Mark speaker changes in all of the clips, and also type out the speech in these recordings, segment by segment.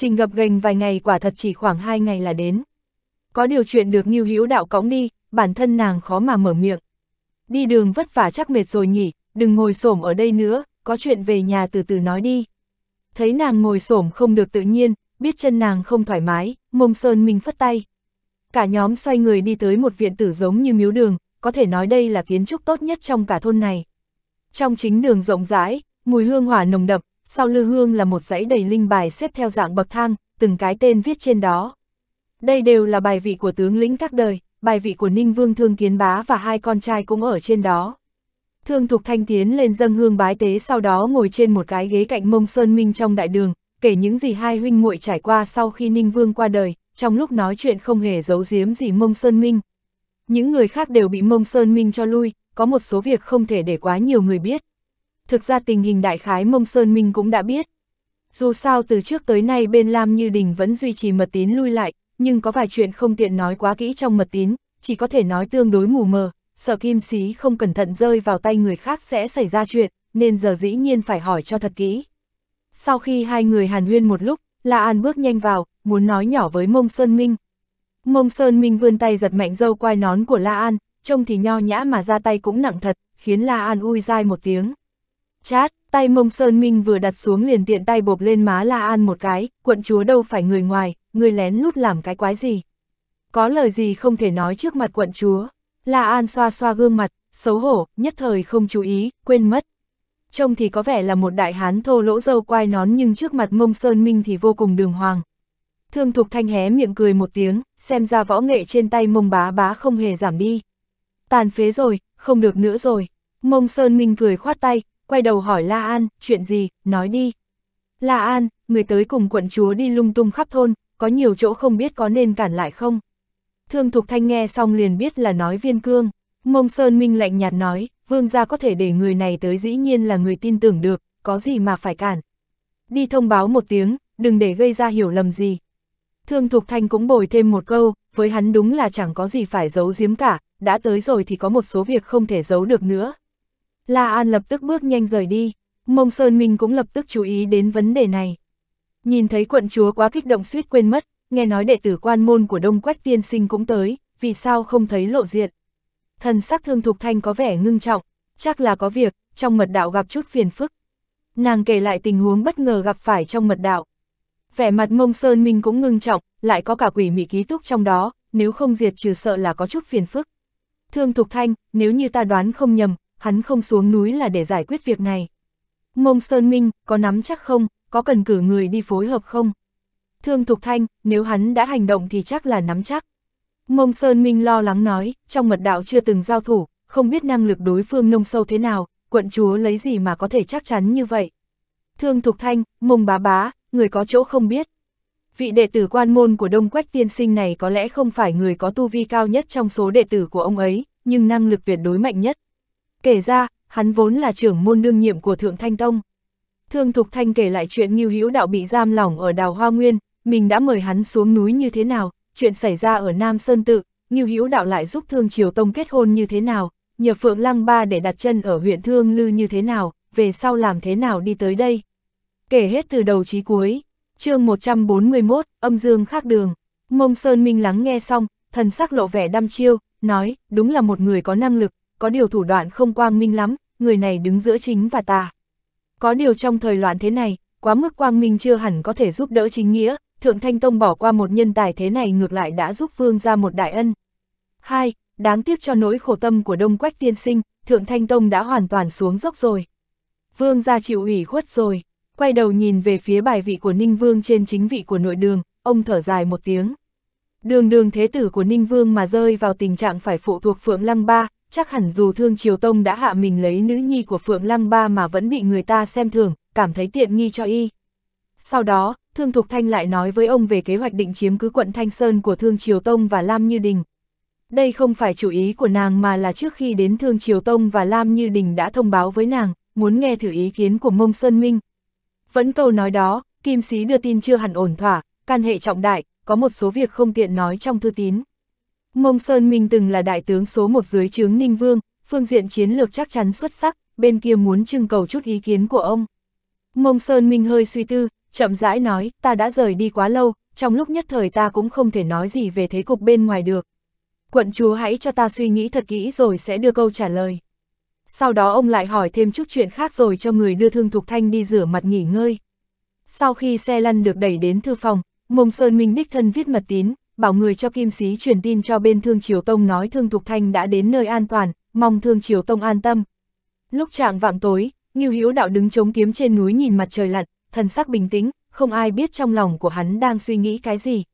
Speaker 1: trình gập gành vài ngày quả thật chỉ khoảng hai ngày là đến. Có điều chuyện được Ngưu Hữu Đạo cõng đi, bản thân nàng khó mà mở miệng. Đi đường vất vả chắc mệt rồi nhỉ, đừng ngồi xổm ở đây nữa, có chuyện về nhà từ từ nói đi. Thấy nàng ngồi xổm không được tự nhiên, biết chân nàng không thoải mái, mông sơn mình phất tay. Cả nhóm xoay người đi tới một viện tử giống như miếu đường, có thể nói đây là kiến trúc tốt nhất trong cả thôn này. Trong chính đường rộng rãi, mùi hương hỏa nồng đậm, sau lư hương là một dãy đầy linh bài xếp theo dạng bậc thang, từng cái tên viết trên đó. Đây đều là bài vị của tướng lĩnh các đời, bài vị của Ninh Vương Thương Kiến Bá và hai con trai cũng ở trên đó. Thương Thục Thanh tiến lên dâng hương bái tế sau đó ngồi trên một cái ghế cạnh mông Sơn Minh trong đại đường, kể những gì hai huynh muội trải qua sau khi Ninh Vương qua đời, trong lúc nói chuyện không hề giấu giếm gì mông Sơn Minh. Những người khác đều bị mông Sơn Minh cho lui, có một số việc không thể để quá nhiều người biết, thực ra tình hình đại khái Mông Sơn Minh cũng đã biết. Dù sao từ trước tới nay bên Lam Như Đình vẫn duy trì mật tín lui lại, nhưng có vài chuyện không tiện nói quá kỹ trong mật tín, chỉ có thể nói tương đối mù mờ, sợ kim sĩ không cẩn thận rơi vào tay người khác sẽ xảy ra chuyện, nên giờ dĩ nhiên phải hỏi cho thật kỹ. Sau khi hai người hàn huyên một lúc, La An bước nhanh vào, muốn nói nhỏ với Mông Sơn Minh. Mông Sơn Minh vươn tay giật mạnh dâu quai nón của La An, trông thì nho nhã mà ra tay cũng nặng thật, khiến La An ui dai một tiếng. Chát, tay mông Sơn Minh vừa đặt xuống liền tiện tay bộp lên má La An một cái, quận chúa đâu phải người ngoài, người lén lút làm cái quái gì. Có lời gì không thể nói trước mặt quận chúa. La An xoa xoa gương mặt, xấu hổ, nhất thời không chú ý, quên mất. Trông thì có vẻ là một đại hán thô lỗ dâu quai nón nhưng trước mặt mông Sơn Minh thì vô cùng đường hoàng. Thương Thục Thanh hé miệng cười một tiếng, xem ra võ nghệ trên tay mông bá bá không hề giảm đi. Tàn phế rồi, không được nữa rồi. Mông Sơn Minh cười khoát tay, quay đầu hỏi La An, chuyện gì, nói đi. La An, người tới cùng quận chúa đi lung tung khắp thôn, có nhiều chỗ không biết có nên cản lại không. Thương Thục Thanh nghe xong liền biết là nói viên cương. Mông Sơn Minh lạnh nhạt nói, vương gia có thể để người này tới dĩ nhiên là người tin tưởng được, có gì mà phải cản. Đi thông báo một tiếng, đừng để gây ra hiểu lầm gì. Thương Thục Thanh cũng bồi thêm một câu, với hắn đúng là chẳng có gì phải giấu giếm cả, đã tới rồi thì có một số việc không thể giấu được nữa, La An lập tức bước nhanh rời đi, Mông Sơn Minh cũng lập tức chú ý đến vấn đề này. Nhìn thấy quận chúa quá kích động suýt quên mất, nghe nói đệ tử quan môn của Đông Quách Tiên Sinh cũng tới, vì sao không thấy lộ diện. Thần sắc thương thục thanh có vẻ ngưng trọng, chắc là có việc, trong mật đạo gặp chút phiền phức. Nàng kể lại tình huống bất ngờ gặp phải trong mật đạo. Vẻ mặt mông sơn minh cũng ngưng trọng, lại có cả quỷ mị ký túc trong đó, nếu không diệt trừ sợ là có chút phiền phức. Thương Thục Thanh, nếu như ta đoán không nhầm, hắn không xuống núi là để giải quyết việc này. Mông Sơn Minh, có nắm chắc không, có cần cử người đi phối hợp không? Thương Thục Thanh, nếu hắn đã hành động thì chắc là nắm chắc. Mông Sơn Minh lo lắng nói, trong mật đạo chưa từng giao thủ, không biết năng lực đối phương nông sâu thế nào, quận chúa lấy gì mà có thể chắc chắn như vậy. Thương Thục Thanh, mông bá bá, người có chỗ không biết. Vị đệ tử quan môn của Đông Quách Tiên Sinh này có lẽ không phải người có tu vi cao nhất trong số đệ tử của ông ấy, nhưng năng lực tuyệt đối mạnh nhất, Kể ra, hắn vốn là trưởng môn đương nhiệm của Thượng Thanh Tông. Thương Thục Thanh kể lại chuyện Ngưu Hữu Đạo bị giam lỏng ở đào Hoa Nguyên, mình đã mời hắn xuống núi như thế nào, chuyện xảy ra ở Nam Sơn Tự, Ngưu Hữu Đạo lại giúp Thương Triều Tông kết hôn như thế nào, nhờ Phượng Lăng Ba để đặt chân ở huyện Thương Lư như thế nào, về sau làm thế nào đi tới đây. Kể hết từ đầu chí cuối, chương 141, âm dương khác đường, Mông Sơn Minh lắng nghe xong, thần sắc lộ vẻ đăm chiêu, nói, đúng là một người có năng lực, có điều thủ đoạn không quang minh lắm, người này đứng giữa chính và tà Có điều trong thời loạn thế này, quá mức quang minh chưa hẳn có thể giúp đỡ chính nghĩa, Thượng Thanh Tông bỏ qua một nhân tài thế này ngược lại đã giúp Vương ra một đại ân. hai Đáng tiếc cho nỗi khổ tâm của Đông Quách Tiên Sinh, Thượng Thanh Tông đã hoàn toàn xuống dốc rồi. Vương ra chịu ủy khuất rồi, quay đầu nhìn về phía bài vị của Ninh Vương trên chính vị của nội đường, ông thở dài một tiếng. Đường đường thế tử của Ninh Vương mà rơi vào tình trạng phải phụ thuộc Phượng Lăng Ba, chắc hẳn dù Thương Triều Tông đã hạ mình lấy nữ nhi của Phượng Lăng Ba mà vẫn bị người ta xem thường, cảm thấy tiện nghi cho y. Sau đó, Thương Thục Thanh lại nói với ông về kế hoạch định chiếm cứ quận Thanh Sơn của Thương Triều Tông và Lam Như Đình. Đây không phải chủ ý của nàng mà là trước khi đến Thương Triều Tông và Lam Như Đình đã thông báo với nàng, muốn nghe thử ý kiến của Mông Sơn Minh. Vẫn câu nói đó, Kim Sĩ đưa tin chưa hẳn ổn thỏa, can hệ trọng đại, có một số việc không tiện nói trong thư tín. Mông Sơn Minh từng là đại tướng số một dưới chướng Ninh Vương, phương diện chiến lược chắc chắn xuất sắc, bên kia muốn trưng cầu chút ý kiến của ông. Mông Sơn Minh hơi suy tư, chậm rãi nói, ta đã rời đi quá lâu, trong lúc nhất thời ta cũng không thể nói gì về thế cục bên ngoài được. Quận chúa hãy cho ta suy nghĩ thật kỹ rồi sẽ đưa câu trả lời. Sau đó ông lại hỏi thêm chút chuyện khác rồi cho người đưa Thương Thục Thanh đi rửa mặt nghỉ ngơi. Sau khi xe lăn được đẩy đến thư phòng, Mông Sơn Minh đích thân viết mật tín, bảo người cho Kim Sĩ truyền tin cho bên Thương Triều Tông nói Thương Thục Thanh đã đến nơi an toàn, mong Thương Triều Tông an tâm. Lúc trạng vạng tối, Ngưu Hữu Đạo đứng chống kiếm trên núi nhìn mặt trời lặn, thần sắc bình tĩnh, không ai biết trong lòng của hắn đang suy nghĩ cái gì.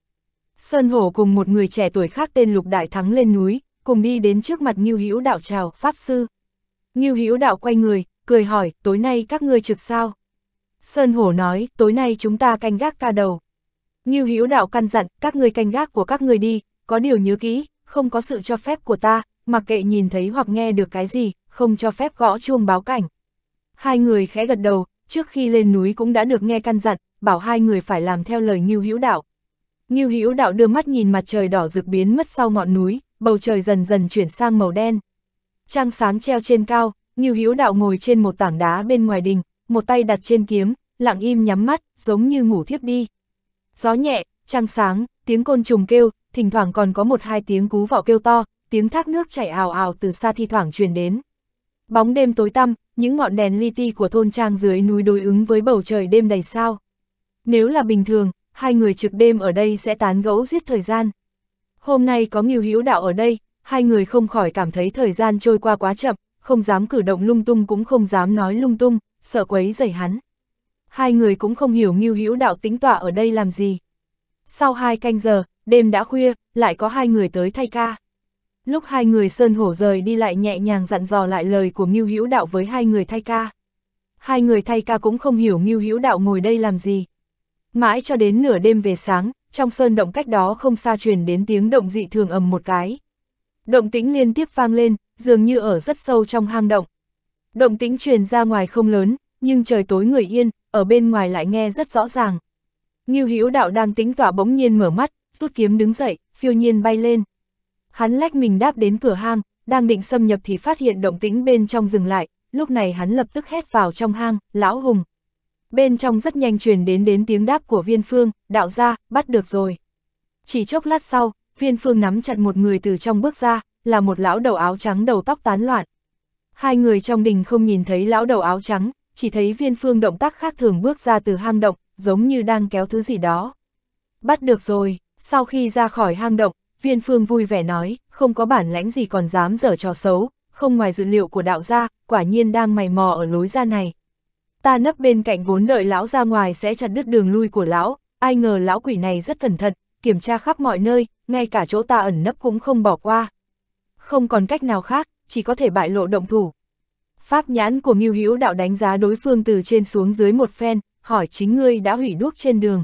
Speaker 1: Sơn Hổ cùng một người trẻ tuổi khác tên Lục Đại Thắng lên núi, cùng đi đến trước mặt Ngưu Hữu Đạo chào pháp sư. Ngưu Hữu Đạo quay người, cười hỏi, tối nay các ngươi trực sao? Sơn Hổ nói, tối nay chúng ta canh gác ca đầu. Ngưu Hữu Đạo căn dặn, các người canh gác của các người đi, có điều nhớ kỹ, không có sự cho phép của ta, mặc kệ nhìn thấy hoặc nghe được cái gì, không cho phép gõ chuông báo cảnh. Hai người khẽ gật đầu, trước khi lên núi cũng đã được nghe căn dặn, bảo hai người phải làm theo lời Ngưu Hữu Đạo. Ngưu Hữu Đạo đưa mắt nhìn mặt trời đỏ rực biến mất sau ngọn núi, bầu trời dần dần chuyển sang màu đen. Trăng sáng treo trên cao, Ngưu Hữu Đạo ngồi trên một tảng đá bên ngoài đình, một tay đặt trên kiếm, lặng im nhắm mắt, giống như ngủ thiếp đi gió nhẹ, trăng sáng, tiếng côn trùng kêu, thỉnh thoảng còn có một hai tiếng cú vỏ kêu to, tiếng thác nước chảy ào ào từ xa thi thoảng truyền đến. Bóng đêm tối tăm, những ngọn đèn li ti của thôn trang dưới núi đối ứng với bầu trời đêm đầy sao. Nếu là bình thường, hai người trực đêm ở đây sẽ tán gẫu giết thời gian. Hôm nay có nhiều hữu đạo ở đây, hai người không khỏi cảm thấy thời gian trôi qua quá chậm, không dám cử động lung tung cũng không dám nói lung tung, sợ quấy rầy hắn hai người cũng không hiểu Ngưu Hữu Đạo tính tọa ở đây làm gì. Sau hai canh giờ, đêm đã khuya, lại có hai người tới thay ca. Lúc hai người Sơn Hổ rời đi lại nhẹ nhàng dặn dò lại lời của Ngưu Hữu Đạo với hai người thay ca. Hai người thay ca cũng không hiểu Ngưu Hữu Đạo ngồi đây làm gì. Mãi cho đến nửa đêm về sáng, trong sơn động cách đó không xa truyền đến tiếng động dị thường ầm một cái. Động tĩnh liên tiếp vang lên, dường như ở rất sâu trong hang động. Động tĩnh truyền ra ngoài không lớn, nhưng trời tối người yên, ở bên ngoài lại nghe rất rõ ràng. Ngưu Hữu Đạo đang tính tỏa bỗng nhiên mở mắt, rút kiếm đứng dậy, phiêu nhiên bay lên. Hắn lách mình đáp đến cửa hang, đang định xâm nhập thì phát hiện động tĩnh bên trong dừng lại, lúc này hắn lập tức hét vào trong hang, lão hùng. Bên trong rất nhanh truyền đến đến tiếng đáp của viên phương, đạo gia bắt được rồi. Chỉ chốc lát sau, viên phương nắm chặt một người từ trong bước ra, là một lão đầu áo trắng đầu tóc tán loạn. Hai người trong đình không nhìn thấy lão đầu áo trắng, chỉ thấy viên phương động tác khác thường bước ra từ hang động, giống như đang kéo thứ gì đó. Bắt được rồi, sau khi ra khỏi hang động, viên phương vui vẻ nói, không có bản lãnh gì còn dám dở trò xấu, không ngoài dự liệu của đạo gia, quả nhiên đang mày mò ở lối ra này. Ta nấp bên cạnh vốn đợi lão ra ngoài sẽ chặt đứt đường lui của lão, ai ngờ lão quỷ này rất cẩn thận, kiểm tra khắp mọi nơi, ngay cả chỗ ta ẩn nấp cũng không bỏ qua. Không còn cách nào khác, chỉ có thể bại lộ động thủ, Pháp nhãn của Ngưu Hữu Đạo đánh giá đối phương từ trên xuống dưới một phen, hỏi chính ngươi đã hủy đuốc trên đường.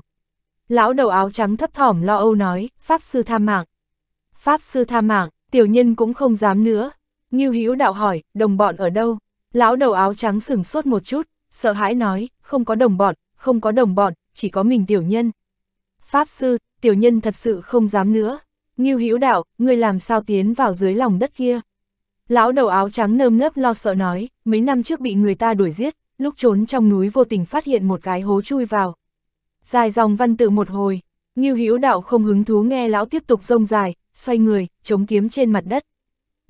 Speaker 1: Lão đầu áo trắng thấp thỏm lo âu nói, Pháp sư tha mạng. Pháp sư tha mạng, tiểu nhân cũng không dám nữa. Ngưu Hữu Đạo hỏi, đồng bọn ở đâu? Lão đầu áo trắng sừng sốt một chút, sợ hãi nói, không có đồng bọn, không có đồng bọn, chỉ có mình tiểu nhân. Pháp sư, tiểu nhân thật sự không dám nữa. Ngưu Hữu Đạo, ngươi làm sao tiến vào dưới lòng đất kia? Lão đầu áo trắng nơm nớp lo sợ nói, mấy năm trước bị người ta đuổi giết, lúc trốn trong núi vô tình phát hiện một cái hố chui vào. Dài dòng văn tự một hồi, như Hữu Đạo không hứng thú nghe lão tiếp tục rông dài, xoay người, chống kiếm trên mặt đất.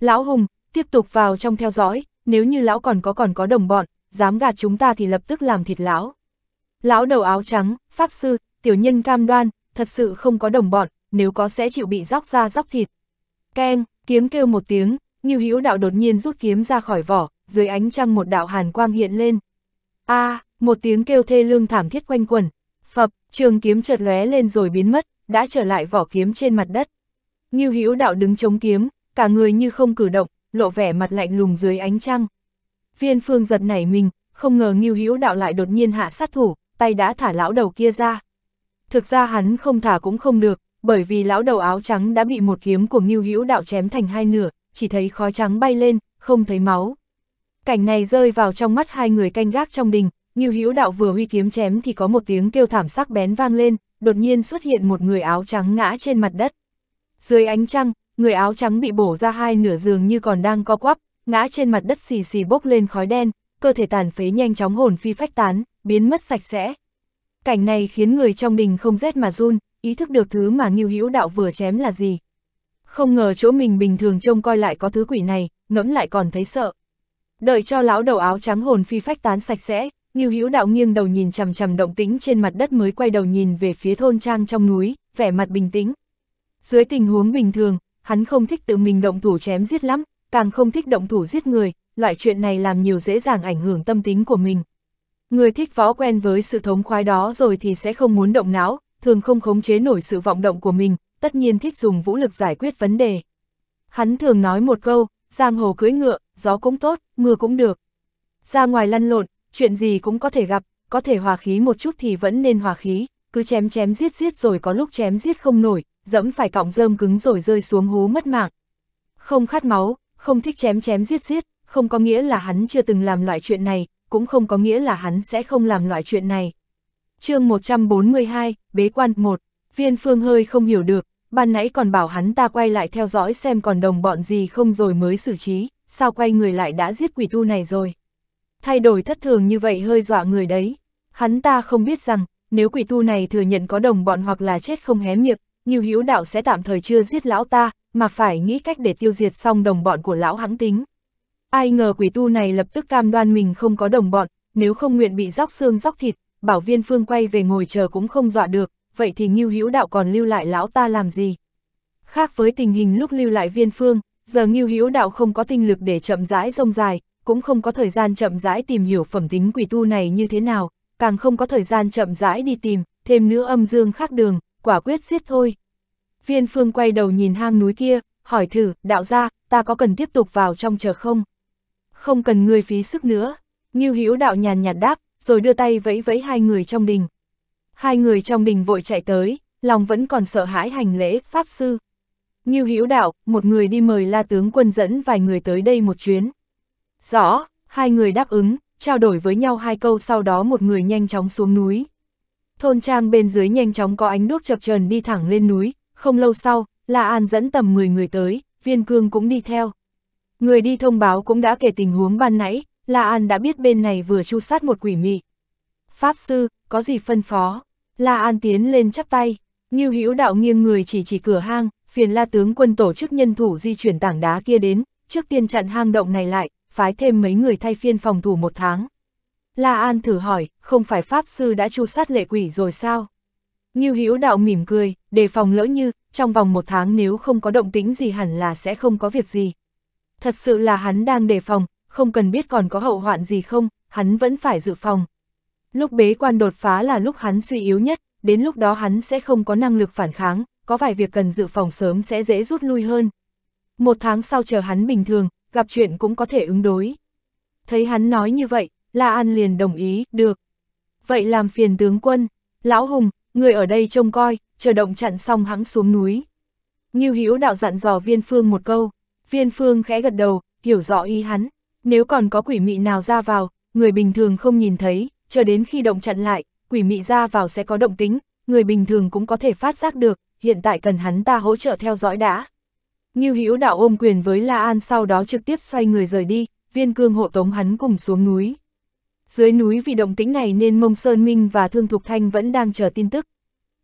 Speaker 1: Lão Hùng, tiếp tục vào trong theo dõi, nếu như lão còn có còn có đồng bọn, dám gạt chúng ta thì lập tức làm thịt lão. Lão đầu áo trắng, pháp sư, tiểu nhân cam đoan, thật sự không có đồng bọn, nếu có sẽ chịu bị róc ra róc thịt. Keng, kiếm kêu một tiếng, như Hữu đạo đột nhiên rút kiếm ra khỏi vỏ, dưới ánh trăng một đạo hàn quang hiện lên. A, à, một tiếng kêu thê lương thảm thiết quanh quẩn. Phập, trường kiếm chợt lóe lên rồi biến mất, đã trở lại vỏ kiếm trên mặt đất. Như Hữu đạo đứng chống kiếm, cả người như không cử động, lộ vẻ mặt lạnh lùng dưới ánh trăng. Viên Phương giật nảy mình, không ngờ Ngưu Hữu đạo lại đột nhiên hạ sát thủ, tay đã thả lão đầu kia ra. Thực ra hắn không thả cũng không được, bởi vì lão đầu áo trắng đã bị một kiếm của Ngưu Hữu đạo chém thành hai nửa, chỉ thấy khói trắng bay lên, không thấy máu. Cảnh này rơi vào trong mắt hai người canh gác trong đình, Ngưu Hữu Đạo vừa huy kiếm chém thì có một tiếng kêu thảm sắc bén vang lên, đột nhiên xuất hiện một người áo trắng ngã trên mặt đất. Dưới ánh trăng, người áo trắng bị bổ ra hai nửa giường như còn đang co quắp, ngã trên mặt đất xì xì bốc lên khói đen, cơ thể tàn phế nhanh chóng hồn phi phách tán, biến mất sạch sẽ. Cảnh này khiến người trong đình không rét mà run, ý thức được thứ mà Ngưu Hữu Đạo vừa chém là gì không ngờ chỗ mình bình thường trông coi lại có thứ quỷ này, ngẫm lại còn thấy sợ. Đợi cho lão đầu áo trắng hồn phi phách tán sạch sẽ, Ngưu Hữu Đạo nghiêng đầu nhìn chằm chằm động tĩnh trên mặt đất mới quay đầu nhìn về phía thôn trang trong núi, vẻ mặt bình tĩnh. Dưới tình huống bình thường, hắn không thích tự mình động thủ chém giết lắm, càng không thích động thủ giết người, loại chuyện này làm nhiều dễ dàng ảnh hưởng tâm tính của mình. Người thích võ quen với sự thống khoái đó rồi thì sẽ không muốn động não, thường không khống chế nổi sự vọng động của mình, tất nhiên thích dùng vũ lực giải quyết vấn đề. Hắn thường nói một câu, giang hồ cưỡi ngựa, gió cũng tốt, mưa cũng được. Ra ngoài lăn lộn, chuyện gì cũng có thể gặp, có thể hòa khí một chút thì vẫn nên hòa khí, cứ chém chém giết giết rồi có lúc chém giết không nổi, dẫm phải cọng rơm cứng rồi rơi xuống hú mất mạng. Không khát máu, không thích chém chém giết giết, không có nghĩa là hắn chưa từng làm loại chuyện này, cũng không có nghĩa là hắn sẽ không làm loại chuyện này. chương 142, Bế quan 1, viên phương hơi không hiểu được, ban nãy còn bảo hắn ta quay lại theo dõi xem còn đồng bọn gì không rồi mới xử trí, sao quay người lại đã giết quỷ tu này rồi. Thay đổi thất thường như vậy hơi dọa người đấy, hắn ta không biết rằng, nếu quỷ tu này thừa nhận có đồng bọn hoặc là chết không hé miệng, như hữu đạo sẽ tạm thời chưa giết lão ta, mà phải nghĩ cách để tiêu diệt xong đồng bọn của lão hãng tính. Ai ngờ quỷ tu này lập tức cam đoan mình không có đồng bọn, nếu không nguyện bị róc xương róc thịt, bảo viên phương quay về ngồi chờ cũng không dọa được, vậy thì Ngưu Hữu Đạo còn lưu lại lão ta làm gì? Khác với tình hình lúc lưu lại viên phương, giờ Ngưu Hữu Đạo không có tinh lực để chậm rãi rông dài, cũng không có thời gian chậm rãi tìm hiểu phẩm tính quỷ tu này như thế nào, càng không có thời gian chậm rãi đi tìm, thêm nữa âm dương khác đường, quả quyết giết thôi. Viên phương quay đầu nhìn hang núi kia, hỏi thử, đạo gia ta có cần tiếp tục vào trong chờ không? Không cần người phí sức nữa. Ngưu Hữu Đạo nhàn nhạt đáp, rồi đưa tay vẫy vẫy hai người trong đình, Hai người trong đình vội chạy tới, lòng vẫn còn sợ hãi hành lễ, Pháp Sư. Như Hữu đạo, một người đi mời la tướng quân dẫn vài người tới đây một chuyến. Rõ, hai người đáp ứng, trao đổi với nhau hai câu sau đó một người nhanh chóng xuống núi. Thôn trang bên dưới nhanh chóng có ánh đuốc chập trần đi thẳng lên núi, không lâu sau, La An dẫn tầm 10 người tới, viên cương cũng đi theo. Người đi thông báo cũng đã kể tình huống ban nãy, La An đã biết bên này vừa chu sát một quỷ mị. Pháp sư, có gì phân phó. La An tiến lên chắp tay, Ngưu Hữu Đạo nghiêng người chỉ chỉ cửa hang, phiền La tướng quân tổ chức nhân thủ di chuyển tảng đá kia đến, trước tiên chặn hang động này lại, phái thêm mấy người thay phiên phòng thủ một tháng. La An thử hỏi, không phải Pháp Sư đã chu sát lệ quỷ rồi sao? Ngưu Hữu Đạo mỉm cười, đề phòng lỡ như, trong vòng một tháng nếu không có động tĩnh gì hẳn là sẽ không có việc gì. Thật sự là hắn đang đề phòng, không cần biết còn có hậu hoạn gì không, hắn vẫn phải dự phòng. Lúc bế quan đột phá là lúc hắn suy yếu nhất, đến lúc đó hắn sẽ không có năng lực phản kháng, có vài việc cần dự phòng sớm sẽ dễ rút lui hơn. Một tháng sau chờ hắn bình thường, gặp chuyện cũng có thể ứng đối. Thấy hắn nói như vậy, La An liền đồng ý, được. Vậy làm phiền tướng quân, Lão Hùng, người ở đây trông coi, chờ động chặn xong hắn xuống núi. Nghiêu Hữu đạo dặn dò viên phương một câu, viên phương khẽ gật đầu, hiểu rõ ý hắn. Nếu còn có quỷ mị nào ra vào, người bình thường không nhìn thấy, chờ đến khi động chặn lại, quỷ mị ra vào sẽ có động tính, người bình thường cũng có thể phát giác được, hiện tại cần hắn ta hỗ trợ theo dõi đã. Ngưu Hữu Đạo ôm quyền với La An sau đó trực tiếp xoay người rời đi, viên cương hộ tống hắn cùng xuống núi. Dưới núi vì động tĩnh này nên Mông Sơn Minh và Thương Thục Thanh vẫn đang chờ tin tức.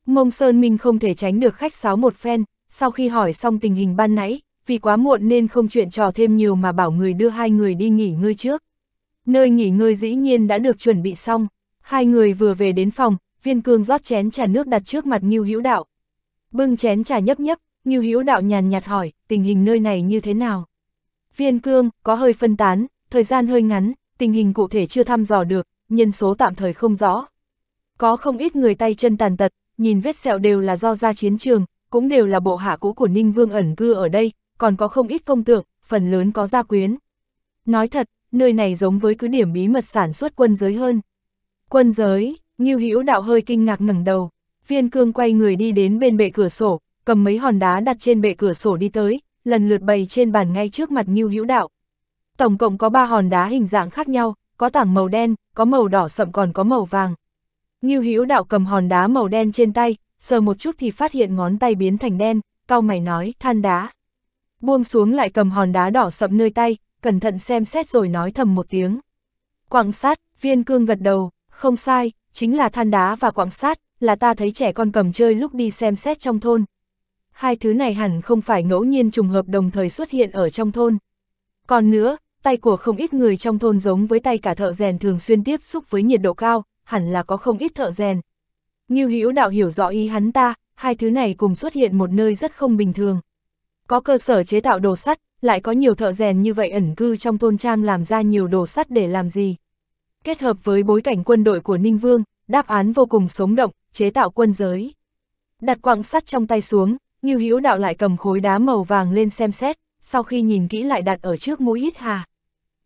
Speaker 1: Mông Sơn Minh không thể tránh được khách sáo một phen, sau khi hỏi xong tình hình ban nãy, vì quá muộn nên không chuyện trò thêm nhiều mà bảo người đưa hai người đi nghỉ ngơi trước. Nơi nghỉ ngơi dĩ nhiên đã được chuẩn bị xong, hai người vừa về đến phòng, viên cương rót chén trà nước đặt trước mặt Ngưu Hữu Đạo. Bưng chén trà nhấp nhấp, Ngưu Hữu Đạo nhàn nhạt hỏi, tình hình nơi này như thế nào? Viên cương, có hơi phân tán, thời gian hơi ngắn, tình hình cụ thể chưa thăm dò được, nhân số tạm thời không rõ. Có không ít người tay chân tàn tật, nhìn vết sẹo đều là do ra chiến trường, cũng đều là bộ hạ cũ của Ninh Vương ẩn cư ở đây, còn có không ít công tượng, phần lớn có gia quyến. Nói thật, nơi này giống với cứ điểm bí mật sản xuất quân giới hơn. Quân giới, Ngưu Hữu Đạo hơi kinh ngạc ngẩng đầu, Viên Cương quay người đi đến bên bệ cửa sổ, cầm mấy hòn đá đặt trên bệ cửa sổ đi tới, lần lượt bày trên bàn ngay trước mặt Ngưu Hữu Đạo. Tổng cộng có 3 hòn đá hình dạng khác nhau, có tảng màu đen, có màu đỏ sậm còn có màu vàng. Ngưu Hữu Đạo cầm hòn đá màu đen trên tay, sờ một chút thì phát hiện ngón tay biến thành đen, cau mày nói, than đá. Buông xuống lại cầm hòn đá đỏ sậm nơi tay, cẩn thận xem xét rồi nói thầm một tiếng. Quảng sát, viên cương gật đầu, không sai, chính là than đá và quảng sát, là ta thấy trẻ con cầm chơi lúc đi xem xét trong thôn. Hai thứ này hẳn không phải ngẫu nhiên trùng hợp đồng thời xuất hiện ở trong thôn. Còn nữa, tay của không ít người trong thôn giống với tay cả thợ rèn thường xuyên tiếp xúc với nhiệt độ cao, hẳn là có không ít thợ rèn. Như hữu đạo hiểu rõ ý hắn ta, hai thứ này cùng xuất hiện một nơi rất không bình thường. Có cơ sở chế tạo đồ sắt, lại có nhiều thợ rèn như vậy ẩn cư trong thôn trang làm ra nhiều đồ sắt để làm gì. Kết hợp với bối cảnh quân đội của Ninh Vương, đáp án vô cùng sống động, chế tạo quân giới. Đặt quặng sắt trong tay xuống, Ngưu Hữu Đạo lại cầm khối đá màu vàng lên xem xét, sau khi nhìn kỹ lại đặt ở trước mũi hít hà.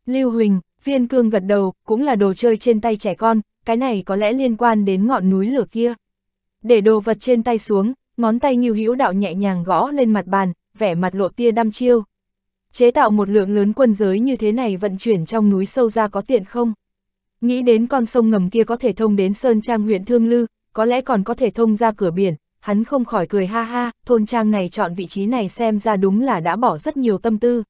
Speaker 1: Lưu Huỳnh, Viên Cương gật đầu, cũng là đồ chơi trên tay trẻ con, cái này có lẽ liên quan đến ngọn núi lửa kia. Để đồ vật trên tay xuống, ngón tay Ngưu Hữu Đạo nhẹ nhàng gõ lên mặt bàn, vẻ mặt lộ tia đăm chiêu chế tạo một lượng lớn quân giới như thế này vận chuyển trong núi sâu ra có tiện không? Nghĩ đến con sông ngầm kia có thể thông đến Sơn Trang huyện Thương Lư, có lẽ còn có thể thông ra cửa biển, hắn không khỏi cười ha ha, thôn trang này chọn vị trí này xem ra đúng là đã bỏ rất nhiều tâm tư.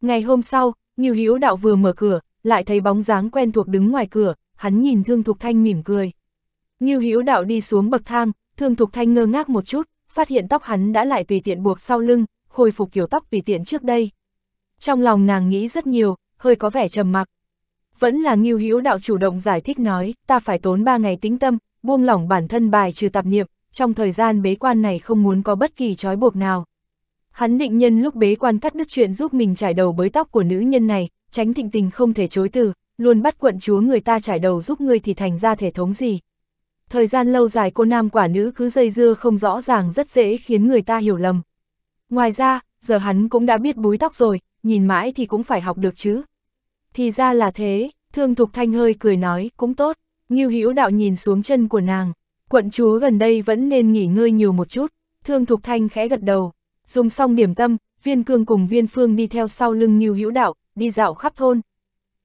Speaker 1: Ngày hôm sau, như hiếu Đạo vừa mở cửa, lại thấy bóng dáng quen thuộc đứng ngoài cửa, hắn nhìn Thương Thục Thanh mỉm cười. như hiếu Đạo đi xuống bậc thang, Thương Thục Thanh ngơ ngác một chút, phát hiện tóc hắn đã lại tùy tiện buộc sau lưng, khôi phục kiểu tóc tùy tiện trước đây trong lòng nàng nghĩ rất nhiều, hơi có vẻ trầm mặc. Vẫn là nghiêu hữu đạo chủ động giải thích nói, ta phải tốn 3 ngày tĩnh tâm, buông lỏng bản thân bài trừ tạp niệm, trong thời gian bế quan này không muốn có bất kỳ trói buộc nào. Hắn định nhân lúc bế quan cắt đứt chuyện giúp mình trải đầu bới tóc của nữ nhân này, tránh thịnh tình không thể chối từ, luôn bắt quận chúa người ta trải đầu giúp ngươi thì thành ra thể thống gì. Thời gian lâu dài cô nam quả nữ cứ dây dưa không rõ ràng rất dễ khiến người ta hiểu lầm. Ngoài ra, giờ hắn cũng đã biết búi tóc rồi, nhìn mãi thì cũng phải học được chứ. Thì ra là thế, thương thục thanh hơi cười nói, cũng tốt, nghiêu hữu đạo nhìn xuống chân của nàng, quận chúa gần đây vẫn nên nghỉ ngơi nhiều một chút, thương thục thanh khẽ gật đầu, dùng xong điểm tâm, viên cương cùng viên phương đi theo sau lưng nghiêu hữu đạo, đi dạo khắp thôn.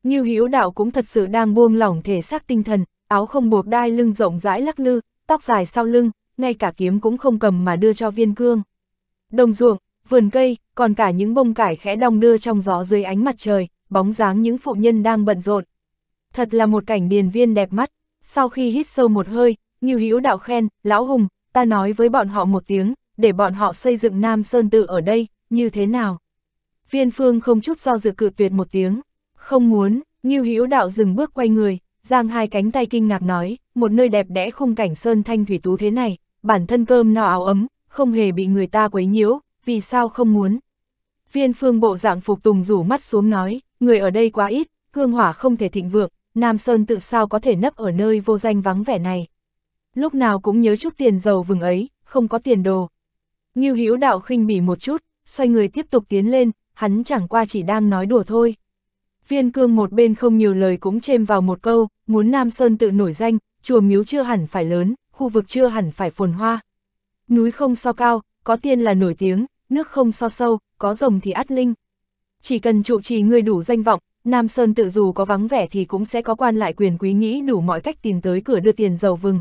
Speaker 1: Nghiêu hữu đạo cũng thật sự đang buông lỏng thể xác tinh thần, áo không buộc đai lưng rộng rãi lắc lư, tóc dài sau lưng, ngay cả kiếm cũng không cầm mà đưa cho viên cương. Đồng ruộng, vườn cây, còn cả những bông cải khẽ đong đưa trong gió dưới ánh mặt trời, bóng dáng những phụ nhân đang bận rộn. Thật là một cảnh điền viên đẹp mắt, sau khi hít sâu một hơi, như Hữu đạo khen, lão hùng, ta nói với bọn họ một tiếng, để bọn họ xây dựng Nam Sơn Tự ở đây, như thế nào? Viên Phương không chút do dự cự tuyệt một tiếng, không muốn, như Hữu đạo dừng bước quay người, giang hai cánh tay kinh ngạc nói, một nơi đẹp đẽ khung cảnh sơn thanh thủy tú thế này, bản thân cơm no áo ấm, không hề bị người ta quấy nhiễu, vì sao không muốn? Viên phương bộ dạng phục tùng rủ mắt xuống nói, người ở đây quá ít, hương hỏa không thể thịnh vượng, Nam Sơn tự sao có thể nấp ở nơi vô danh vắng vẻ này. Lúc nào cũng nhớ chút tiền giàu vừng ấy, không có tiền đồ. Nghiêu hữu đạo khinh bỉ một chút, xoay người tiếp tục tiến lên, hắn chẳng qua chỉ đang nói đùa thôi. Viên cương một bên không nhiều lời cũng chêm vào một câu, muốn Nam Sơn tự nổi danh, chùa miếu chưa hẳn phải lớn, khu vực chưa hẳn phải phồn hoa. Núi không so cao, có tiên là nổi tiếng, nước không so sâu, có rồng thì át linh. Chỉ cần trụ trì người đủ danh vọng, Nam Sơn tự dù có vắng vẻ thì cũng sẽ có quan lại quyền quý nghĩ đủ mọi cách tìm tới cửa đưa tiền dầu vừng.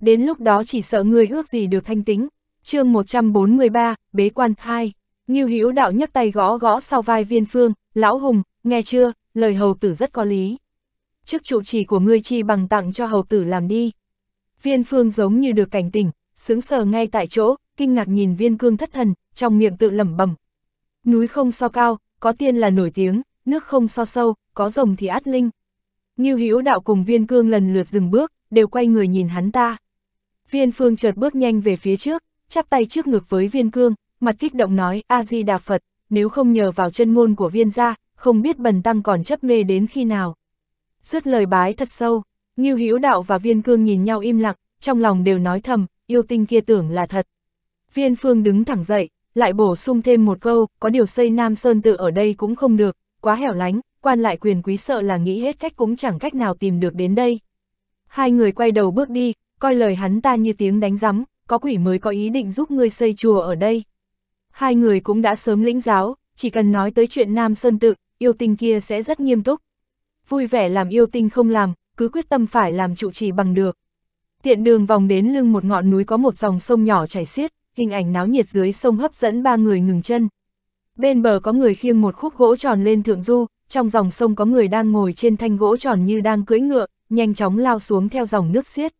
Speaker 1: Đến lúc đó chỉ sợ người ước gì được thanh tính. chương 143, Bế quan 2. Nghiêu Hữu đạo nhấc tay gõ gõ sau vai viên phương, lão hùng, nghe chưa, lời hầu tử rất có lý. Trước trụ trì của ngươi chi bằng tặng cho hầu tử làm đi. Viên phương giống như được cảnh tỉnh, sướng sờ ngay tại chỗ, kinh ngạc nhìn viên cương thất thần, trong miệng tự lẩm bẩm. Núi không so cao, có tiên là nổi tiếng, nước không so sâu, có rồng thì át linh. như Hữu Đạo cùng Viên Cương lần lượt dừng bước, đều quay người nhìn hắn ta. Viên Phương chợt bước nhanh về phía trước, chắp tay trước ngực với Viên Cương, mặt kích động nói: "A Di Đà Phật, nếu không nhờ vào chân ngôn của Viên gia, không biết Bần tăng còn chấp mê đến khi nào." Dứt lời bái thật sâu, như Hữu Đạo và Viên Cương nhìn nhau im lặng, trong lòng đều nói thầm, yêu tinh kia tưởng là thật. Viên Phương đứng thẳng dậy, lại bổ sung thêm một câu, có điều xây Nam Sơn tự ở đây cũng không được, quá hẻo lánh, quan lại quyền quý sợ là nghĩ hết cách cũng chẳng cách nào tìm được đến đây. Hai người quay đầu bước đi, coi lời hắn ta như tiếng đánh rắm, có quỷ mới có ý định giúp ngươi xây chùa ở đây. Hai người cũng đã sớm lĩnh giáo, chỉ cần nói tới chuyện Nam Sơn tự, yêu tinh kia sẽ rất nghiêm túc. Vui vẻ làm yêu tinh không làm, cứ quyết tâm phải làm trụ trì bằng được. Tiện đường vòng đến lưng một ngọn núi có một dòng sông nhỏ chảy xiết, hình ảnh náo nhiệt dưới sông hấp dẫn ba người ngừng chân. Bên bờ có người khiêng một khúc gỗ tròn lên thượng du, trong dòng sông có người đang ngồi trên thanh gỗ tròn như đang cưỡi ngựa, nhanh chóng lao xuống theo dòng nước xiết.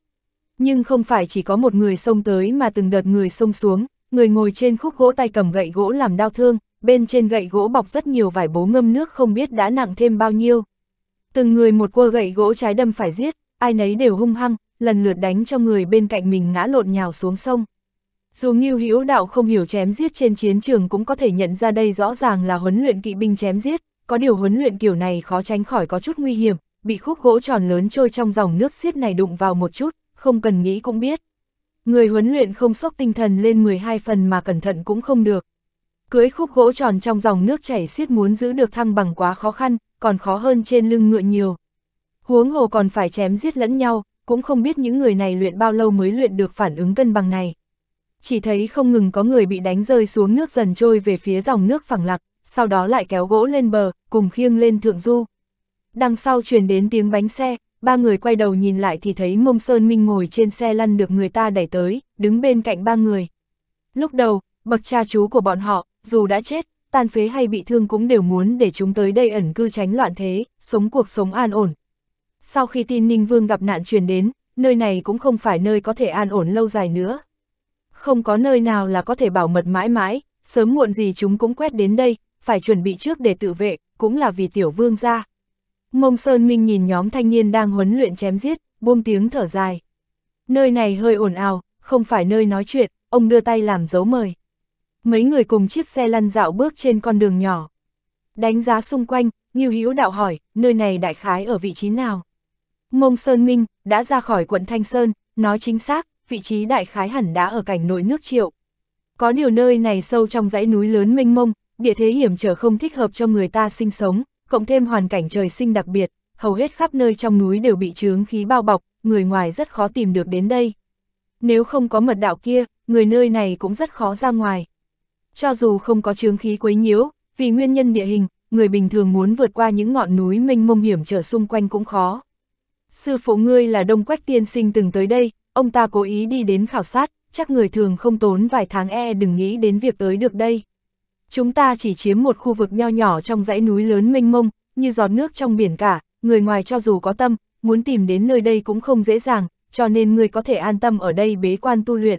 Speaker 1: Nhưng không phải chỉ có một người sông tới mà từng đợt người sông xuống, người ngồi trên khúc gỗ tay cầm gậy gỗ làm đau thương, bên trên gậy gỗ bọc rất nhiều vải bố ngâm nước không biết đã nặng thêm bao nhiêu. Từng người một cua gậy gỗ trái đâm phải giết, ai nấy đều hung hăng, lần lượt đánh cho người bên cạnh mình ngã lộn nhào xuống sông. Dù Ngưu Hữu Đạo không hiểu chém giết trên chiến trường cũng có thể nhận ra đây rõ ràng là huấn luyện kỵ binh chém giết, có điều huấn luyện kiểu này khó tránh khỏi có chút nguy hiểm, bị khúc gỗ tròn lớn trôi trong dòng nước xiết này đụng vào một chút, không cần nghĩ cũng biết. Người huấn luyện không sốc tinh thần lên 12 phần mà cẩn thận cũng không được. Cưới khúc gỗ tròn trong dòng nước chảy xiết muốn giữ được thăng bằng quá khó khăn, còn khó hơn trên lưng ngựa nhiều. Huống hồ còn phải chém giết lẫn nhau, cũng không biết những người này luyện bao lâu mới luyện được phản ứng cân bằng này chỉ thấy không ngừng có người bị đánh rơi xuống nước dần trôi về phía dòng nước phẳng lặng sau đó lại kéo gỗ lên bờ, cùng khiêng lên thượng du. Đằng sau truyền đến tiếng bánh xe, ba người quay đầu nhìn lại thì thấy mông sơn minh ngồi trên xe lăn được người ta đẩy tới, đứng bên cạnh ba người. Lúc đầu, bậc cha chú của bọn họ, dù đã chết, tàn phế hay bị thương cũng đều muốn để chúng tới đây ẩn cư tránh loạn thế, sống cuộc sống an ổn. Sau khi tin Ninh Vương gặp nạn truyền đến, nơi này cũng không phải nơi có thể an ổn lâu dài nữa, không có nơi nào là có thể bảo mật mãi mãi, sớm muộn gì chúng cũng quét đến đây, phải chuẩn bị trước để tự vệ, cũng là vì tiểu vương gia. Mông Sơn Minh nhìn nhóm thanh niên đang huấn luyện chém giết, buông tiếng thở dài. Nơi này hơi ồn ào, không phải nơi nói chuyện, ông đưa tay làm dấu mời. Mấy người cùng chiếc xe lăn dạo bước trên con đường nhỏ. Đánh giá xung quanh, Nhiêu Hữu đạo hỏi, nơi này đại khái ở vị trí nào? Mông Sơn Minh, đã ra khỏi quận Thanh Sơn, nói chính xác, vị trí đại khái hẳn đã ở cảnh nội nước triệu. Có điều nơi này sâu trong dãy núi lớn mênh mông, địa thế hiểm trở không thích hợp cho người ta sinh sống, cộng thêm hoàn cảnh trời sinh đặc biệt, hầu hết khắp nơi trong núi đều bị chướng khí bao bọc, người ngoài rất khó tìm được đến đây. Nếu không có mật đạo kia, người nơi này cũng rất khó ra ngoài. Cho dù không có chướng khí quấy nhiễu, vì nguyên nhân địa hình, người bình thường muốn vượt qua những ngọn núi mênh mông hiểm trở xung quanh cũng khó. Sư phụ ngươi là Đông Quách Tiên Sinh từng tới đây, ông ta cố ý đi đến khảo sát, chắc người thường không tốn vài tháng e đừng nghĩ đến việc tới được đây. Chúng ta chỉ chiếm một khu vực nho nhỏ trong dãy núi lớn mênh mông, như giọt nước trong biển cả, người ngoài cho dù có tâm, muốn tìm đến nơi đây cũng không dễ dàng, cho nên người có thể an tâm ở đây bế quan tu luyện.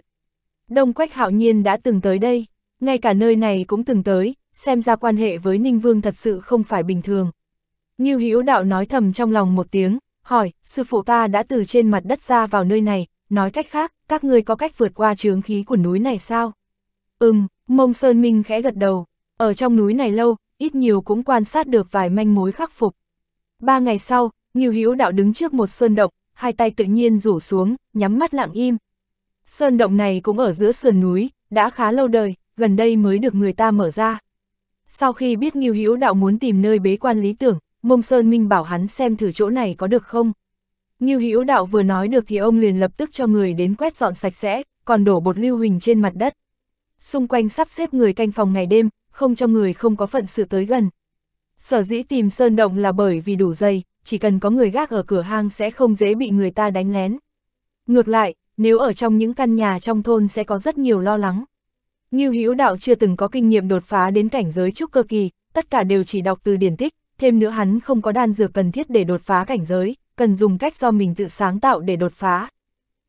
Speaker 1: Đông Quách Hạo Nhiên đã từng tới đây, ngay cả nơi này cũng từng tới, xem ra quan hệ với Ninh Vương thật sự không phải bình thường. Như Hữu Đạo nói thầm trong lòng một tiếng, hỏi, sư phụ ta đã từ trên mặt đất ra vào nơi này, nói cách khác, các ngươi có cách vượt qua chướng khí của núi này sao? Ừm, mông Sơn Minh khẽ gật đầu, ở trong núi này lâu, ít nhiều cũng quan sát được vài manh mối khắc phục. Ba ngày sau, Nghiêu Hữu Đạo đứng trước một sơn động, hai tay tự nhiên rủ xuống, nhắm mắt lặng im. Sơn động này cũng ở giữa sườn núi, đã khá lâu đời, gần đây mới được người ta mở ra. Sau khi biết Nghiêu Hữu Đạo muốn tìm nơi bế quan lý tưởng, Mông Sơn Minh bảo hắn xem thử chỗ này có được không. Ngưu Hữu Đạo vừa nói được thì ông liền lập tức cho người đến quét dọn sạch sẽ, còn đổ bột lưu huỳnh trên mặt đất. Xung quanh sắp xếp người canh phòng ngày đêm, không cho người không có phận sự tới gần. Sở dĩ tìm sơn động là bởi vì đủ dày, chỉ cần có người gác ở cửa hang sẽ không dễ bị người ta đánh lén. Ngược lại, nếu ở trong những căn nhà trong thôn sẽ có rất nhiều lo lắng. Ngưu Hữu Đạo chưa từng có kinh nghiệm đột phá đến cảnh giới trúc cơ kỳ, tất cả đều chỉ đọc từ điển tích, thêm nữa hắn không có đan dược cần thiết để đột phá cảnh giới cần dùng cách do mình tự sáng tạo để đột phá.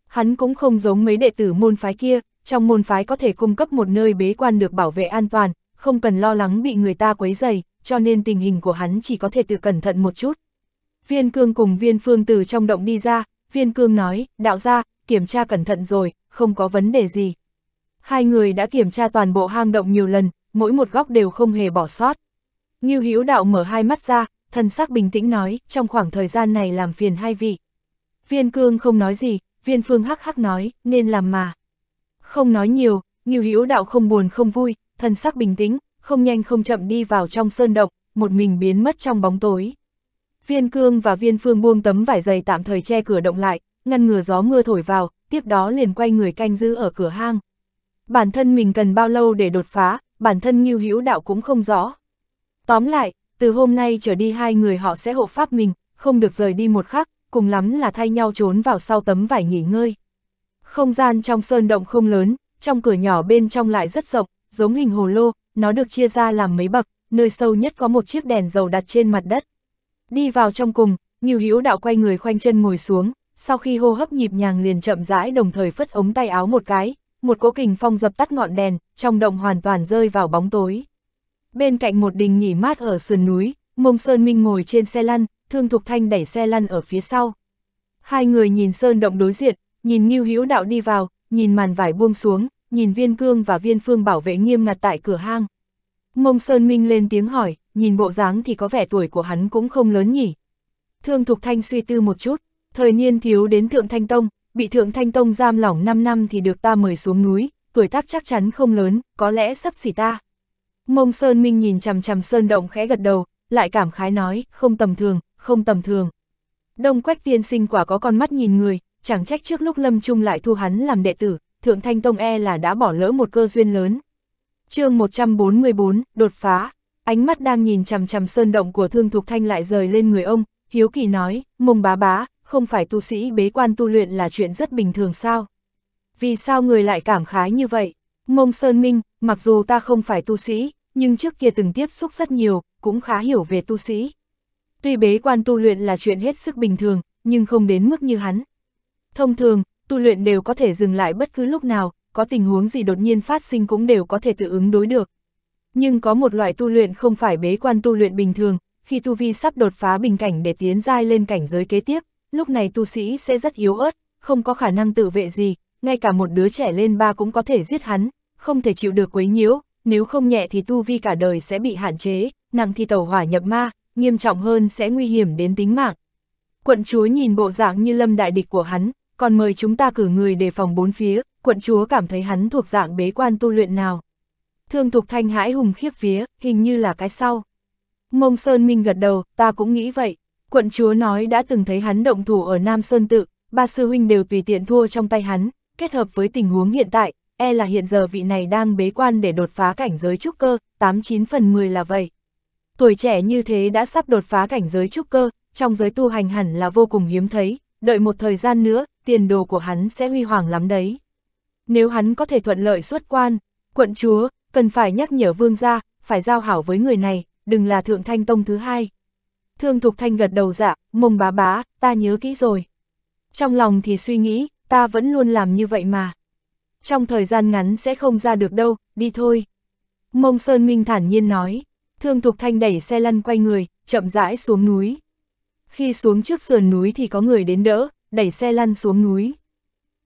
Speaker 1: Hắn cũng không giống mấy đệ tử môn phái kia, trong môn phái có thể cung cấp một nơi bế quan được bảo vệ an toàn, không cần lo lắng bị người ta quấy dày, cho nên tình hình của hắn chỉ có thể tự cẩn thận một chút. Viên cương cùng viên phương từ trong động đi ra, viên cương nói, đạo ra, kiểm tra cẩn thận rồi, không có vấn đề gì. Hai người đã kiểm tra toàn bộ hang động nhiều lần, mỗi một góc đều không hề bỏ sót. như Hữu đạo mở hai mắt ra, thân sắc bình tĩnh nói, trong khoảng thời gian này làm phiền hai vị. Viên cương không nói gì, viên phương hắc hắc nói, nên làm mà. Không nói nhiều, như hữu đạo không buồn không vui, thân sắc bình tĩnh, không nhanh không chậm đi vào trong sơn động, một mình biến mất trong bóng tối. Viên cương và viên phương buông tấm vải dày tạm thời che cửa động lại, ngăn ngừa gió mưa thổi vào, tiếp đó liền quay người canh giữ ở cửa hang. Bản thân mình cần bao lâu để đột phá, bản thân Nhiêu Hữu Đạo cũng không rõ. Tóm lại, từ hôm nay trở đi hai người họ sẽ hộ pháp mình, không được rời đi một khắc, cùng lắm là thay nhau trốn vào sau tấm vải nghỉ ngơi. Không gian trong sơn động không lớn, trong cửa nhỏ bên trong lại rất rộng, giống hình hồ lô, nó được chia ra làm mấy bậc, nơi sâu nhất có một chiếc đèn dầu đặt trên mặt đất. Đi vào trong cùng, Nghiêu Hữu Đạo quay người khoanh chân ngồi xuống, sau khi hô hấp nhịp nhàng liền chậm rãi đồng thời phất ống tay áo một cái, một cỗ kình phong dập tắt ngọn đèn, trong động hoàn toàn rơi vào bóng tối. Bên cạnh một đình nghỉ mát ở sườn núi, Mông Sơn Minh ngồi trên xe lăn, Thương Thục Thanh đẩy xe lăn ở phía sau. Hai người nhìn Sơn động đối diện, nhìn Ngưu Hữu Đạo đi vào, nhìn màn vải buông xuống, nhìn Viên Cương và Viên Phương bảo vệ nghiêm ngặt tại cửa hang. Mông Sơn Minh lên tiếng hỏi, nhìn bộ dáng thì có vẻ tuổi của hắn cũng không lớn nhỉ. Thương Thục Thanh suy tư một chút, thời niên thiếu đến Thượng Thanh Tông, bị Thượng Thanh Tông giam lỏng 5 năm thì được ta mời xuống núi, tuổi tác chắc chắn không lớn, có lẽ sắp xỉ ta. Mông Sơn Minh nhìn chằm chằm Sơn Động khẽ gật đầu, lại cảm khái nói, không tầm thường, không tầm thường. Đông Quách tiên sinh quả có con mắt nhìn người, chẳng trách trước lúc Lâm Trung lại thu hắn làm đệ tử, Thượng Thanh Tông e là đã bỏ lỡ một cơ duyên lớn. chương 144, đột phá, ánh mắt đang nhìn chằm chằm Sơn Động của Thương Thục Thanh lại rời lên người ông, Hiếu Kỳ nói, mông bá bá, không phải tu sĩ bế quan tu luyện là chuyện rất bình thường sao? Vì sao người lại cảm khái như vậy? Mông Sơn Minh, mặc dù ta không phải tu sĩ, nhưng trước kia từng tiếp xúc rất nhiều, cũng khá hiểu về tu sĩ. Tuy bế quan tu luyện là chuyện hết sức bình thường, nhưng không đến mức như hắn. Thông thường, tu luyện đều có thể dừng lại bất cứ lúc nào, có tình huống gì đột nhiên phát sinh cũng đều có thể tự ứng đối được. Nhưng có một loại tu luyện không phải bế quan tu luyện bình thường, khi tu vi sắp đột phá bình cảnh để tiến giai lên cảnh giới kế tiếp, lúc này tu sĩ sẽ rất yếu ớt, không có khả năng tự vệ gì, ngay cả một đứa trẻ lên ba cũng có thể giết hắn, không thể chịu được quấy nhiễu, nếu không nhẹ thì tu vi cả đời sẽ bị hạn chế, nặng thì tẩu hỏa nhập ma, nghiêm trọng hơn sẽ nguy hiểm đến tính mạng. Quận chúa nhìn bộ dạng như lâm đại địch của hắn, còn mời chúng ta cử người đề phòng bốn phía, quận chúa cảm thấy hắn thuộc dạng bế quan tu luyện nào. Thương Thục Thanh hãi hùng khiếp phía, hình như là cái sau. Mông Sơn Minh gật đầu, ta cũng nghĩ vậy. Quận chúa nói đã từng thấy hắn động thủ ở Nam Sơn Tự, ba sư huynh đều tùy tiện thua trong tay hắn, kết hợp với tình huống hiện tại, e là hiện giờ vị này đang bế quan để đột phá cảnh giới trúc cơ, 89 phần 10 là vậy. Tuổi trẻ như thế đã sắp đột phá cảnh giới trúc cơ, trong giới tu hành hẳn là vô cùng hiếm thấy, đợi một thời gian nữa, tiền đồ của hắn sẽ huy hoàng lắm đấy. Nếu hắn có thể thuận lợi xuất quan, quận chúa, cần phải nhắc nhở vương gia, phải giao hảo với người này, đừng là thượng thanh tông thứ hai. Thương Thục Thanh gật đầu dạ, mông bá bá, ta nhớ kỹ rồi. Trong lòng thì suy nghĩ, ta vẫn luôn làm như vậy mà trong thời gian ngắn sẽ không ra được đâu, đi thôi. Mông Sơn Minh thản nhiên nói, Thương Thục Thanh đẩy xe lăn quay người, chậm rãi xuống núi. Khi xuống trước sườn núi thì có người đến đỡ, đẩy xe lăn xuống núi.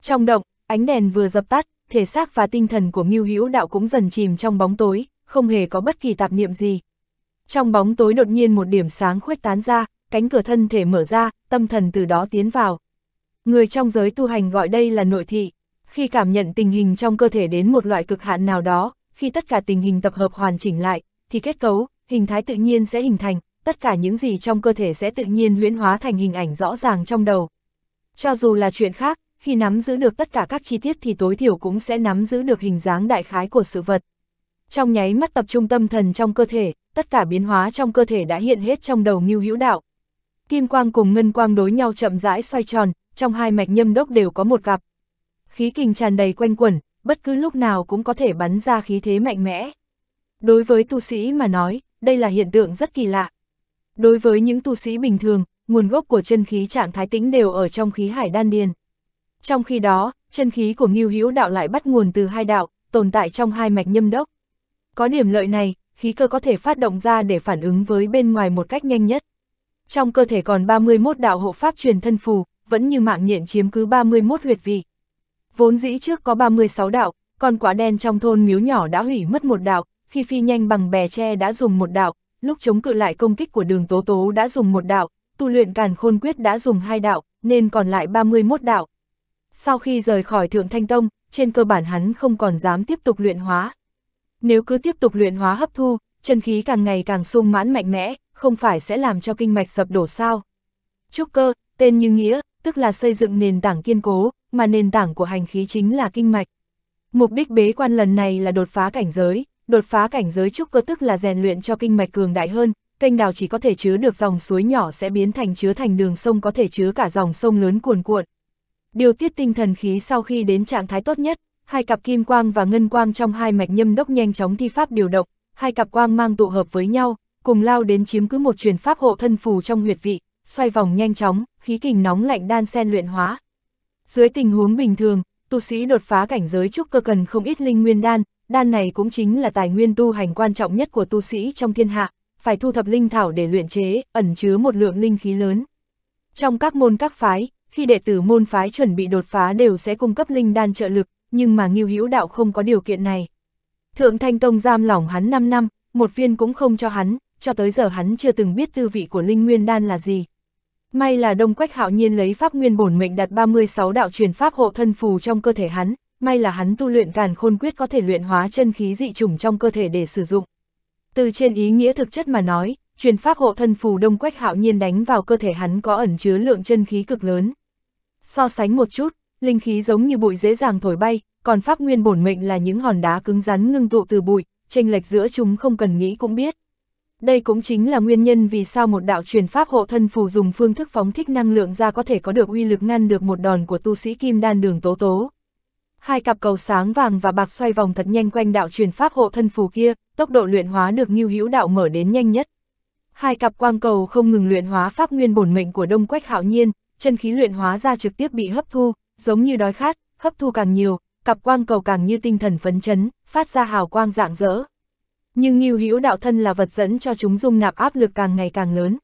Speaker 1: Trong động, ánh đèn vừa dập tắt, thể xác và tinh thần của Ngưu Hữu Đạo cũng dần chìm trong bóng tối, không hề có bất kỳ tạp niệm gì. Trong bóng tối đột nhiên một điểm sáng khuếch tán ra, cánh cửa thân thể mở ra, tâm thần từ đó tiến vào. Người trong giới tu hành gọi đây là nội thị khi cảm nhận tình hình trong cơ thể đến một loại cực hạn nào đó, khi tất cả tình hình tập hợp hoàn chỉnh lại, thì kết cấu, hình thái tự nhiên sẽ hình thành, tất cả những gì trong cơ thể sẽ tự nhiên huyễn hóa thành hình ảnh rõ ràng trong đầu. Cho dù là chuyện khác, khi nắm giữ được tất cả các chi tiết thì tối thiểu cũng sẽ nắm giữ được hình dáng đại khái của sự vật. Trong nháy mắt tập trung tâm thần trong cơ thể, tất cả biến hóa trong cơ thể đã hiện hết trong đầu như Hữu Đạo. Kim quang cùng ngân quang đối nhau chậm rãi xoay tròn, trong hai mạch nhâm đốc đều có một gặp, khí kình tràn đầy quanh quẩn, bất cứ lúc nào cũng có thể bắn ra khí thế mạnh mẽ. Đối với tu sĩ mà nói, đây là hiện tượng rất kỳ lạ. Đối với những tu sĩ bình thường, nguồn gốc của chân khí trạng thái tĩnh đều ở trong khí hải đan điền. Trong khi đó, chân khí của Ngưu Hữu đạo lại bắt nguồn từ hai đạo, tồn tại trong hai mạch nhâm đốc. Có điểm lợi này, khí cơ có thể phát động ra để phản ứng với bên ngoài một cách nhanh nhất. Trong cơ thể còn 31 đạo hộ pháp truyền thân phù, vẫn như mạng nhện chiếm cứ 31 huyệt vị. Vốn dĩ trước có 36 đạo, còn quả đen trong thôn miếu nhỏ đã hủy mất một đạo, khi phi nhanh bằng bè tre đã dùng một đạo, lúc chống cự lại công kích của đường tố tố đã dùng một đạo, tu luyện càn khôn quyết đã dùng hai đạo, nên còn lại 31 đạo. Sau khi rời khỏi Thượng Thanh Tông, trên cơ bản hắn không còn dám tiếp tục luyện hóa. Nếu cứ tiếp tục luyện hóa hấp thu, chân khí càng ngày càng sung mãn mạnh mẽ, không phải sẽ làm cho kinh mạch sập đổ sao. Trúc cơ, tên như nghĩa, tức là xây dựng nền tảng kiên cố, mà nền tảng của hành khí chính là kinh mạch. Mục đích bế quan lần này là đột phá cảnh giới, đột phá cảnh giới trúc cơ tức là rèn luyện cho kinh mạch cường đại hơn, kênh đào chỉ có thể chứa được dòng suối nhỏ sẽ biến thành chứa thành đường sông có thể chứa cả dòng sông lớn cuồn cuộn. Điều tiết tinh thần khí sau khi đến trạng thái tốt nhất, hai cặp kim quang và ngân quang trong hai mạch nhâm đốc nhanh chóng thi pháp điều động, hai cặp quang mang tụ hợp với nhau, cùng lao đến chiếm cứ một truyền pháp hộ thân phù trong huyệt vị, xoay vòng nhanh chóng, khí kình nóng lạnh đan xen luyện hóa, dưới tình huống bình thường, tu sĩ đột phá cảnh giới trúc cơ cần không ít linh nguyên đan, đan này cũng chính là tài nguyên tu hành quan trọng nhất của tu sĩ trong thiên hạ, phải thu thập linh thảo để luyện chế, ẩn chứa một lượng linh khí lớn. Trong các môn các phái, khi đệ tử môn phái chuẩn bị đột phá đều sẽ cung cấp linh đan trợ lực, nhưng mà Ngưu Hữu Đạo không có điều kiện này. Thượng Thanh Tông giam lỏng hắn 5 năm, một viên cũng không cho hắn, cho tới giờ hắn chưa từng biết tư vị của linh nguyên đan là gì, May là Đông Quách Hạo Nhiên lấy pháp nguyên bổn mệnh đặt 36 đạo truyền pháp hộ thân phù trong cơ thể hắn, may là hắn tu luyện càn khôn quyết có thể luyện hóa chân khí dị trùng trong cơ thể để sử dụng. Từ trên ý nghĩa thực chất mà nói, truyền pháp hộ thân phù Đông Quách Hạo Nhiên đánh vào cơ thể hắn có ẩn chứa lượng chân khí cực lớn. So sánh một chút, linh khí giống như bụi dễ dàng thổi bay, còn pháp nguyên bổn mệnh là những hòn đá cứng rắn ngưng tụ từ bụi, chênh lệch giữa chúng không cần nghĩ cũng biết. Đây cũng chính là nguyên nhân vì sao một đạo truyền pháp hộ thân phù dùng phương thức phóng thích năng lượng ra có thể có được uy lực ngăn được một đòn của tu sĩ kim đan đường tố tố. Hai cặp cầu sáng vàng và bạc xoay vòng thật nhanh quanh đạo truyền pháp hộ thân phù kia, tốc độ luyện hóa được như hữu đạo mở đến nhanh nhất. Hai cặp quang cầu không ngừng luyện hóa pháp nguyên bổn mệnh của Đông Quách Hạo Nhiên, chân khí luyện hóa ra trực tiếp bị hấp thu, giống như đói khát, hấp thu càng nhiều, cặp quang cầu càng như tinh thần phấn chấn, phát ra hào quang rạng rỡ nhưng nghiêu hữu đạo thân là vật dẫn cho chúng dung nạp áp lực càng ngày càng lớn.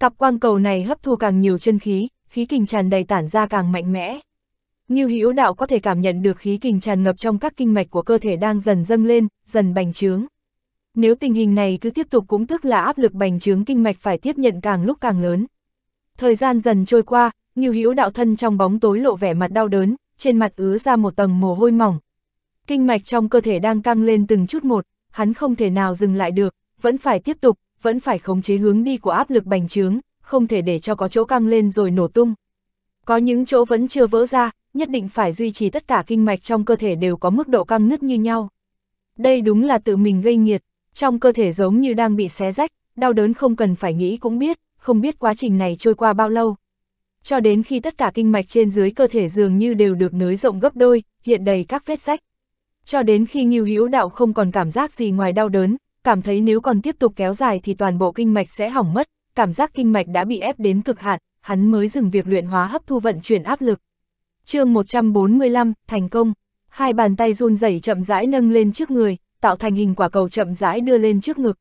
Speaker 1: Cặp quang cầu này hấp thu càng nhiều chân khí, khí kình tràn đầy tản ra càng mạnh mẽ. Nghiêu hữu đạo có thể cảm nhận được khí kình tràn ngập trong các kinh mạch của cơ thể đang dần dâng lên, dần bành trướng. Nếu tình hình này cứ tiếp tục cũng tức là áp lực bành trướng kinh mạch phải tiếp nhận càng lúc càng lớn. Thời gian dần trôi qua, Nghiêu hữu đạo thân trong bóng tối lộ vẻ mặt đau đớn, trên mặt ứa ra một tầng mồ hôi mỏng. Kinh mạch trong cơ thể đang căng lên từng chút một, hắn không thể nào dừng lại được, vẫn phải tiếp tục, vẫn phải khống chế hướng đi của áp lực bành trướng, không thể để cho có chỗ căng lên rồi nổ tung. Có những chỗ vẫn chưa vỡ ra, nhất định phải duy trì tất cả kinh mạch trong cơ thể đều có mức độ căng nứt như nhau. Đây đúng là tự mình gây nhiệt, trong cơ thể giống như đang bị xé rách, đau đớn không cần phải nghĩ cũng biết, không biết quá trình này trôi qua bao lâu. Cho đến khi tất cả kinh mạch trên dưới cơ thể dường như đều được nới rộng gấp đôi, hiện đầy các vết rách cho đến khi Ngưu Hữu Đạo không còn cảm giác gì ngoài đau đớn, cảm thấy nếu còn tiếp tục kéo dài thì toàn bộ kinh mạch sẽ hỏng mất, cảm giác kinh mạch đã bị ép đến cực hạn, hắn mới dừng việc luyện hóa hấp thu vận chuyển áp lực. chương 145, thành công, hai bàn tay run rẩy chậm rãi nâng lên trước người, tạo thành hình quả cầu chậm rãi đưa lên trước ngực.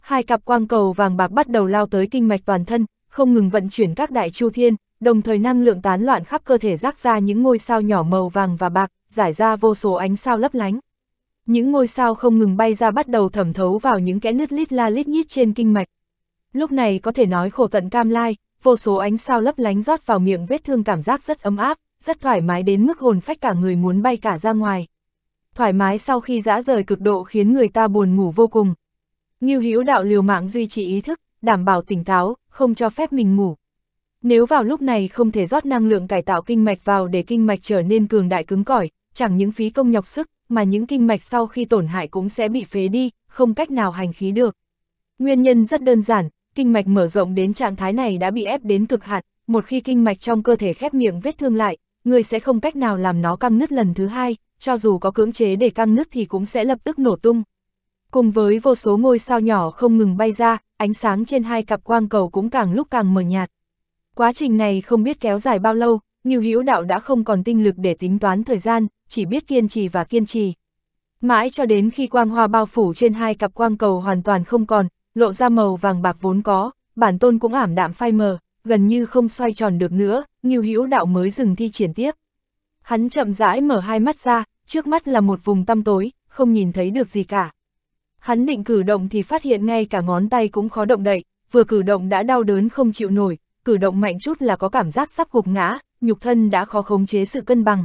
Speaker 1: Hai cặp quang cầu vàng bạc bắt đầu lao tới kinh mạch toàn thân, không ngừng vận chuyển các đại chu thiên, đồng thời năng lượng tán loạn khắp cơ thể rác ra những ngôi sao nhỏ màu vàng và bạc, giải ra vô số ánh sao lấp lánh. Những ngôi sao không ngừng bay ra bắt đầu thẩm thấu vào những kẽ nứt lít la lít nhít trên kinh mạch. Lúc này có thể nói khổ tận cam lai, vô số ánh sao lấp lánh rót vào miệng vết thương cảm giác rất ấm áp, rất thoải mái đến mức hồn phách cả người muốn bay cả ra ngoài. Thoải mái sau khi dã rời cực độ khiến người ta buồn ngủ vô cùng. Nghiêu hữu đạo liều mạng duy trì ý thức, đảm bảo tỉnh táo, không cho phép mình ngủ. Nếu vào lúc này không thể rót năng lượng cải tạo kinh mạch vào để kinh mạch trở nên cường đại cứng cỏi, chẳng những phí công nhọc sức, mà những kinh mạch sau khi tổn hại cũng sẽ bị phế đi, không cách nào hành khí được. Nguyên nhân rất đơn giản, kinh mạch mở rộng đến trạng thái này đã bị ép đến cực hạn, một khi kinh mạch trong cơ thể khép miệng vết thương lại, người sẽ không cách nào làm nó căng nứt lần thứ hai, cho dù có cưỡng chế để căng nứt thì cũng sẽ lập tức nổ tung. Cùng với vô số ngôi sao nhỏ không ngừng bay ra, ánh sáng trên hai cặp quang cầu cũng càng lúc càng mờ nhạt. Quá trình này không biết kéo dài bao lâu, Ngưu Hữu Đạo đã không còn tinh lực để tính toán thời gian, chỉ biết kiên trì và kiên trì. Mãi cho đến khi quang hoa bao phủ trên hai cặp quang cầu hoàn toàn không còn, lộ ra màu vàng bạc vốn có, bản tôn cũng ảm đạm phai mờ, gần như không xoay tròn được nữa, Ngưu Hữu Đạo mới dừng thi triển tiếp. Hắn chậm rãi mở hai mắt ra, trước mắt là một vùng tăm tối, không nhìn thấy được gì cả. Hắn định cử động thì phát hiện ngay cả ngón tay cũng khó động đậy, vừa cử động đã đau đớn không chịu nổi, cử động mạnh chút là có cảm giác sắp gục ngã, nhục thân đã khó khống chế sự cân bằng.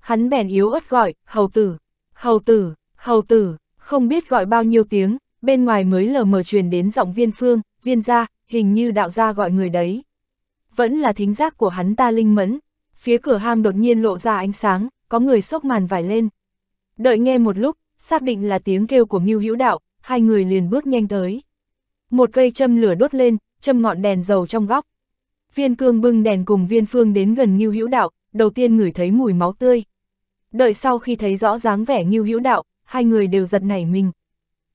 Speaker 1: Hắn bèn yếu ớt gọi, hầu tử, hầu tử, hầu tử, không biết gọi bao nhiêu tiếng, bên ngoài mới lờ mờ truyền đến giọng viên phương, viên gia, hình như đạo gia gọi người đấy. Vẫn là thính giác của hắn ta linh mẫn, phía cửa hang đột nhiên lộ ra ánh sáng, có người xốc màn vải lên. Đợi nghe một lúc, xác định là tiếng kêu của Ngưu Hữu Đạo, hai người liền bước nhanh tới. Một cây châm lửa đốt lên, châm ngọn đèn dầu trong góc, Viên cương bưng đèn cùng viên phương đến gần Ngưu Hữu Đạo, đầu tiên ngửi thấy mùi máu tươi. Đợi sau khi thấy rõ dáng vẻ Ngưu Hữu Đạo, hai người đều giật nảy mình.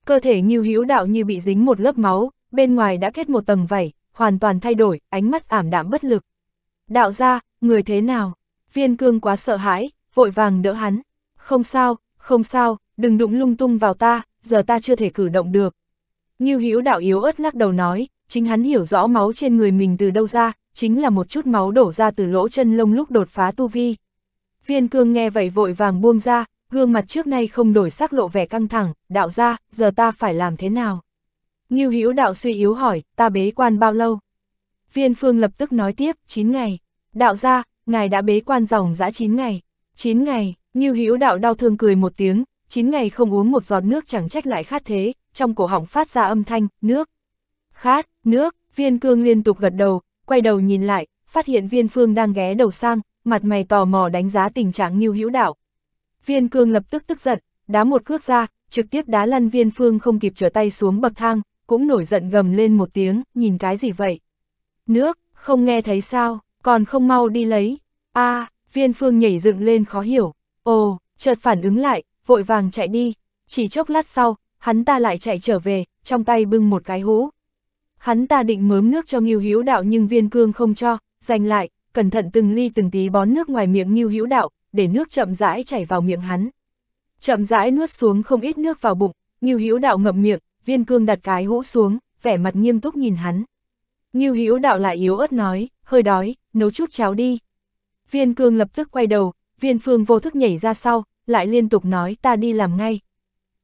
Speaker 1: Cơ thể Ngưu Hữu Đạo như bị dính một lớp máu, bên ngoài đã kết một tầng vảy, hoàn toàn thay đổi, ánh mắt ảm đạm bất lực. Đạo ra, người thế nào? Viên cương quá sợ hãi, vội vàng đỡ hắn. Không sao, không sao, đừng đụng lung tung vào ta, giờ ta chưa thể cử động được. Ngưu hữu đạo yếu ớt lắc đầu nói, chính hắn hiểu rõ máu trên người mình từ đâu ra, chính là một chút máu đổ ra từ lỗ chân lông lúc đột phá tu vi. Viên cương nghe vậy vội vàng buông ra, gương mặt trước nay không đổi sắc lộ vẻ căng thẳng, đạo ra, giờ ta phải làm thế nào? Nghiêu hữu đạo suy yếu hỏi, ta bế quan bao lâu? Viên phương lập tức nói tiếp, 9 ngày. Đạo ra, ngài đã bế quan dòng dã 9 ngày. 9 ngày, Nghiêu hữu đạo đau thương cười một tiếng, 9 ngày không uống một giọt nước chẳng trách lại khát thế, trong cổ họng phát ra âm thanh, nước. Khát, nước, viên cương liên tục gật đầu, quay đầu nhìn lại, phát hiện viên phương đang ghé đầu sang, mặt mày tò mò đánh giá tình trạng Ngưu Hữu Đạo. Viên cương lập tức tức giận, đá một cước ra, trực tiếp đá lăn viên phương không kịp trở tay xuống bậc thang, cũng nổi giận gầm lên một tiếng, nhìn cái gì vậy? Nước, không nghe thấy sao, còn không mau đi lấy. a à, viên phương nhảy dựng lên khó hiểu. Ồ, chợt phản ứng lại, vội vàng chạy đi. Chỉ chốc lát sau, hắn ta lại chạy trở về, trong tay bưng một cái hũ hắn ta định mớm nước cho Ngưu Hữu Đạo nhưng Viên Cương không cho, giành lại, cẩn thận từng ly từng tí bón nước ngoài miệng Ngưu Hữu Đạo, để nước chậm rãi chảy vào miệng hắn. Chậm rãi nuốt xuống không ít nước vào bụng, Ngưu Hữu Đạo ngậm miệng, Viên Cương đặt cái hũ xuống, vẻ mặt nghiêm túc nhìn hắn. Ngưu Hữu Đạo lại yếu ớt nói, hơi đói, nấu chút cháo đi. Viên Cương lập tức quay đầu, Viên Phương vô thức nhảy ra sau, lại liên tục nói ta đi làm ngay.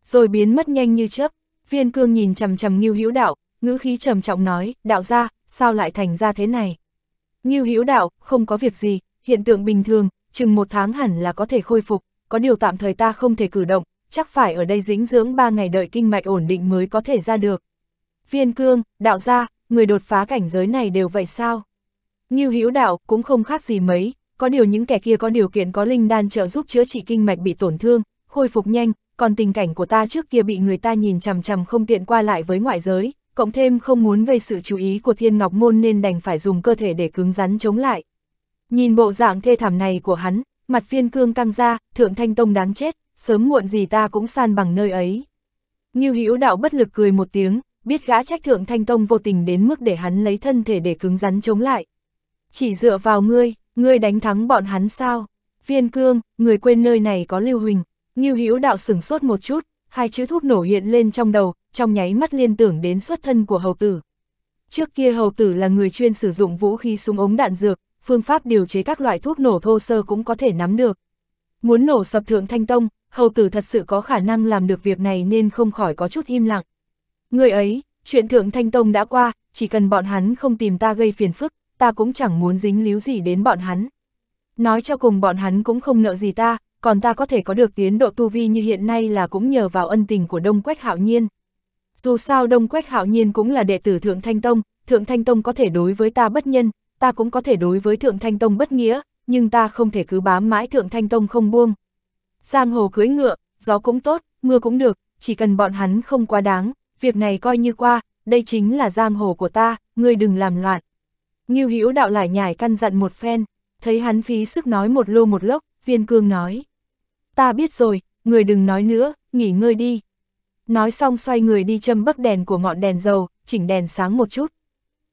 Speaker 1: Rồi biến mất nhanh như chớp, Viên Cương nhìn chằm chằm Ngưu Hữu Đạo, ngữ khí trầm trọng nói, đạo gia, sao lại thành ra thế này? Nghiêu hữu đạo, không có việc gì, hiện tượng bình thường, chừng một tháng hẳn là có thể khôi phục, có điều tạm thời ta không thể cử động, chắc phải ở đây dính dưỡng ba ngày đợi kinh mạch ổn định mới có thể ra được. Viên cương, đạo gia, người đột phá cảnh giới này đều vậy sao? Nghiêu hữu đạo cũng không khác gì mấy, có điều những kẻ kia có điều kiện có linh đan trợ giúp chữa trị kinh mạch bị tổn thương, khôi phục nhanh, còn tình cảnh của ta trước kia bị người ta nhìn chằm chằm không tiện qua lại với ngoại giới, cộng thêm không muốn gây sự chú ý của thiên ngọc môn nên đành phải dùng cơ thể để cứng rắn chống lại. Nhìn bộ dạng thê thảm này của hắn, mặt viên cương căng ra, thượng thanh tông đáng chết, sớm muộn gì ta cũng san bằng nơi ấy. Như hữu đạo bất lực cười một tiếng, biết gã trách thượng thanh tông vô tình đến mức để hắn lấy thân thể để cứng rắn chống lại. Chỉ dựa vào ngươi, ngươi đánh thắng bọn hắn sao? Viên cương, người quên nơi này có lưu huỳnh. Như hữu đạo sửng sốt một chút, hai chữ thuốc nổ hiện lên trong đầu, trong nháy mắt liên tưởng đến xuất thân của hầu tử. Trước kia hầu tử là người chuyên sử dụng vũ khí súng ống đạn dược, phương pháp điều chế các loại thuốc nổ thô sơ cũng có thể nắm được. Muốn nổ sập thượng thanh tông, hầu tử thật sự có khả năng làm được việc này nên không khỏi có chút im lặng. Người ấy, chuyện thượng thanh tông đã qua, chỉ cần bọn hắn không tìm ta gây phiền phức, ta cũng chẳng muốn dính líu gì đến bọn hắn. Nói cho cùng bọn hắn cũng không nợ gì ta, còn ta có thể có được tiến độ tu vi như hiện nay là cũng nhờ vào ân tình của Đông Quách Hạo Nhiên. Dù sao Đông Quách Hạo Nhiên cũng là đệ tử Thượng Thanh Tông, Thượng Thanh Tông có thể đối với ta bất nhân, ta cũng có thể đối với Thượng Thanh Tông bất nghĩa, nhưng ta không thể cứ bám mãi Thượng Thanh Tông không buông. Giang hồ cưới ngựa, gió cũng tốt, mưa cũng được, chỉ cần bọn hắn không quá đáng, việc này coi như qua, đây chính là giang hồ của ta, ngươi đừng làm loạn. Ngưu Hữu đạo lại nhải căn dặn một phen, thấy hắn phí sức nói một lô một lốc, viên cương nói. Ta biết rồi, người đừng nói nữa, nghỉ ngơi đi, Nói xong xoay người đi châm bấc đèn của ngọn đèn dầu, chỉnh đèn sáng một chút.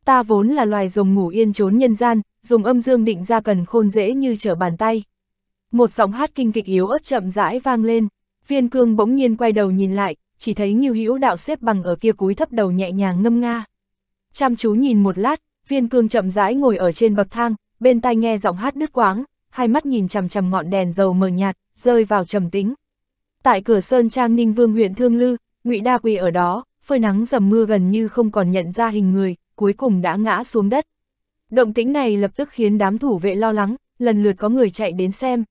Speaker 1: Ta vốn là loài rồng ngủ yên trốn nhân gian, dùng âm dương định ra cần khôn dễ như trở bàn tay. Một giọng hát kinh kịch yếu ớt chậm rãi vang lên, viên cương bỗng nhiên quay đầu nhìn lại, chỉ thấy Ngưu Hữu đạo xếp bằng ở kia cúi thấp đầu nhẹ nhàng ngâm nga. Chăm chú nhìn một lát, viên cương chậm rãi ngồi ở trên bậc thang, bên tai nghe giọng hát đứt quáng, hai mắt nhìn chằm chằm ngọn đèn dầu mờ nhạt, rơi vào trầm tính. Tại cửa sơn trang Ninh Vương huyện Thương Lư, Ngụy Đa quỳ ở đó, phơi nắng dầm mưa gần như không còn nhận ra hình người, cuối cùng đã ngã xuống đất. Động tĩnh này lập tức khiến đám thủ vệ lo lắng, lần lượt có người chạy đến xem.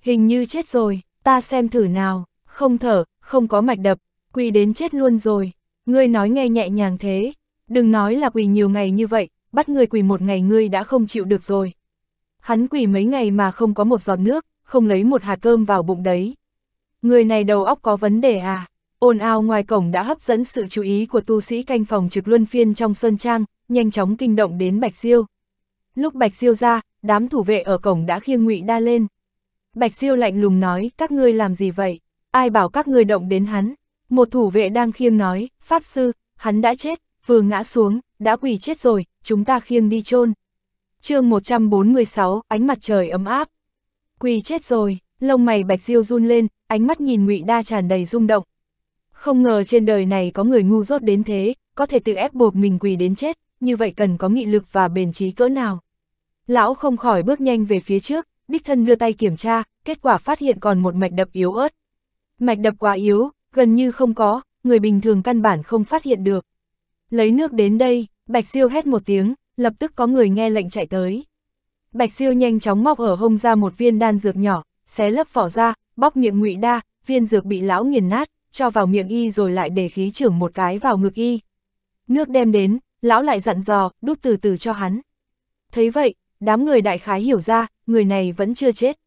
Speaker 1: Hình như chết rồi, ta xem thử nào, không thở, không có mạch đập, quỳ đến chết luôn rồi. Ngươi nói nghe nhẹ nhàng thế, đừng nói là quỳ nhiều ngày như vậy, bắt người quỳ một ngày ngươi đã không chịu được rồi. Hắn quỳ mấy ngày mà không có một giọt nước, không lấy một hạt cơm vào bụng đấy. Người này đầu óc có vấn đề à? Ồn ào ngoài cổng đã hấp dẫn sự chú ý của tu sĩ canh phòng trực luân phiên trong Sơn Trang, nhanh chóng kinh động đến Bạch Diêu. Lúc Bạch Diêu ra, đám thủ vệ ở cổng đã khiêng ngụy đa lên. Bạch Diêu lạnh lùng nói, các ngươi làm gì vậy? Ai bảo các ngươi động đến hắn? Một thủ vệ đang khiêng nói, Pháp Sư, hắn đã chết, vừa ngã xuống, đã quỳ chết rồi, chúng ta khiêng đi chôn chương 146, ánh mặt trời ấm áp. Quỳ chết rồi, lông mày Bạch Diêu run lên, ánh mắt nhìn Ngụy Đa tràn đầy rung động. Không ngờ trên đời này có người ngu dốt đến thế, có thể tự ép buộc mình quỳ đến chết, như vậy cần có nghị lực và bền trí cỡ nào. Lão không khỏi bước nhanh về phía trước, đích thân đưa tay kiểm tra, kết quả phát hiện còn một mạch đập yếu ớt. Mạch đập quá yếu, gần như không có, người bình thường căn bản không phát hiện được. Lấy nước đến đây, Bạch Diêu hét một tiếng, lập tức có người nghe lệnh chạy tới. Bạch Diêu nhanh chóng móc ở hông ra một viên đan dược nhỏ, xé lớp vỏ ra, bóc miệng ngụy đa, viên dược bị lão nghiền nát, cho vào miệng y rồi lại để khí trưởng một cái vào ngực y. Nước đem đến, lão lại dặn dò, đút từ từ cho hắn. Thấy vậy, đám người đại khái hiểu ra, người này vẫn chưa chết.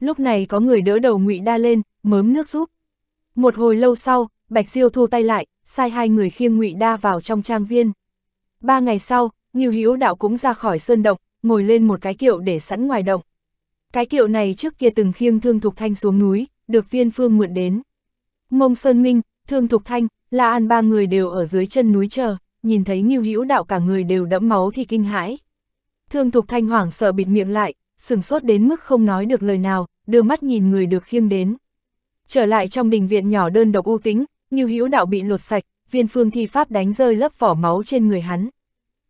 Speaker 1: Lúc này có người đỡ đầu ngụy đa lên, mớm nước giúp. Một hồi lâu sau, Bạch Diêu thu tay lại, sai hai người khiêng ngụy đa vào trong trang viên. Ba ngày sau, Nhiều hiếu Đạo cũng ra khỏi sơn động, ngồi lên một cái kiệu để sẵn ngoài động. Cái kiệu này trước kia từng khiêng Thương Thục Thanh xuống núi, được viên phương mượn đến. Mông Sơn Minh, Thương Thục Thanh, La An ba người đều ở dưới chân núi chờ, nhìn thấy Ngưu Hữu Đạo cả người đều đẫm máu thì kinh hãi. Thương Thục Thanh hoảng sợ bịt miệng lại, sừng sốt đến mức không nói được lời nào, đưa mắt nhìn người được khiêng đến. Trở lại trong đình viện nhỏ đơn độc u tính, Ngưu Hữu Đạo bị lột sạch, viên phương thi pháp đánh rơi lớp vỏ máu trên người hắn.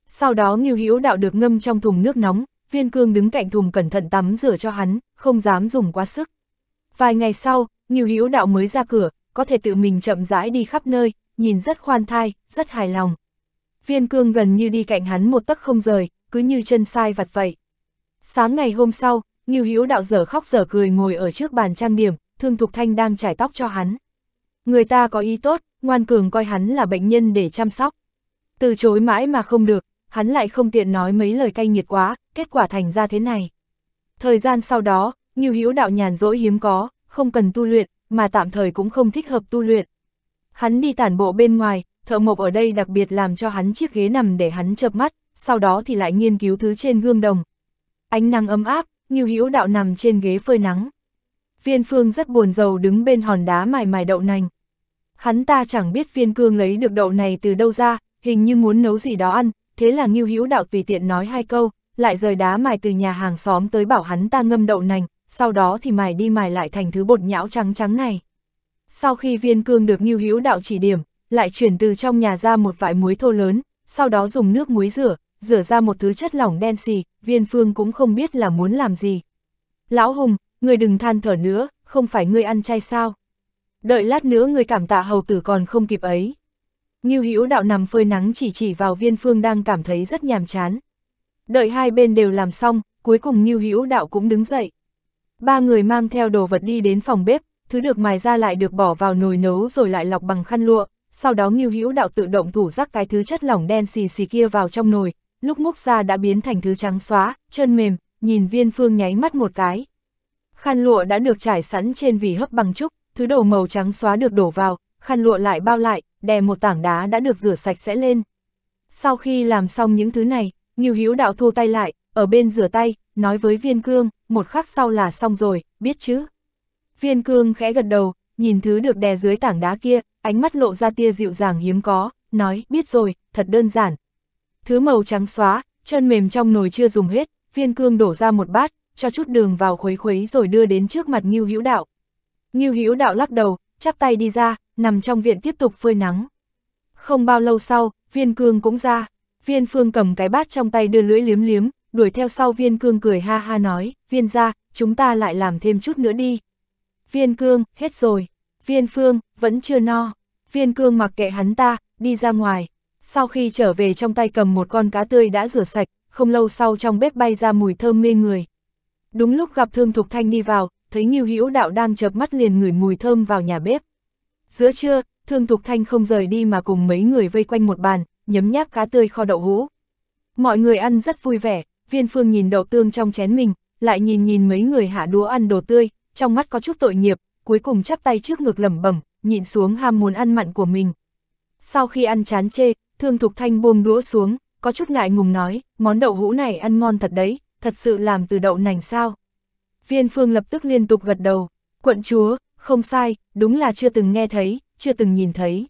Speaker 1: Sau đó Ngưu Hữu Đạo được ngâm trong thùng nước nóng, viên cương đứng cạnh thùng cẩn thận tắm rửa cho hắn, không dám dùng quá sức. Vài ngày sau, nhiều hữu đạo mới ra cửa, có thể tự mình chậm rãi đi khắp nơi, nhìn rất khoan thai, rất hài lòng. Viên cương gần như đi cạnh hắn một tấc không rời, cứ như chân sai vặt vậy. Sáng ngày hôm sau, nhiều hữu đạo dở khóc dở cười ngồi ở trước bàn trang điểm, thương thục thanh đang trải tóc cho hắn. Người ta có ý tốt, ngoan cường coi hắn là bệnh nhân để chăm sóc. Từ chối mãi mà không được, hắn lại không tiện nói mấy lời cay nghiệt quá, kết quả thành ra thế này. Thời gian sau đó, như hữu đạo nhàn rỗi hiếm có, không cần tu luyện, mà tạm thời cũng không thích hợp tu luyện. Hắn đi tản bộ bên ngoài, thợ mộc ở đây đặc biệt làm cho hắn chiếc ghế nằm để hắn chợp mắt, sau đó thì lại nghiên cứu thứ trên gương đồng. Ánh nắng ấm áp, như hữu đạo nằm trên ghế phơi nắng. Viên phương rất buồn rầu đứng bên hòn đá mài mài đậu nành. Hắn ta chẳng biết viên cương lấy được đậu này từ đâu ra, hình như muốn nấu gì đó ăn, thế là Ngưu Hữu Đạo tùy tiện nói hai câu, lại rời đá mài từ nhà hàng xóm tới bảo hắn ta ngâm đậu nành, sau đó thì mài đi mài lại thành thứ bột nhão trắng trắng này. Sau khi viên cương được Ngưu Hữu Đạo chỉ điểm, lại chuyển từ trong nhà ra một vại muối thô lớn, sau đó dùng nước muối rửa, rửa ra một thứ chất lỏng đen xì, viên phương cũng không biết là muốn làm gì. Lão Hùng, người đừng than thở nữa, không phải người ăn chay sao? Đợi lát nữa người cảm tạ hầu tử còn không kịp ấy. Ngưu Hữu Đạo nằm phơi nắng chỉ chỉ vào Viên Phương đang cảm thấy rất nhàm chán. Đợi hai bên đều làm xong, cuối cùng Ngưu Hữu Đạo cũng đứng dậy. Ba người mang theo đồ vật đi đến phòng bếp, thứ được mài ra lại được bỏ vào nồi nấu rồi lại lọc bằng khăn lụa, sau đó Ngưu Hữu Đạo tự động thủ rắc cái thứ chất lỏng đen xì xì kia vào trong nồi, lúc múc ra đã biến thành thứ trắng xóa, chân mềm, nhìn Viên Phương nháy mắt một cái. Khăn lụa đã được trải sẵn trên vỉ hấp bằng trúc, thứ đồ màu trắng xóa được đổ vào, khăn lụa lại bao lại, đè một tảng đá đã được rửa sạch sẽ lên. Sau khi làm xong những thứ này, Ngưu Hiếu Đạo thu tay lại, ở bên rửa tay, nói với Viên Cương, một khắc sau là xong rồi, biết chứ? Viên Cương khẽ gật đầu, nhìn thứ được đè dưới tảng đá kia, ánh mắt lộ ra tia dịu dàng hiếm có, nói, biết rồi, thật đơn giản. Thứ màu trắng xóa, chân mềm trong nồi chưa dùng hết, Viên Cương đổ ra một bát, cho chút đường vào khuấy khuấy rồi đưa đến trước mặt Ngưu Hữu Đạo. Ngưu Hữu Đạo lắc đầu, chắp tay đi ra, nằm trong viện tiếp tục phơi nắng. Không bao lâu sau, viên cương cũng ra, viên phương cầm cái bát trong tay đưa lưỡi liếm liếm, đuổi theo sau viên cương cười ha ha nói, viên ra, chúng ta lại làm thêm chút nữa đi. Viên cương, hết rồi, viên phương, vẫn chưa no, viên cương mặc kệ hắn ta, đi ra ngoài, sau khi trở về trong tay cầm một con cá tươi đã rửa sạch, không lâu sau trong bếp bay ra mùi thơm mê người. Đúng lúc gặp Thương Thục Thanh đi vào, thấy Nghiêu Hữu Đạo đang chợp mắt liền ngửi mùi thơm vào nhà bếp. Giữa trưa, Thương Thục Thanh không rời đi mà cùng mấy người vây quanh một bàn, nhấm nháp cá tươi kho đậu hũ. Mọi người ăn rất vui vẻ, viên phương nhìn đậu tương trong chén mình, lại nhìn nhìn mấy người hạ đũa ăn đồ tươi, trong mắt có chút tội nghiệp, cuối cùng chắp tay trước ngực lẩm bẩm, nhịn xuống ham muốn ăn mặn của mình. Sau khi ăn chán chê, Thương Thục Thanh buông đũa xuống, có chút ngại ngùng nói, món đậu hũ này ăn ngon thật đấy, thật sự làm từ đậu nành sao. Viên phương lập tức liên tục gật đầu, quận chúa, không sai, đúng là chưa từng nghe thấy, chưa từng nhìn thấy.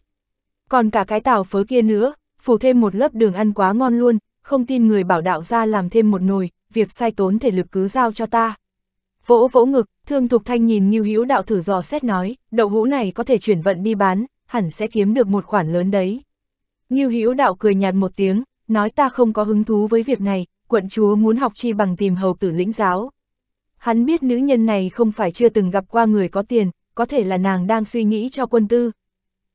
Speaker 1: Còn cả cái tàu phớ kia nữa, phủ thêm một lớp đường ăn quá ngon luôn, không tin người bảo đạo ra làm thêm một nồi, việc sai tốn thể lực cứ giao cho ta. Vỗ vỗ ngực, thương thục thanh nhìn như hữu đạo thử dò xét nói, đậu hũ này có thể chuyển vận đi bán, hẳn sẽ kiếm được một khoản lớn đấy. Như hữu đạo cười nhạt một tiếng, nói ta không có hứng thú với việc này, quận chúa muốn học chi bằng tìm hầu tử lĩnh giáo. Hắn biết nữ nhân này không phải chưa từng gặp qua người có tiền, có thể là nàng đang suy nghĩ cho quân tư.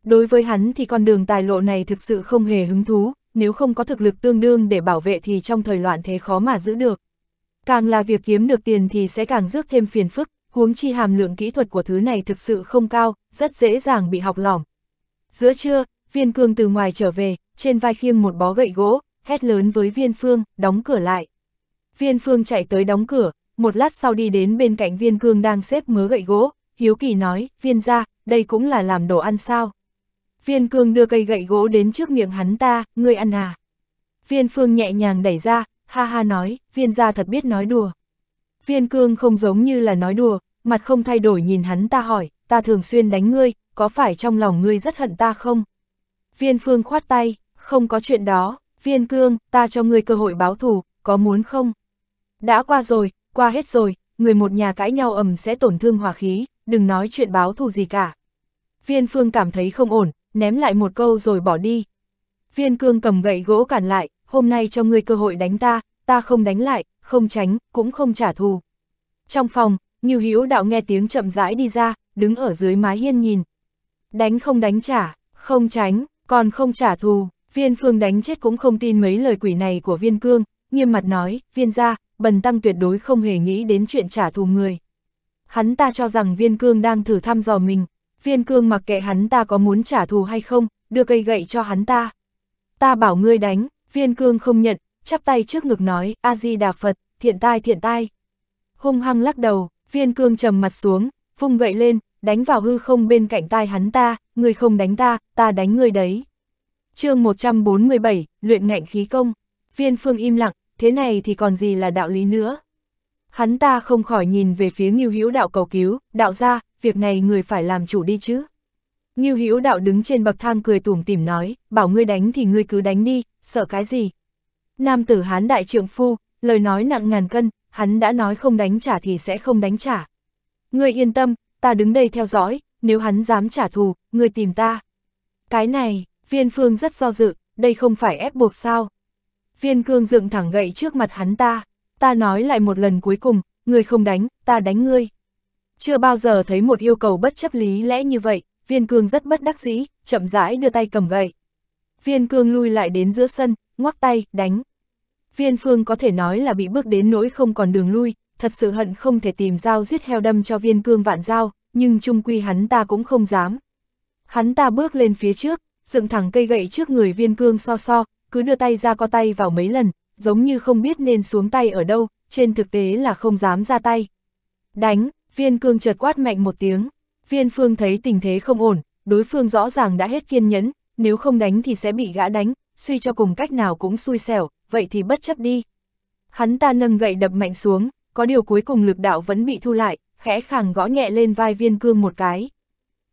Speaker 1: Đối với hắn thì con đường tài lộ này thực sự không hề hứng thú, nếu không có thực lực tương đương để bảo vệ thì trong thời loạn thế khó mà giữ được. Càng là việc kiếm được tiền thì sẽ càng rước thêm phiền phức, huống chi hàm lượng kỹ thuật của thứ này thực sự không cao, rất dễ dàng bị học lỏng. Giữa trưa, viên cương từ ngoài trở về, trên vai khiêng một bó gậy gỗ, hét lớn với viên phương, đóng cửa lại. Viên phương chạy tới đóng cửa, một lát sau đi đến bên cạnh viên cương đang xếp mớ gậy gỗ, hiếu kỳ nói, viên ra, đây cũng là làm đồ ăn sao. Viên cương đưa cây gậy gỗ đến trước miệng hắn ta, ngươi ăn à. Viên phương nhẹ nhàng đẩy ra, ha ha nói, viên ra thật biết nói đùa. Viên cương không giống như là nói đùa, mặt không thay đổi nhìn hắn ta hỏi, ta thường xuyên đánh ngươi, có phải trong lòng ngươi rất hận ta không? Viên phương khoát tay, không có chuyện đó, viên cương, ta cho ngươi cơ hội báo thù, có muốn không? Đã qua rồi, qua hết rồi, người một nhà cãi nhau ầm sẽ tổn thương hòa khí, đừng nói chuyện báo thù gì cả. Viên Phương cảm thấy không ổn, ném lại một câu rồi bỏ đi. Viên Cương cầm gậy gỗ cản lại, hôm nay cho ngươi cơ hội đánh ta, ta không đánh lại, không tránh, cũng không trả thù. Trong phòng, Như Hữu Đạo nghe tiếng chậm rãi đi ra, đứng ở dưới mái hiên nhìn. Đánh không đánh trả, không tránh, còn không trả thù, Viên Phương đánh chết cũng không tin mấy lời quỷ này của Viên Cương, nghiêm mặt nói, Viên gia, Bần Tăng tuyệt đối không hề nghĩ đến chuyện trả thù người hắn ta cho rằng viên cương đang thử thăm dò mình, viên cương mặc kệ hắn ta có muốn trả thù hay không, đưa cây gậy cho hắn ta. Ta bảo ngươi đánh, viên cương không nhận, chắp tay trước ngực nói, A-di-đà Phật, thiện tai thiện tai. Hung hăng lắc đầu, viên cương trầm mặt xuống, vung gậy lên, đánh vào hư không bên cạnh tai hắn ta, ngươi không đánh ta, ta đánh ngươi đấy. chương 147, luyện ngạnh khí công, viên phương im lặng, thế này thì còn gì là đạo lý nữa. Hắn ta không khỏi nhìn về phía Ngưu Hữu Đạo cầu cứu, đạo gia việc này người phải làm chủ đi chứ. Ngưu Hữu Đạo đứng trên bậc thang cười tủm tỉm nói, bảo ngươi đánh thì ngươi cứ đánh đi, sợ cái gì. Nam tử hán đại trượng phu, lời nói nặng ngàn cân, hắn đã nói không đánh trả thì sẽ không đánh trả. Ngươi yên tâm, ta đứng đây theo dõi, nếu hắn dám trả thù, ngươi tìm ta. Cái này, viên phương rất do dự, đây không phải ép buộc sao. Viên cương dựng thẳng gậy trước mặt hắn ta ta nói lại một lần cuối cùng, ngươi không đánh, ta đánh ngươi. Chưa bao giờ thấy một yêu cầu bất chấp lý lẽ như vậy, viên cương rất bất đắc dĩ, chậm rãi đưa tay cầm gậy. Viên cương lui lại đến giữa sân, ngoắc tay, đánh. Viên phương có thể nói là bị bước đến nỗi không còn đường lui, thật sự hận không thể tìm dao giết heo đâm cho viên cương vạn dao, nhưng trung quy hắn ta cũng không dám. Hắn ta bước lên phía trước, dựng thẳng cây gậy trước người viên cương so so, cứ đưa tay ra co tay vào mấy lần, giống như không biết nên xuống tay ở đâu, trên thực tế là không dám ra tay. Đánh, viên cương chợt quát mạnh một tiếng, viên phương thấy tình thế không ổn, đối phương rõ ràng đã hết kiên nhẫn, nếu không đánh thì sẽ bị gã đánh, suy cho cùng cách nào cũng xui xẻo, vậy thì bất chấp đi. Hắn ta nâng gậy đập mạnh xuống, có điều cuối cùng lực đạo vẫn bị thu lại, khẽ khàng gõ nhẹ lên vai viên cương một cái.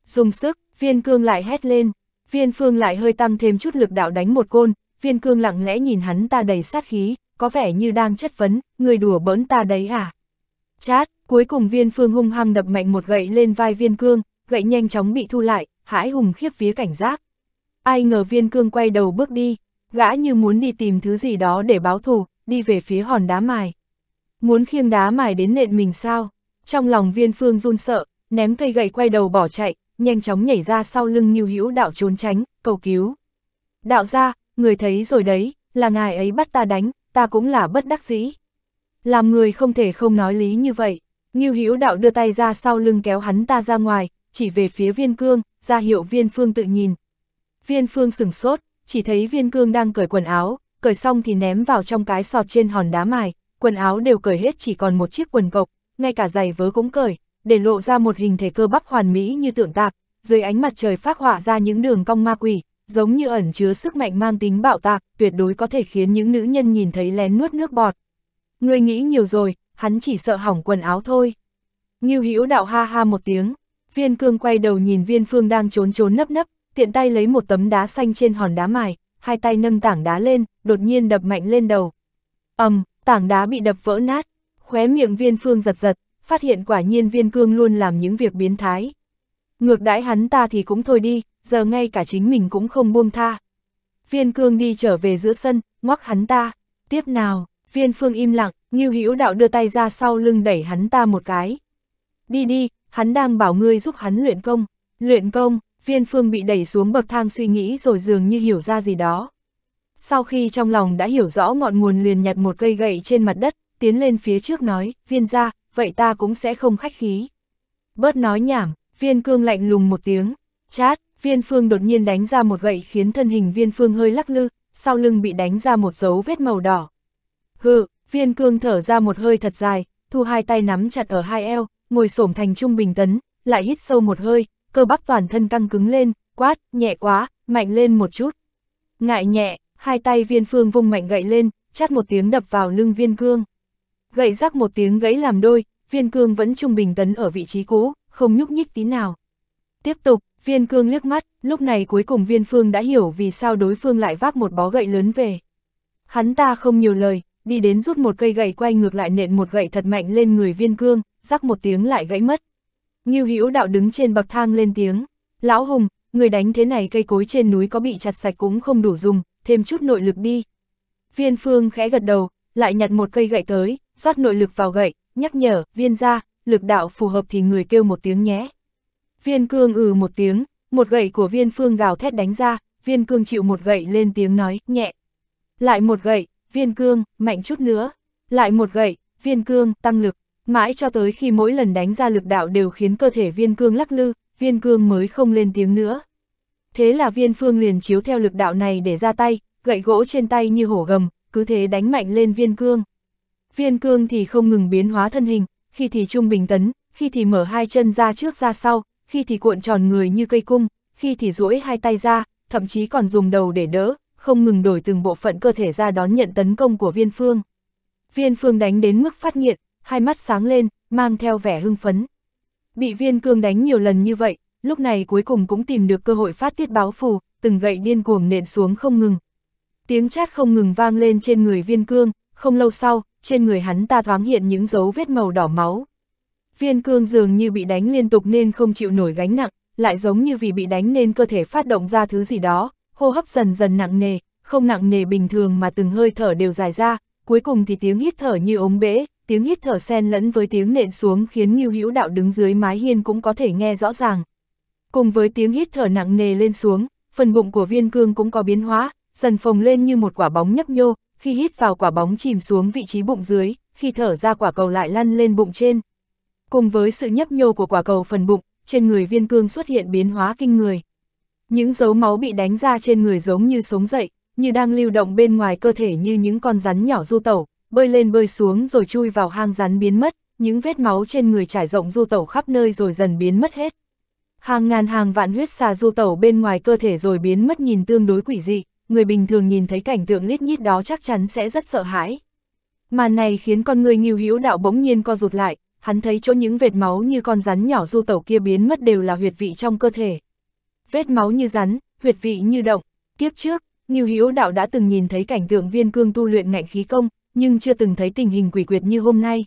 Speaker 1: Dùng sức, viên cương lại hét lên, viên phương lại hơi tăng thêm chút lực đạo đánh một côn, viên cương lặng lẽ nhìn hắn ta đầy sát khí, có vẻ như đang chất vấn, người đùa bỡn ta đấy à? Chát, cuối cùng viên phương hung hăng đập mạnh một gậy lên vai viên cương, gậy nhanh chóng bị thu lại, hãi hùng khiếp phía cảnh giác. Ai ngờ viên cương quay đầu bước đi, gã như muốn đi tìm thứ gì đó để báo thù, đi về phía hòn đá mài. Muốn khiêng đá mài đến nện mình sao? Trong lòng viên phương run sợ, ném cây gậy quay đầu bỏ chạy, nhanh chóng nhảy ra sau lưng như hữu đạo trốn tránh, cầu cứu. Đạo gia người thấy rồi đấy, là ngài ấy bắt ta đánh, ta cũng là bất đắc dĩ. Làm người không thể không nói lý như vậy, Ngưu Hữu Đạo đưa tay ra sau lưng kéo hắn ta ra ngoài, chỉ về phía viên cương, ra hiệu viên phương tự nhìn. Viên phương sửng sốt, chỉ thấy viên cương đang cởi quần áo, cởi xong thì ném vào trong cái sọt trên hòn đá mài, quần áo đều cởi hết chỉ còn một chiếc quần cộc, ngay cả giày vớ cũng cởi, để lộ ra một hình thể cơ bắp hoàn mỹ như tượng tạc, dưới ánh mặt trời phát họa ra những đường cong ma quỷ, giống như ẩn chứa sức mạnh mang tính bạo tạc, tuyệt đối có thể khiến những nữ nhân nhìn thấy lén nuốt nước bọt. Người nghĩ nhiều rồi, hắn chỉ sợ hỏng quần áo thôi. Ngưu Hữu đạo ha ha một tiếng, viên cương quay đầu nhìn viên phương đang trốn trốn nấp nấp, tiện tay lấy một tấm đá xanh trên hòn đá mài, hai tay nâng tảng đá lên, đột nhiên đập mạnh lên đầu. ầm, tảng đá bị đập vỡ nát, khóe miệng viên phương giật giật, phát hiện quả nhiên viên cương luôn làm những việc biến thái. Ngược đãi hắn ta thì cũng thôi đi, giờ ngay cả chính mình cũng không buông tha. Viên cương đi trở về giữa sân, ngoắc hắn ta, tiếp nào, viên phương im lặng, nghiêu hữu đạo đưa tay ra sau lưng đẩy hắn ta một cái. Đi đi, hắn đang bảo ngươi giúp hắn luyện công, luyện công, viên phương bị đẩy xuống bậc thang suy nghĩ rồi dường như hiểu ra gì đó. Sau khi trong lòng đã hiểu rõ ngọn nguồn liền nhặt một cây gậy trên mặt đất, tiến lên phía trước nói, viên ra, vậy ta cũng sẽ không khách khí. Bớt nói nhảm, viên cương lạnh lùng một tiếng, chát, viên phương đột nhiên đánh ra một gậy khiến thân hình viên phương hơi lắc lư, sau lưng bị đánh ra một dấu vết màu đỏ. Hừ, viên cương thở ra một hơi thật dài, thu hai tay nắm chặt ở hai eo, ngồi xổm thành trung bình tấn, lại hít sâu một hơi, cơ bắp toàn thân căng cứng lên, quát, nhẹ quá, mạnh lên một chút. Ngại nhẹ, hai tay viên phương vung mạnh gậy lên, chát một tiếng đập vào lưng viên cương. Gậy rắc một tiếng gãy làm đôi, viên cương vẫn trung bình tấn ở vị trí cũ, không nhúc nhích tí nào. Tiếp tục, Viên cương liếc mắt, lúc này cuối cùng viên phương đã hiểu vì sao đối phương lại vác một bó gậy lớn về. Hắn ta không nhiều lời, đi đến rút một cây gậy quay ngược lại nện một gậy thật mạnh lên người viên cương, rắc một tiếng lại gãy mất. Nghiêu hữu đạo đứng trên bậc thang lên tiếng, lão hùng, người đánh thế này cây cối trên núi có bị chặt sạch cũng không đủ dùng, thêm chút nội lực đi. Viên phương khẽ gật đầu, lại nhặt một cây gậy tới, rót nội lực vào gậy, nhắc nhở, viên ra, lực đạo phù hợp thì người kêu một tiếng nhé. Viên cương ừ một tiếng, một gậy của viên phương gào thét đánh ra, viên cương chịu một gậy lên tiếng nói, nhẹ. Lại một gậy, viên cương, mạnh chút nữa. Lại một gậy, viên cương, tăng lực. Mãi cho tới khi mỗi lần đánh ra lực đạo đều khiến cơ thể viên cương lắc lư, viên cương mới không lên tiếng nữa. Thế là viên phương liền chiếu theo lực đạo này để ra tay, gậy gỗ trên tay như hổ gầm, cứ thế đánh mạnh lên viên cương. Viên cương thì không ngừng biến hóa thân hình, khi thì trung bình tấn, khi thì mở hai chân ra trước ra sau, khi thì cuộn tròn người như cây cung, khi thì duỗi hai tay ra, thậm chí còn dùng đầu để đỡ, không ngừng đổi từng bộ phận cơ thể ra đón nhận tấn công của viên phương. Viên phương đánh đến mức phát nghiện, hai mắt sáng lên, mang theo vẻ hưng phấn. Bị viên cương đánh nhiều lần như vậy, lúc này cuối cùng cũng tìm được cơ hội phát tiết báo phù, từng gậy điên cuồng nện xuống không ngừng. Tiếng chát không ngừng vang lên trên người viên cương, không lâu sau, trên người hắn ta thoáng hiện những dấu vết màu đỏ máu, Viên cương dường như bị đánh liên tục nên không chịu nổi gánh nặng, lại giống như vì bị đánh nên cơ thể phát động ra thứ gì đó, hô hấp dần dần nặng nề, không nặng nề bình thường mà từng hơi thở đều dài ra, cuối cùng thì tiếng hít thở như ống bể, tiếng hít thở xen lẫn với tiếng nện xuống khiến Ngưu Hữu Đạo đứng dưới mái hiên cũng có thể nghe rõ ràng. Cùng với tiếng hít thở nặng nề lên xuống, phần bụng của viên cương cũng có biến hóa, dần phồng lên như một quả bóng nhấp nhô, khi hít vào quả bóng chìm xuống vị trí bụng dưới, khi thở ra quả cầu lại lăn lên bụng trên. Cùng với sự nhấp nhô của quả cầu phần bụng, trên người viên cương xuất hiện biến hóa kinh người. Những dấu máu bị đánh ra trên người giống như sống dậy, như đang lưu động bên ngoài cơ thể như những con rắn nhỏ du tẩu, bơi lên bơi xuống rồi chui vào hang rắn biến mất, những vết máu trên người trải rộng du tẩu khắp nơi rồi dần biến mất hết. Hàng ngàn hàng vạn huyết xà du tẩu bên ngoài cơ thể rồi biến mất nhìn tương đối quỷ dị, người bình thường nhìn thấy cảnh tượng lít nhít đó chắc chắn sẽ rất sợ hãi. Màn này khiến con người nghiêu hữu đạo bỗng nhiên co rụt lại, hắn thấy chỗ những vệt máu như con rắn nhỏ du tẩu kia biến mất đều là huyệt vị trong cơ thể. Vết máu như rắn, huyệt vị như động, kiếp trước, Ngưu Hữu Đạo đã từng nhìn thấy cảnh tượng viên cương tu luyện ngạnh khí công, nhưng chưa từng thấy tình hình quỷ quyệt như hôm nay.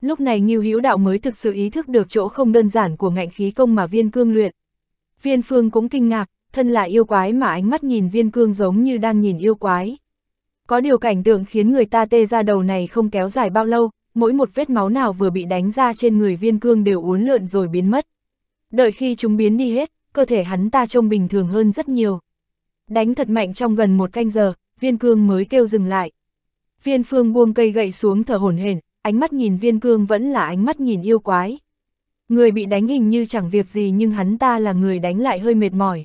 Speaker 1: Lúc này Ngưu Hữu Đạo mới thực sự ý thức được chỗ không đơn giản của ngạnh khí công mà viên cương luyện. Viên phương cũng kinh ngạc, thân là yêu quái mà ánh mắt nhìn viên cương giống như đang nhìn yêu quái. Có điều cảnh tượng khiến người ta tê ra đầu này không kéo dài bao lâu, mỗi một vết máu nào vừa bị đánh ra trên người viên cương đều uốn lượn rồi biến mất. Đợi khi chúng biến đi hết, cơ thể hắn ta trông bình thường hơn rất nhiều. Đánh thật mạnh trong gần một canh giờ, viên cương mới kêu dừng lại. Viên phương buông cây gậy xuống thở hổn hển, ánh mắt nhìn viên cương vẫn là ánh mắt nhìn yêu quái. Người bị đánh hình như chẳng việc gì nhưng hắn ta là người đánh lại hơi mệt mỏi.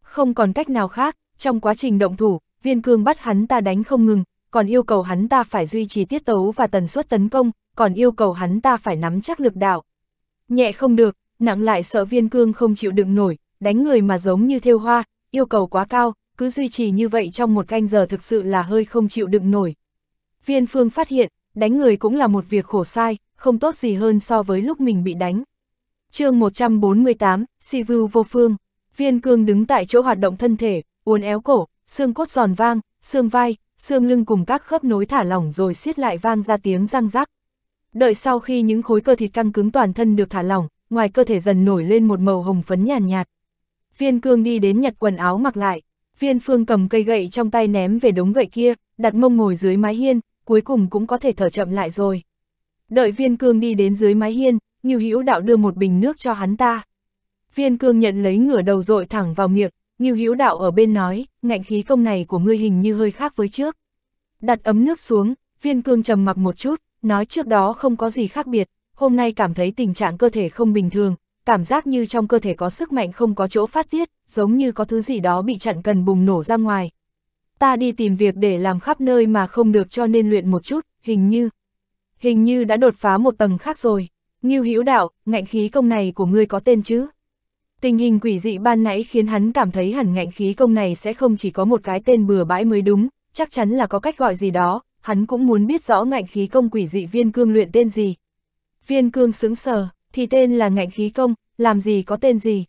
Speaker 1: Không còn cách nào khác, trong quá trình động thủ, viên cương bắt hắn ta đánh không ngừng, còn yêu cầu hắn ta phải duy trì tiết tấu và tần suất tấn công, còn yêu cầu hắn ta phải nắm chắc lực đạo. Nhẹ không được, nặng lại sợ viên cương không chịu đựng nổi, đánh người mà giống như thêu hoa, yêu cầu quá cao, cứ duy trì như vậy trong một canh giờ thực sự là hơi không chịu đựng nổi. Viên phương phát hiện, đánh người cũng là một việc khổ sai, không tốt gì hơn so với lúc mình bị đánh. chương 148, si vưu vô phương, viên cương đứng tại chỗ hoạt động thân thể, uốn éo cổ, xương cốt giòn vang, xương vai, xương lưng cùng các khớp nối thả lỏng rồi siết lại vang ra tiếng răng rắc. Đợi sau khi những khối cơ thịt căng cứng toàn thân được thả lỏng, ngoài cơ thể dần nổi lên một màu hồng phấn nhàn nhạt, nhạt. Viên cương đi đến nhặt quần áo mặc lại, viên phương cầm cây gậy trong tay ném về đống gậy kia, đặt mông ngồi dưới mái hiên, cuối cùng cũng có thể thở chậm lại rồi. Đợi viên cương đi đến dưới mái hiên, như hữu đạo đưa một bình nước cho hắn ta. Viên cương nhận lấy ngửa đầu dội thẳng vào miệng, Ngưu Hữu Đạo ở bên nói, ngạnh khí công này của ngươi hình như hơi khác với trước. Đặt ấm nước xuống, viên cương trầm mặc một chút, nói trước đó không có gì khác biệt, hôm nay cảm thấy tình trạng cơ thể không bình thường, cảm giác như trong cơ thể có sức mạnh không có chỗ phát tiết, giống như có thứ gì đó bị chặn cần bùng nổ ra ngoài. Ta đi tìm việc để làm khắp nơi mà không được cho nên luyện một chút, hình như. Hình như đã đột phá một tầng khác rồi. Ngưu Hữu Đạo, ngạnh khí công này của ngươi có tên chứ? Tình hình quỷ dị ban nãy khiến hắn cảm thấy hẳn ngạnh khí công này sẽ không chỉ có một cái tên bừa bãi mới đúng, chắc chắn là có cách gọi gì đó, hắn cũng muốn biết rõ ngạnh khí công quỷ dị viên cương luyện tên gì. Viên cương sững sờ, thì tên là ngạnh khí công, làm gì có tên gì.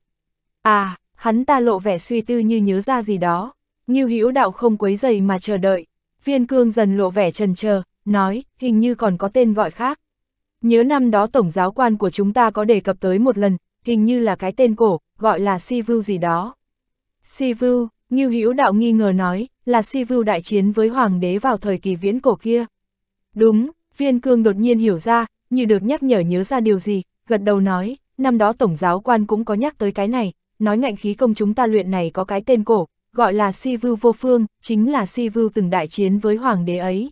Speaker 1: À, hắn ta lộ vẻ suy tư như nhớ ra gì đó, như hữu đạo không quấy dày mà chờ đợi. Viên cương dần lộ vẻ trần chờ, nói, hình như còn có tên gọi khác. Nhớ năm đó tổng giáo quan của chúng ta có đề cập tới một lần, hình như là cái tên cổ, gọi là si vưu gì đó. si vưu như hữu đạo nghi ngờ nói, là si vưu đại chiến với hoàng đế vào thời kỳ viễn cổ kia. Đúng, viên cương đột nhiên hiểu ra, như được nhắc nhở nhớ ra điều gì, gật đầu nói, năm đó tổng giáo quan cũng có nhắc tới cái này, nói ngạnh khí công chúng ta luyện này có cái tên cổ, gọi là si vưu vô phương, chính là si vưu từng đại chiến với hoàng đế ấy.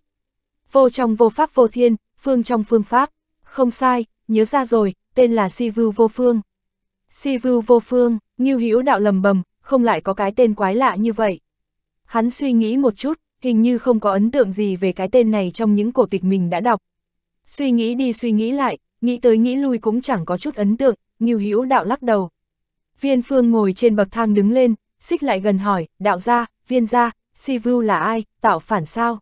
Speaker 1: Vô trong vô pháp vô thiên, phương trong phương pháp, không sai, nhớ ra rồi, tên là si vưu vô phương. Si vưu vô phương, Như Hữu đạo lầm bầm, không lại có cái tên quái lạ như vậy. Hắn suy nghĩ một chút, hình như không có ấn tượng gì về cái tên này trong những cổ tịch mình đã đọc. Suy nghĩ đi suy nghĩ lại, nghĩ tới nghĩ lui cũng chẳng có chút ấn tượng, Như Hữu đạo lắc đầu. Viên Phương ngồi trên bậc thang đứng lên, xích lại gần hỏi, đạo gia, viên gia, si vưu là ai, tạo phản sao?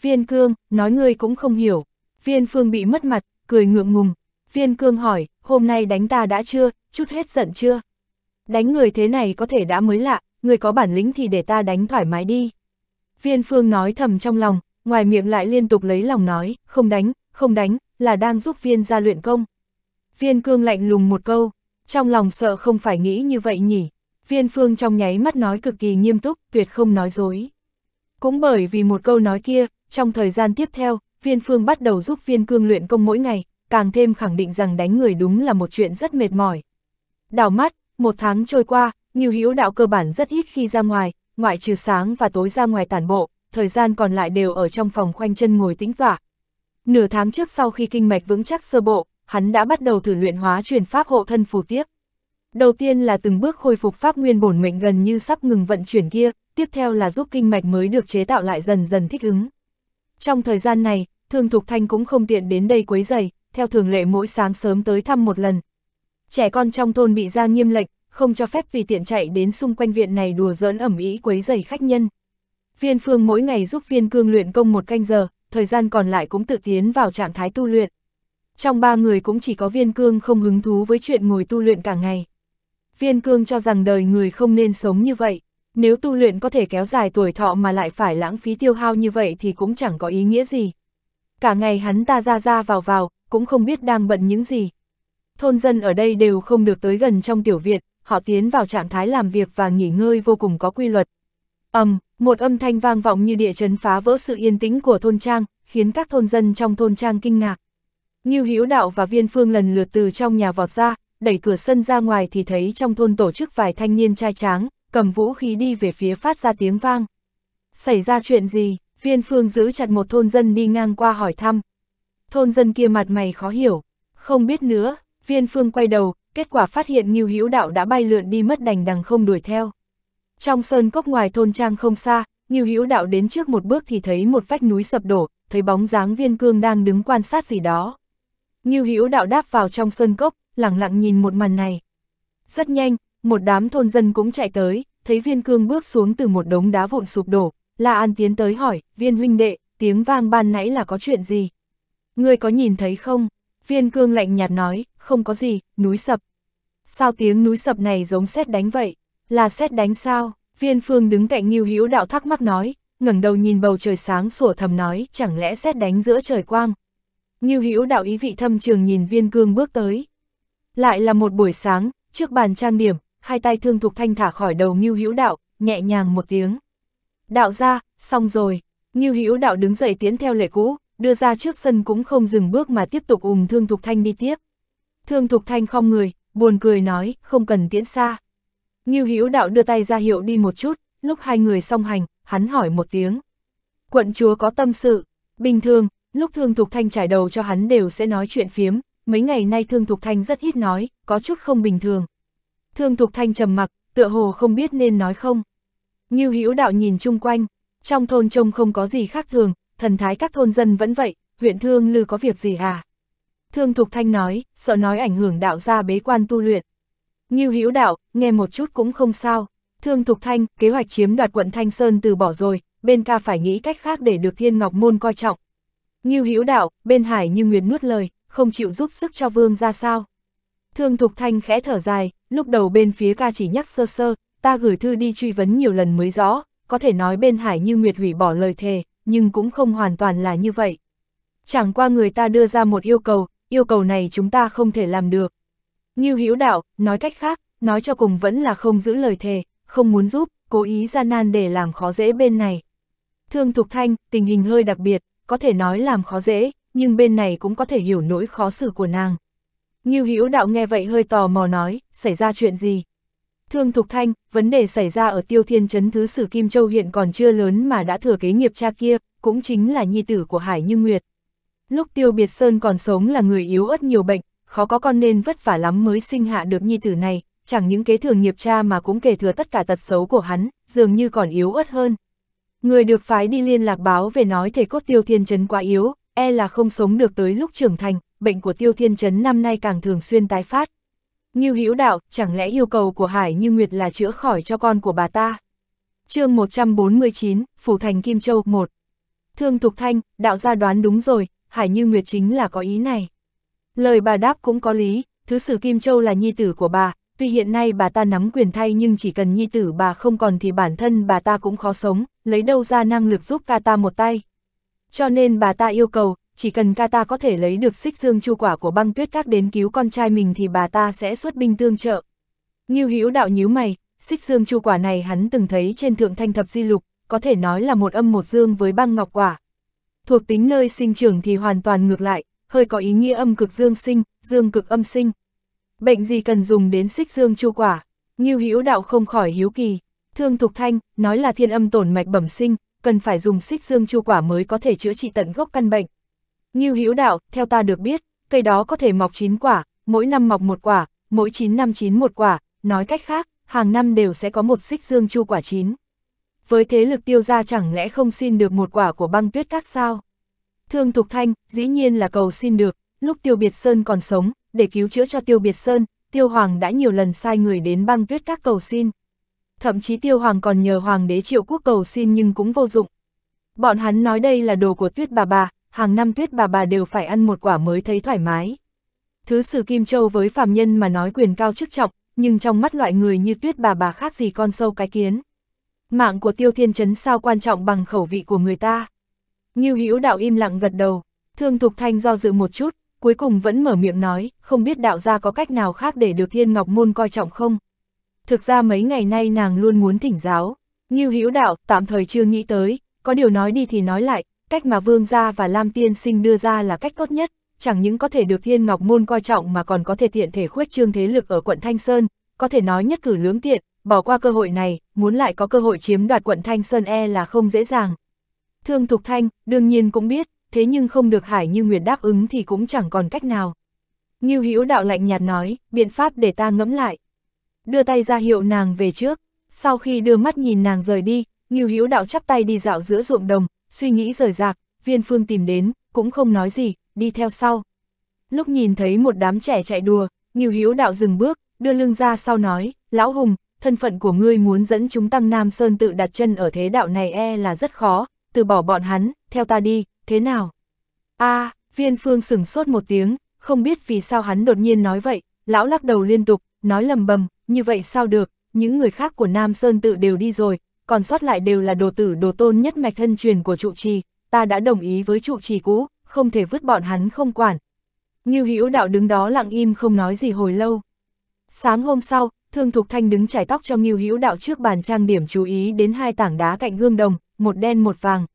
Speaker 1: Viên Cương, nói ngươi cũng không hiểu. Viên Phương bị mất mặt, cười ngượng ngùng, Viên cương hỏi, hôm nay đánh ta đã chưa, chút hết giận chưa? Đánh người thế này có thể đã mới lạ, người có bản lĩnh thì để ta đánh thoải mái đi. Viên phương nói thầm trong lòng, ngoài miệng lại liên tục lấy lòng nói, không đánh, không đánh, là đang giúp viên ra luyện công. Viên cương lạnh lùng một câu, trong lòng sợ không phải nghĩ như vậy nhỉ. Viên phương trong nháy mắt nói cực kỳ nghiêm túc, tuyệt không nói dối. Cũng bởi vì một câu nói kia, trong thời gian tiếp theo, viên phương bắt đầu giúp viên cương luyện công mỗi ngày, càng thêm khẳng định rằng đánh người đúng là một chuyện rất mệt mỏi. đào mắt, một tháng trôi qua, Nghiêu Hữu đạo cơ bản rất ít khi ra ngoài, ngoại trừ sáng và tối ra ngoài tản bộ, thời gian còn lại đều ở trong phòng khoanh chân ngồi tĩnh tọa. Nửa tháng trước sau khi kinh mạch vững chắc sơ bộ, hắn đã bắt đầu thử luyện hóa truyền pháp hộ thân phù tiếp. Đầu tiên là từng bước khôi phục pháp nguyên bổn mệnh gần như sắp ngừng vận chuyển kia, tiếp theo là giúp kinh mạch mới được chế tạo lại dần dần thích ứng. Trong thời gian này, Thương Thục Thanh cũng không tiện đến đây quấy giày, theo thường lệ mỗi sáng sớm tới thăm một lần. Trẻ con trong thôn bị ra nghiêm lệnh, không cho phép vì tiện chạy đến xung quanh viện này đùa giỡn ẩm ý quấy rầy khách nhân. Viên Phương mỗi ngày giúp Viên Cương luyện công một canh giờ, thời gian còn lại cũng tự tiến vào trạng thái tu luyện. Trong ba người cũng chỉ có Viên Cương không hứng thú với chuyện ngồi tu luyện cả ngày. Viên Cương cho rằng đời người không nên sống như vậy, nếu tu luyện có thể kéo dài tuổi thọ mà lại phải lãng phí tiêu hao như vậy thì cũng chẳng có ý nghĩa gì. Cả ngày hắn ta ra ra vào vào, cũng không biết đang bận những gì. Thôn dân ở đây đều không được tới gần trong tiểu viện, họ tiến vào trạng thái làm việc và nghỉ ngơi vô cùng có quy luật. ầm, um, một âm thanh vang vọng như địa chấn phá vỡ sự yên tĩnh của thôn trang, khiến các thôn dân trong thôn trang kinh ngạc. Ngưu Hữu Đạo và Viên Phương lần lượt từ trong nhà vọt ra, đẩy cửa sân ra ngoài thì thấy trong thôn tổ chức vài thanh niên trai tráng, cầm vũ khí đi về phía phát ra tiếng vang. Xảy ra chuyện gì? Viên Phương giữ chặt một thôn dân đi ngang qua hỏi thăm, thôn dân kia mặt mày khó hiểu. Không biết nữa, viên phương quay đầu, kết quả phát hiện Ngưu Hữu Đạo đã bay lượn đi mất đành đằng không đuổi theo. Trong sơn cốc ngoài thôn trang không xa, Ngưu Hữu Đạo đến trước một bước thì thấy một vách núi sập đổ, thấy bóng dáng Viên Cương đang đứng quan sát gì đó. Ngưu Hữu Đạo đáp vào trong sơn cốc, lặng lặng nhìn một màn này. Rất nhanh, một đám thôn dân cũng chạy tới, thấy Viên Cương bước xuống từ một đống đá vụn sụp đổ, La An tiến tới hỏi, "Viên huynh đệ, tiếng vang ban nãy là có chuyện gì?" Ngươi có nhìn thấy không? Viên cương lạnh nhạt nói, không có gì, núi sập. Sao tiếng núi sập này giống xét đánh vậy? Là xét đánh sao? Viên phương đứng cạnh Nghiêu Hữu đạo thắc mắc nói, ngẩng đầu nhìn bầu trời sáng sủa thầm nói, chẳng lẽ xét đánh giữa trời quang? Nghiêu Hữu đạo ý vị thâm trường nhìn viên cương bước tới. Lại là một buổi sáng, trước bàn trang điểm, hai tay thương thục thanh thả khỏi đầu Nghiêu Hữu đạo, nhẹ nhàng một tiếng. Đạo ra, xong rồi, Nghiêu Hữu đạo đứng dậy tiến theo lệ cũ, đưa ra trước sân cũng không dừng bước mà tiếp tục ùm Thương Thục Thanh đi tiếp. Thương Thục Thanh không người, buồn cười nói, không cần tiễn xa. như Hữu Đạo đưa tay ra hiệu đi một chút, lúc hai người song hành, hắn hỏi một tiếng. Quận chúa có tâm sự, bình thường, lúc Thương Thục Thanh trải đầu cho hắn đều sẽ nói chuyện phiếm, mấy ngày nay Thương Thục Thanh rất ít nói, có chút không bình thường. Thương Thục Thanh trầm mặc, tựa hồ không biết nên nói không. như Hữu Đạo nhìn chung quanh, trong thôn trông không có gì khác thường, thần thái các thôn dân vẫn vậy, huyện Thương Lư có việc gì à? Thương Thục Thanh nói, sợ nói ảnh hưởng đạo gia bế quan tu luyện. Nghiêu Hữu đạo, nghe một chút cũng không sao. Thương Thục Thanh, kế hoạch chiếm đoạt quận Thanh Sơn từ bỏ rồi, bên ca phải nghĩ cách khác để được Thiên Ngọc Môn coi trọng. Nghiêu Hữu đạo, bên Hải Như Nguyệt nuốt lời, không chịu giúp sức cho vương ra sao. Thương Thục Thanh khẽ thở dài, lúc đầu bên phía ca chỉ nhắc sơ sơ, ta gửi thư đi truy vấn nhiều lần mới rõ, có thể nói bên Hải Như Nguyệt hủy bỏ lời thề, nhưng cũng không hoàn toàn là như vậy. Chẳng qua người ta đưa ra một yêu cầu, yêu cầu này chúng ta không thể làm được. Ngưu Hữu Đạo, nói cách khác, nói cho cùng vẫn là không giữ lời thề, không muốn giúp, cố ý ra nan để làm khó dễ bên này. Thương Thục Thanh, tình hình hơi đặc biệt, có thể nói làm khó dễ, nhưng bên này cũng có thể hiểu nỗi khó xử của nàng. Ngưu Hữu Đạo nghe vậy hơi tò mò nói, xảy ra chuyện gì? Thương Thục Thanh, vấn đề xảy ra ở Tiêu Thiên Trấn Thứ Sử Kim Châu hiện còn chưa lớn mà đã thừa kế nghiệp cha kia, cũng chính là nhi tử của Hải Như Nguyệt. Lúc Tiêu Biệt Sơn còn sống là người yếu ớt nhiều bệnh, khó có con nên vất vả lắm mới sinh hạ được nhi tử này, chẳng những kế thừa nghiệp cha mà cũng kể thừa tất cả tật xấu của hắn, dường như còn yếu ớt hơn. Người được phái đi liên lạc báo về nói thể cốt Tiêu Thiên Trấn quá yếu, e là không sống được tới lúc trưởng thành, bệnh của Tiêu Thiên Trấn năm nay càng thường xuyên tái phát. Ngưu Hữu Đạo, chẳng lẽ yêu cầu của Hải Như Nguyệt là chữa khỏi cho con của bà ta? chương 149, Phủ Thành Kim Châu 1 Thương Thục Thanh, đạo gia đoán đúng rồi, Hải Như Nguyệt chính là có ý này. Lời bà đáp cũng có lý, thứ sử Kim Châu là nhi tử của bà, tuy hiện nay bà ta nắm quyền thay nhưng chỉ cần nhi tử bà không còn thì bản thân bà ta cũng khó sống, lấy đâu ra năng lực giúp ca ta một tay. Cho nên bà ta yêu cầu, chỉ cần ca ta có thể lấy được xích dương chu quả của băng tuyết các đến cứu con trai mình thì bà ta sẽ xuất binh tương trợ. Nghiêu hữu đạo nhíu mày, xích dương chu quả này hắn từng thấy trên thượng thanh thập di lục, có thể nói là một âm một dương với băng ngọc quả. Thuộc tính nơi sinh trưởng thì hoàn toàn ngược lại, hơi có ý nghĩa âm cực dương sinh, dương cực âm sinh. Bệnh gì cần dùng đến xích dương chu quả, Nghiêu hữu đạo không khỏi hiếu kỳ, thương thục thanh, nói là thiên âm tổn mạch bẩm sinh, cần phải dùng xích dương chu quả mới có thể chữa trị tận gốc căn bệnh, Ngưu Hữu Đạo, theo ta được biết, cây đó có thể mọc 9 quả, mỗi năm mọc một quả, mỗi 9 năm chín một quả, nói cách khác, hàng năm đều sẽ có một xích dương chu quả chín. Với thế lực tiêu gia chẳng lẽ không xin được một quả của băng tuyết các sao? Thương Thục Thanh, dĩ nhiên là cầu xin được, lúc Tiêu Biệt Sơn còn sống, để cứu chữa cho Tiêu Biệt Sơn, Tiêu Hoàng đã nhiều lần sai người đến băng tuyết các cầu xin. Thậm chí Tiêu Hoàng còn nhờ Hoàng đế triệu quốc cầu xin nhưng cũng vô dụng. Bọn hắn nói đây là đồ của tuyết bà bà, hàng năm tuyết bà bà đều phải ăn một quả mới thấy thoải mái. Thứ sử Kim Châu với phàm nhân mà nói quyền cao chức trọng, nhưng trong mắt loại người như tuyết bà bà khác gì con sâu cái kiến. Mạng của tiêu thiên chấn sao quan trọng bằng khẩu vị của người ta. Nghiêu hữu đạo im lặng gật đầu, thương thục thanh do dự một chút, cuối cùng vẫn mở miệng nói, không biết đạo gia có cách nào khác để được thiên ngọc môn coi trọng không. Thực ra mấy ngày nay nàng luôn muốn thỉnh giáo, Nghiêu hữu đạo tạm thời chưa nghĩ tới, có điều nói đi thì nói lại, cách mà Vương Gia và Lam Tiên Sinh đưa ra là cách tốt nhất, chẳng những có thể được Thiên Ngọc Môn coi trọng mà còn có thể tiện thể khuếch trương thế lực ở quận Thanh Sơn, có thể nói nhất cử lưỡng tiện, bỏ qua cơ hội này, muốn lại có cơ hội chiếm đoạt quận Thanh Sơn e là không dễ dàng. Thương Thục Thanh, đương nhiên cũng biết, thế nhưng không được Hải Như Nguyệt đáp ứng thì cũng chẳng còn cách nào. Ngưu Hữu đạo lạnh nhạt nói, biện pháp để ta ngẫm lại. Đưa tay ra hiệu nàng về trước, sau khi đưa mắt nhìn nàng rời đi, Ngưu Hữu đạo chắp tay đi dạo giữa ruộng đồng, Suy nghĩ rời rạc, viên phương tìm đến, cũng không nói gì, đi theo sau. Lúc nhìn thấy một đám trẻ chạy đùa, Nghiêu Hiếu đạo dừng bước, đưa lưng ra sau nói, Lão Hùng, thân phận của ngươi muốn dẫn chúng Tăng Nam Sơn tự đặt chân ở thế đạo này e là rất khó, từ bỏ bọn hắn, theo ta đi, thế nào? a à, viên phương sửng sốt một tiếng, không biết vì sao hắn đột nhiên nói vậy, lão lắc đầu liên tục, nói lầm bầm, như vậy sao được, những người khác của Nam Sơn tự đều đi rồi, còn sót lại đều là đồ tử đồ tôn nhất mạch thân truyền của trụ trì, ta đã đồng ý với trụ trì cũ, không thể vứt bọn hắn không quản. Ngưu Hữu Đạo đứng đó lặng im không nói gì hồi lâu. Sáng hôm sau, Thương Thục Thanh đứng chải tóc cho Ngưu Hữu Đạo trước bàn trang điểm chú ý đến hai tảng đá cạnh gương đồng, một đen một vàng.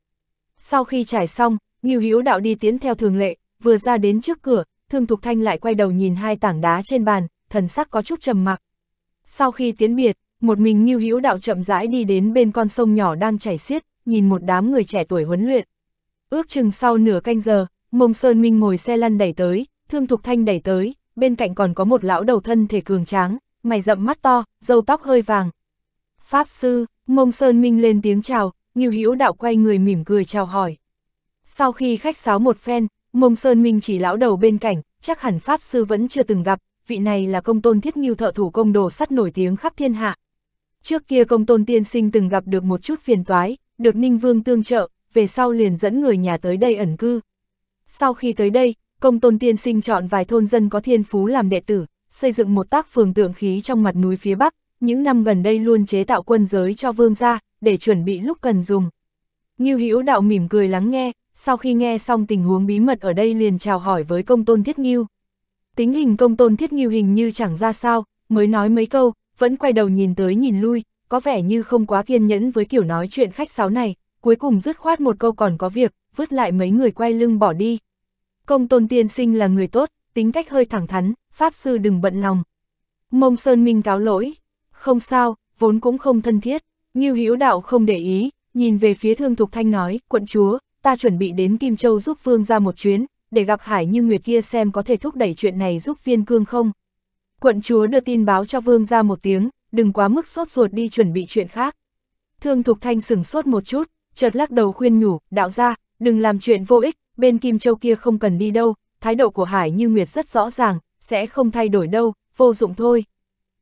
Speaker 1: Sau khi trải xong, Ngưu Hữu Đạo đi tiến theo thường lệ, vừa ra đến trước cửa, Thương Thục Thanh lại quay đầu nhìn hai tảng đá trên bàn, thần sắc có chút trầm mặc. Sau khi tiến biệt, một mình Ngưu Hữu Đạo chậm rãi đi đến bên con sông nhỏ đang chảy xiết, nhìn một đám người trẻ tuổi huấn luyện. Ước chừng sau nửa canh giờ, Mông Sơn Minh ngồi xe lăn đẩy tới, Thương Thục Thanh đẩy tới, bên cạnh còn có một lão đầu thân thể cường tráng, mày rậm mắt to, râu tóc hơi vàng. Pháp sư, Mông Sơn Minh lên tiếng chào, Ngưu Hữu Đạo quay người mỉm cười chào hỏi. Sau khi khách sáo một phen, Mông Sơn Minh chỉ lão đầu bên cạnh, chắc hẳn Pháp sư vẫn chưa từng gặp, vị này là công tôn thiết nghiêu thợ thủ công đồ sắt nổi tiếng khắp thiên hạ, Trước kia công tôn tiên sinh từng gặp được một chút phiền toái, được Ninh Vương tương trợ, về sau liền dẫn người nhà tới đây ẩn cư. Sau khi tới đây, công tôn tiên sinh chọn vài thôn dân có thiên phú làm đệ tử, xây dựng một tác phường tượng khí trong mặt núi phía Bắc, những năm gần đây luôn chế tạo quân giới cho vương gia, để chuẩn bị lúc cần dùng. Ngưu Hữu đạo mỉm cười lắng nghe, sau khi nghe xong tình huống bí mật ở đây liền chào hỏi với công tôn thiết nghiêu. Tính hình công tôn thiết nghiêu hình như chẳng ra sao, mới nói mấy câu, vẫn quay đầu nhìn tới nhìn lui, có vẻ như không quá kiên nhẫn với kiểu nói chuyện khách sáo này, cuối cùng dứt khoát một câu còn có việc, vứt lại mấy người quay lưng bỏ đi. Công tôn tiên sinh là người tốt, tính cách hơi thẳng thắn, Pháp sư đừng bận lòng. Mông Sơn Minh cáo lỗi, không sao, vốn cũng không thân thiết, như hữu đạo không để ý, nhìn về phía thương thục thanh nói, quận chúa, ta chuẩn bị đến Kim Châu giúp vương ra một chuyến, để gặp Hải Như Nguyệt kia xem có thể thúc đẩy chuyện này giúp viên cương không quận chúa đưa tin báo cho vương ra một tiếng, đừng quá mức sốt ruột đi chuẩn bị chuyện khác. Thương Thục Thanh sửng sốt một chút, chợt lắc đầu khuyên nhủ, đạo ra, đừng làm chuyện vô ích, bên Kim Châu kia không cần đi đâu, thái độ của Hải Như Nguyệt rất rõ ràng, sẽ không thay đổi đâu, vô dụng thôi.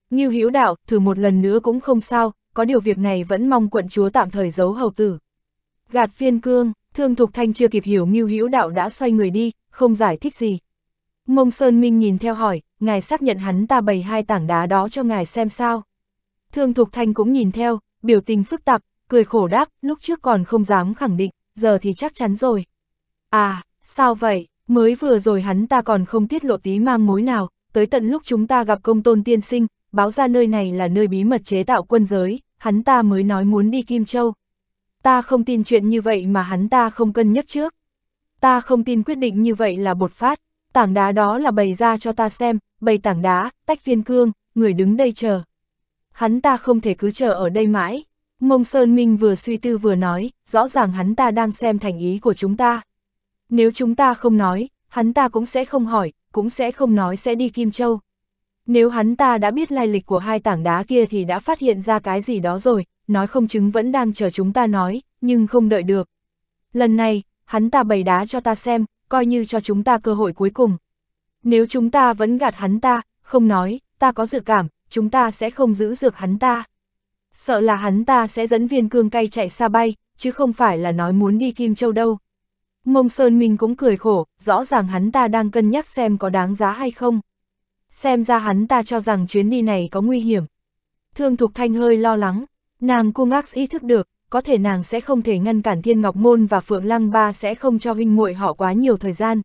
Speaker 1: Như Hữu đạo, thử một lần nữa cũng không sao, có điều việc này vẫn mong quận chúa tạm thời giấu hầu tử. Gạt phiên cương, Thương Thục Thanh chưa kịp hiểu Như Hữu Đạo đã xoay người đi, không giải thích gì. Mông Sơn Minh nhìn theo hỏi, ngài xác nhận hắn ta bày hai tảng đá đó cho ngài xem sao. Thương Thục Thanh cũng nhìn theo, biểu tình phức tạp, cười khổ đáp, lúc trước còn không dám khẳng định, giờ thì chắc chắn rồi. À, sao vậy, mới vừa rồi hắn ta còn không tiết lộ tí mang mối nào, tới tận lúc chúng ta gặp công tôn tiên sinh, báo ra nơi này là nơi bí mật chế tạo quân giới, hắn ta mới nói muốn đi Kim Châu. Ta không tin chuyện như vậy mà hắn ta không cân nhắc trước. Ta không tin quyết định như vậy là bột phát, tảng đá đó là bày ra cho ta xem, bày tảng đá, tách viên cương, người đứng đây chờ. Hắn ta không thể cứ chờ ở đây mãi. Mông Sơn Minh vừa suy tư vừa nói, rõ ràng hắn ta đang xem thành ý của chúng ta. Nếu chúng ta không nói, hắn ta cũng sẽ không hỏi, cũng sẽ không nói sẽ đi Kim Châu. Nếu hắn ta đã biết lai lịch của hai tảng đá kia thì đã phát hiện ra cái gì đó rồi, nói không chứng vẫn đang chờ chúng ta nói, nhưng không đợi được. Lần này, hắn ta bày đá cho ta xem, coi như cho chúng ta cơ hội cuối cùng. Nếu chúng ta vẫn gạt hắn ta, không nói, ta có dự cảm, chúng ta sẽ không giữ dược hắn ta. Sợ là hắn ta sẽ dẫn viên cương cay chạy xa bay, chứ không phải là nói muốn đi Kim Châu đâu. Mông Sơn Minh cũng cười khổ, rõ ràng hắn ta đang cân nhắc xem có đáng giá hay không. Xem ra hắn ta cho rằng chuyến đi này có nguy hiểm. Thương Thục Thanh hơi lo lắng, nàng cung ác ý thức được, có thể nàng sẽ không thể ngăn cản Thiên Ngọc Môn và Phượng Lăng Ba sẽ không cho huynh muội họ quá nhiều thời gian,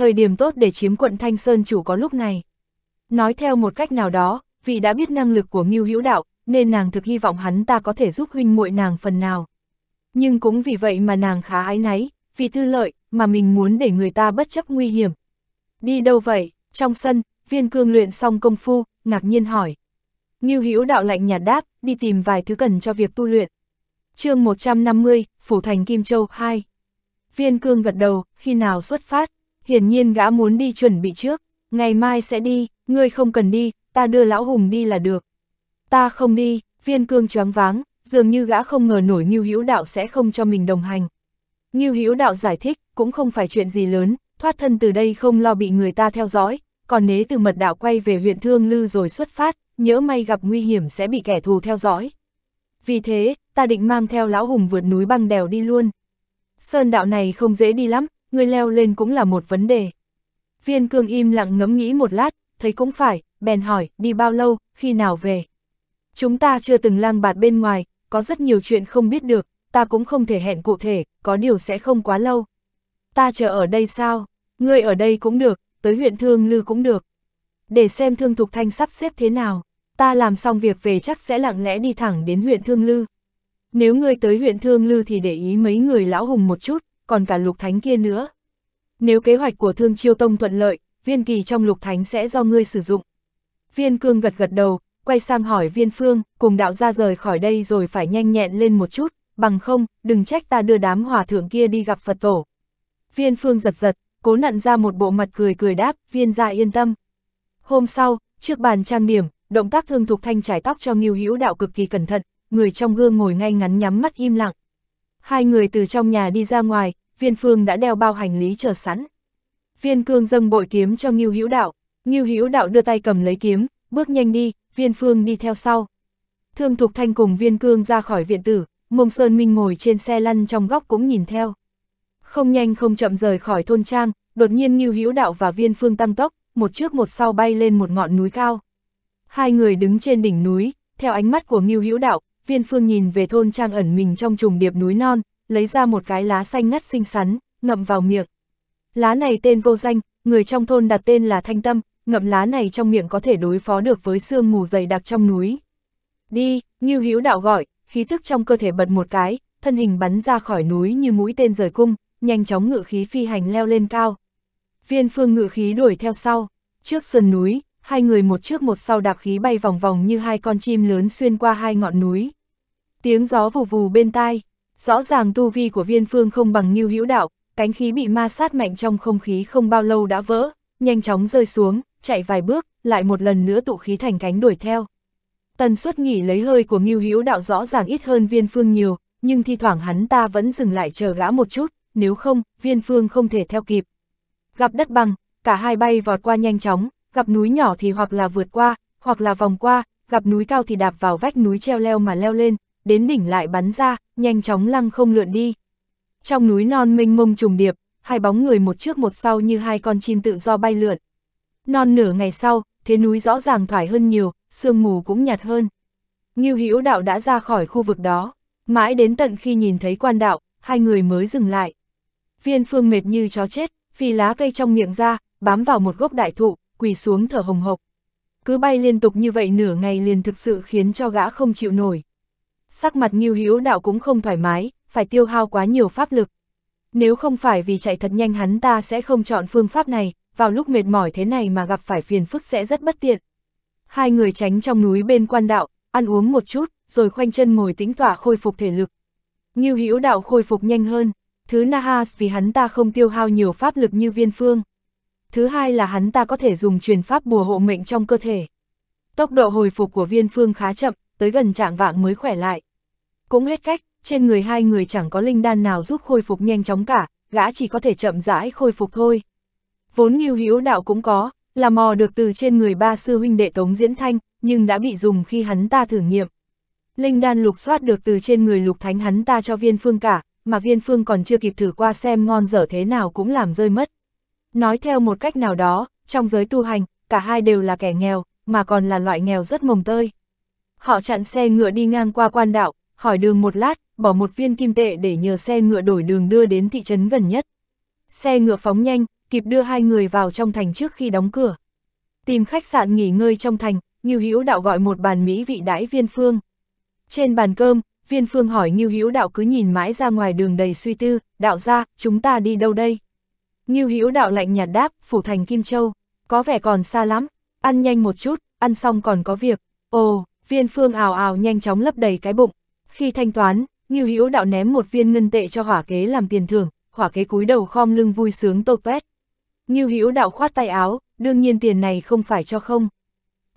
Speaker 1: thời điểm tốt để chiếm quận Thanh Sơn chủ có lúc này. Nói theo một cách nào đó, vì đã biết năng lực của Ngưu Hữu Đạo, nên nàng thực hy vọng hắn ta có thể giúp huynh muội nàng phần nào. Nhưng cũng vì vậy mà nàng khá ái náy, vì tư lợi, mà mình muốn để người ta bất chấp nguy hiểm. Đi đâu vậy? Trong sân, viên cương luyện xong công phu, ngạc nhiên hỏi. Ngưu Hữu Đạo lạnh nhạt đáp, đi tìm vài thứ cần cho việc tu luyện. chương 150, Phủ Thành Kim Châu 2. Viên cương gật đầu, khi nào xuất phát? hiển nhiên gã muốn đi chuẩn bị trước, ngày mai sẽ đi, ngươi không cần đi, ta đưa lão hùng đi là được. Ta không đi, viên cương choáng váng, dường như gã không ngờ nổi Ngưu Hữu Đạo sẽ không cho mình đồng hành. Ngưu Hữu Đạo giải thích, cũng không phải chuyện gì lớn, thoát thân từ đây không lo bị người ta theo dõi, còn nế từ mật đạo quay về huyện Thương Lư rồi xuất phát, nhớ may gặp nguy hiểm sẽ bị kẻ thù theo dõi. Vì thế, ta định mang theo lão hùng vượt núi băng đèo đi luôn. Sơn đạo này không dễ đi lắm, người leo lên cũng là một vấn đề. Viên cương im lặng ngẫm nghĩ một lát, thấy cũng phải, bèn hỏi, đi bao lâu, khi nào về. Chúng ta chưa từng lang bạt bên ngoài, có rất nhiều chuyện không biết được, ta cũng không thể hẹn cụ thể, có điều sẽ không quá lâu. Ta chờ ở đây sao? Ngươi ở đây cũng được, tới huyện Thương Lư cũng được. Để xem Thương Thục Thanh sắp xếp thế nào, ta làm xong việc về chắc sẽ lặng lẽ đi thẳng đến huyện Thương Lư. Nếu ngươi tới huyện Thương Lư thì để ý mấy người lão hùng một chút, còn cả lục thánh kia nữa. Nếu kế hoạch của Thương Chiêu Tông thuận lợi, viên kỳ trong lục thánh sẽ do ngươi sử dụng. Viên cương gật gật đầu, quay sang hỏi viên phương, cùng đạo ra rời khỏi đây rồi phải nhanh nhẹn lên một chút, bằng không, đừng trách ta đưa đám hòa thượng kia đi gặp Phật tổ. Viên phương giật giật, cố nặn ra một bộ mặt cười cười đáp, viên ra yên tâm. Hôm sau, trước bàn trang điểm, động tác thương thục thanh trải tóc cho nghiêu hữu đạo cực kỳ cẩn thận, người trong gương ngồi ngay ngắn nhắm mắt im lặng. Hai người từ trong nhà đi ra ngoài, viên phương đã đeo bao hành lý chờ sẵn. Viên cương dâng bội kiếm cho Ngưu Hữu Đạo, Ngưu Hữu Đạo đưa tay cầm lấy kiếm, bước nhanh đi, viên phương đi theo sau. Thương Thục Thanh cùng viên cương ra khỏi viện tử, Mông Sơn Minh ngồi trên xe lăn trong góc cũng nhìn theo. Không nhanh không chậm rời khỏi thôn trang, đột nhiên Ngưu Hữu Đạo và viên phương tăng tốc, một trước một sau bay lên một ngọn núi cao. Hai người đứng trên đỉnh núi, theo ánh mắt của Ngưu Hữu Đạo, viên phương nhìn về thôn trang ẩn mình trong trùng điệp núi non, lấy ra một cái lá xanh ngắt xinh xắn, ngậm vào miệng. Lá này tên vô danh, người trong thôn đặt tên là Thanh Tâm, ngậm lá này trong miệng có thể đối phó được với sương mù dày đặc trong núi. Đi, như hữu đạo gọi, khí tức trong cơ thể bật một cái, thân hình bắn ra khỏi núi như mũi tên rời cung, nhanh chóng ngự khí phi hành leo lên cao. Viên phương ngự khí đuổi theo sau, trước sườn núi, hai người một trước một sau đạp khí bay vòng vòng như hai con chim lớn xuyên qua hai ngọn núi. Tiếng gió vù vù bên tai, rõ ràng tu vi của viên phương không bằng như hữu đạo, cánh khí bị ma sát mạnh trong không khí không bao lâu đã vỡ, nhanh chóng rơi xuống, chạy vài bước, lại một lần nữa tụ khí thành cánh đuổi theo. Tần suất nghỉ lấy hơi của Ngưu Hữu Đạo rõ ràng ít hơn Viên Phương nhiều, nhưng thi thoảng hắn ta vẫn dừng lại chờ gã một chút, nếu không, Viên Phương không thể theo kịp. Gặp đất bằng, cả hai bay vọt qua nhanh chóng, gặp núi nhỏ thì hoặc là vượt qua, hoặc là vòng qua, gặp núi cao thì đạp vào vách núi treo leo mà leo lên, đến đỉnh lại bắn ra, nhanh chóng lăng không lượn đi. Trong núi non mênh mông trùng điệp, hai bóng người một trước một sau như hai con chim tự do bay lượn. Non nửa ngày sau, thế núi rõ ràng thoải hơn nhiều, sương mù cũng nhạt hơn. Ngưu Hữu Đạo đã ra khỏi khu vực đó, mãi đến tận khi nhìn thấy quan đạo, hai người mới dừng lại. Viên Phương mệt như chó chết, phi lá cây trong miệng ra, bám vào một gốc đại thụ, quỳ xuống thở hồng hộc. Cứ bay liên tục như vậy nửa ngày liền thực sự khiến cho gã không chịu nổi. Sắc mặt Ngưu hiếu Đạo cũng không thoải mái, phải tiêu hao quá nhiều pháp lực. Nếu không phải vì chạy thật nhanh hắn ta sẽ không chọn phương pháp này, vào lúc mệt mỏi thế này mà gặp phải phiền phức sẽ rất bất tiện. Hai người tránh trong núi bên quan đạo, ăn uống một chút, rồi khoanh chân ngồi tính tỏa khôi phục thể lực. Ngưu hiếu Đạo khôi phục nhanh hơn, thứ Nahas vì hắn ta không tiêu hao nhiều pháp lực như viên phương thứ hai là hắn ta có thể dùng truyền pháp bùa hộ mệnh trong cơ thể. Tốc độ hồi phục của viên phương khá chậm, tới gần trạng vạng mới khỏe lại. Cũng hết cách, trên người hai người chẳng có linh đan nào giúp khôi phục nhanh chóng cả, gã chỉ có thể chậm rãi khôi phục thôi. Vốn nghiêu hữu đạo cũng có, là mò được từ trên người ba sư huynh đệ Tống Diễn Thanh, nhưng đã bị dùng khi hắn ta thử nghiệm. Linh đan lục soát được từ trên người lục thánh hắn ta cho viên phương cả, mà viên phương còn chưa kịp thử qua xem ngon dở thế nào cũng làm rơi mất. Nói theo một cách nào đó, trong giới tu hành, cả hai đều là kẻ nghèo, mà còn là loại nghèo rất mồng tơi. Họ chặn xe ngựa đi ngang qua quan đạo, hỏi đường một lát, bỏ một viên kim tệ để nhờ xe ngựa đổi đường đưa đến thị trấn gần nhất. Xe ngựa phóng nhanh, kịp đưa hai người vào trong thành trước khi đóng cửa. Tìm khách sạn nghỉ ngơi trong thành, Ngưu Hữu Đạo gọi một bàn mỹ vị đãi Viên Phương. Trên bàn cơm, Viên Phương hỏi Ngưu Hữu Đạo cứ nhìn mãi ra ngoài đường đầy suy tư, "Đạo gia, chúng ta đi đâu đây?" Ngưu Hữu Đạo lạnh nhạt đáp, phủ thành Kim Châu, có vẻ còn xa lắm, ăn nhanh một chút, ăn xong còn có việc. Ồ, viên phương ào ào nhanh chóng lấp đầy cái bụng. Khi thanh toán, Ngưu Hữu Đạo ném một viên ngân tệ cho Hỏa Kế làm tiền thưởng, Hỏa Kế cúi đầu khom lưng vui sướng tột toét. Ngưu Hữu Đạo khoát tay áo, đương nhiên tiền này không phải cho không.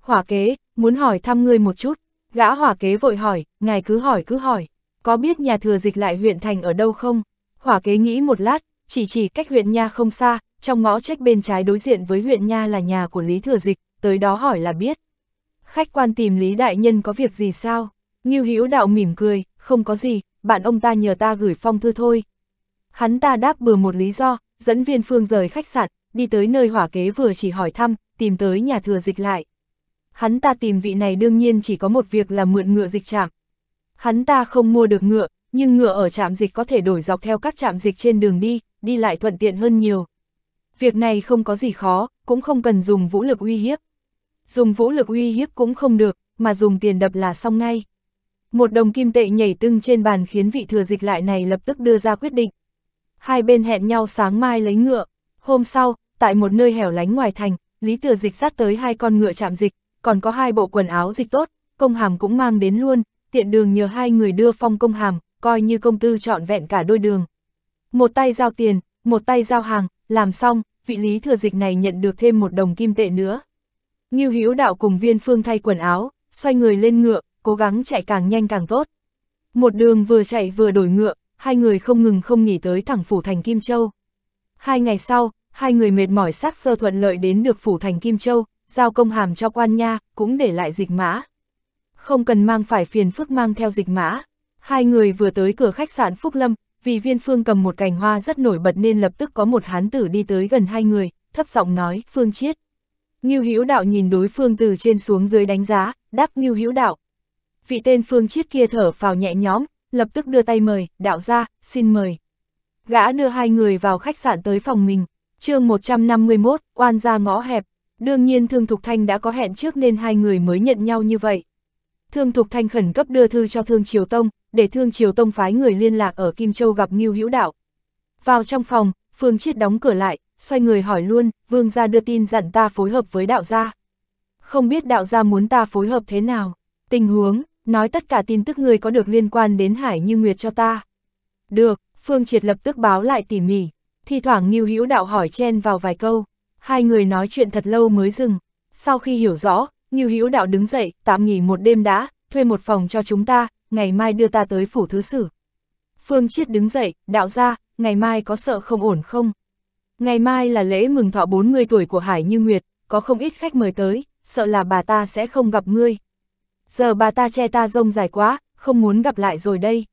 Speaker 1: Hỏa Kế, muốn hỏi thăm ngươi một chút. Gã Hỏa Kế vội hỏi, ngài cứ hỏi cứ hỏi, có biết nhà thừa dịch lại huyện thành ở đâu không? Hỏa Kế nghĩ một lát, chỉ chỉ cách huyện Nha không xa, trong ngõ trách bên trái đối diện với huyện Nha là nhà của Lý Thừa Dịch, tới đó hỏi là biết. Khách quan tìm Lý Đại Nhân có việc gì sao? Ngưu Hữu Đạo mỉm cười, không có gì, bạn ông ta nhờ ta gửi phong thư thôi. Hắn ta đáp bừa một lý do, dẫn viên phương rời khách sạn, đi tới nơi hỏa kế vừa chỉ hỏi thăm, tìm tới nhà thừa dịch lại. Hắn ta tìm vị này đương nhiên chỉ có một việc là mượn ngựa dịch trạm. Hắn ta không mua được ngựa, nhưng ngựa ở trạm dịch có thể đổi dọc theo các trạm dịch trên đường đi, đi lại thuận tiện hơn nhiều. Việc này không có gì khó, cũng không cần dùng vũ lực uy hiếp. Dùng vũ lực uy hiếp cũng không được, mà dùng tiền đập là xong ngay. Một đồng kim tệ nhảy tưng trên bàn khiến vị thừa dịch lại này lập tức đưa ra quyết định. Hai bên hẹn nhau sáng mai lấy ngựa. Hôm sau, tại một nơi hẻo lánh ngoài thành, Lý Thừa Dịch dắt tới hai con ngựa chạm dịch, còn có hai bộ quần áo dịch tốt, công hàm cũng mang đến luôn, tiện đường nhờ hai người đưa phong công hàm, coi như công tư trọn vẹn cả đôi đường. Một tay giao tiền, một tay giao hàng, làm xong, vị lý thừa dịch này nhận được thêm một đồng kim tệ nữa. Ngưu Hữu Đạo cùng Viên Phương thay quần áo, xoay người lên ngựa, cố gắng chạy càng nhanh càng tốt. Một đường vừa chạy vừa đổi ngựa, hai người không ngừng không nghỉ tới thẳng phủ thành Kim Châu. Hai ngày sau, hai người mệt mỏi xác sơ thuận lợi đến được phủ thành Kim Châu, giao công hàm cho quan nha, cũng để lại dịch mã. Không cần mang phải phiền phức mang theo dịch mã. Hai người vừa tới cửa khách sạn Phúc Lâm, vì viên phương cầm một cành hoa rất nổi bật nên lập tức có một hán tử đi tới gần hai người, thấp giọng nói, phương chiết. Ngưu Hữu Đạo nhìn đối phương từ trên xuống dưới đánh giá, đáp Ngưu Hữu Đạo. Vị tên phương chiết kia thở phào nhẹ nhõm, lập tức đưa tay mời, đạo ra, xin mời. Gã đưa hai người vào khách sạn tới phòng mình, chương 151, oan ra ngõ hẹp, đương nhiên Thương Thục Thanh đã có hẹn trước nên hai người mới nhận nhau như vậy. Thương Thục Thanh khẩn cấp đưa thư cho Thương Triều Tông, để Thương Triều Tông phái người liên lạc ở Kim Châu gặp Ngưu Hữu Đạo. Vào trong phòng, Phương Chiết đóng cửa lại, xoay người hỏi luôn, Vương gia đưa tin dặn ta phối hợp với đạo gia. Không biết đạo gia muốn ta phối hợp thế nào, tình huống, nói tất cả tin tức người có được liên quan đến Hải Như Nguyệt cho ta. Được, Phương Triệt lập tức báo lại tỉ mỉ, thi thoảng Ngưu Hữu Đạo hỏi chen vào vài câu, hai người nói chuyện thật lâu mới dừng. Sau khi hiểu rõ, Ngưu Hữu Đạo đứng dậy, tạm nghỉ một đêm đã, thuê một phòng cho chúng ta, ngày mai đưa ta tới phủ thứ sử. Phương Chiết đứng dậy, đạo ra, ngày mai có sợ không ổn không? Ngày mai là lễ mừng thọ 40 tuổi của Hải Như Nguyệt, có không ít khách mời tới, sợ là bà ta sẽ không gặp ngươi. Giờ bà ta che ta rông dài quá, không muốn gặp lại rồi đây.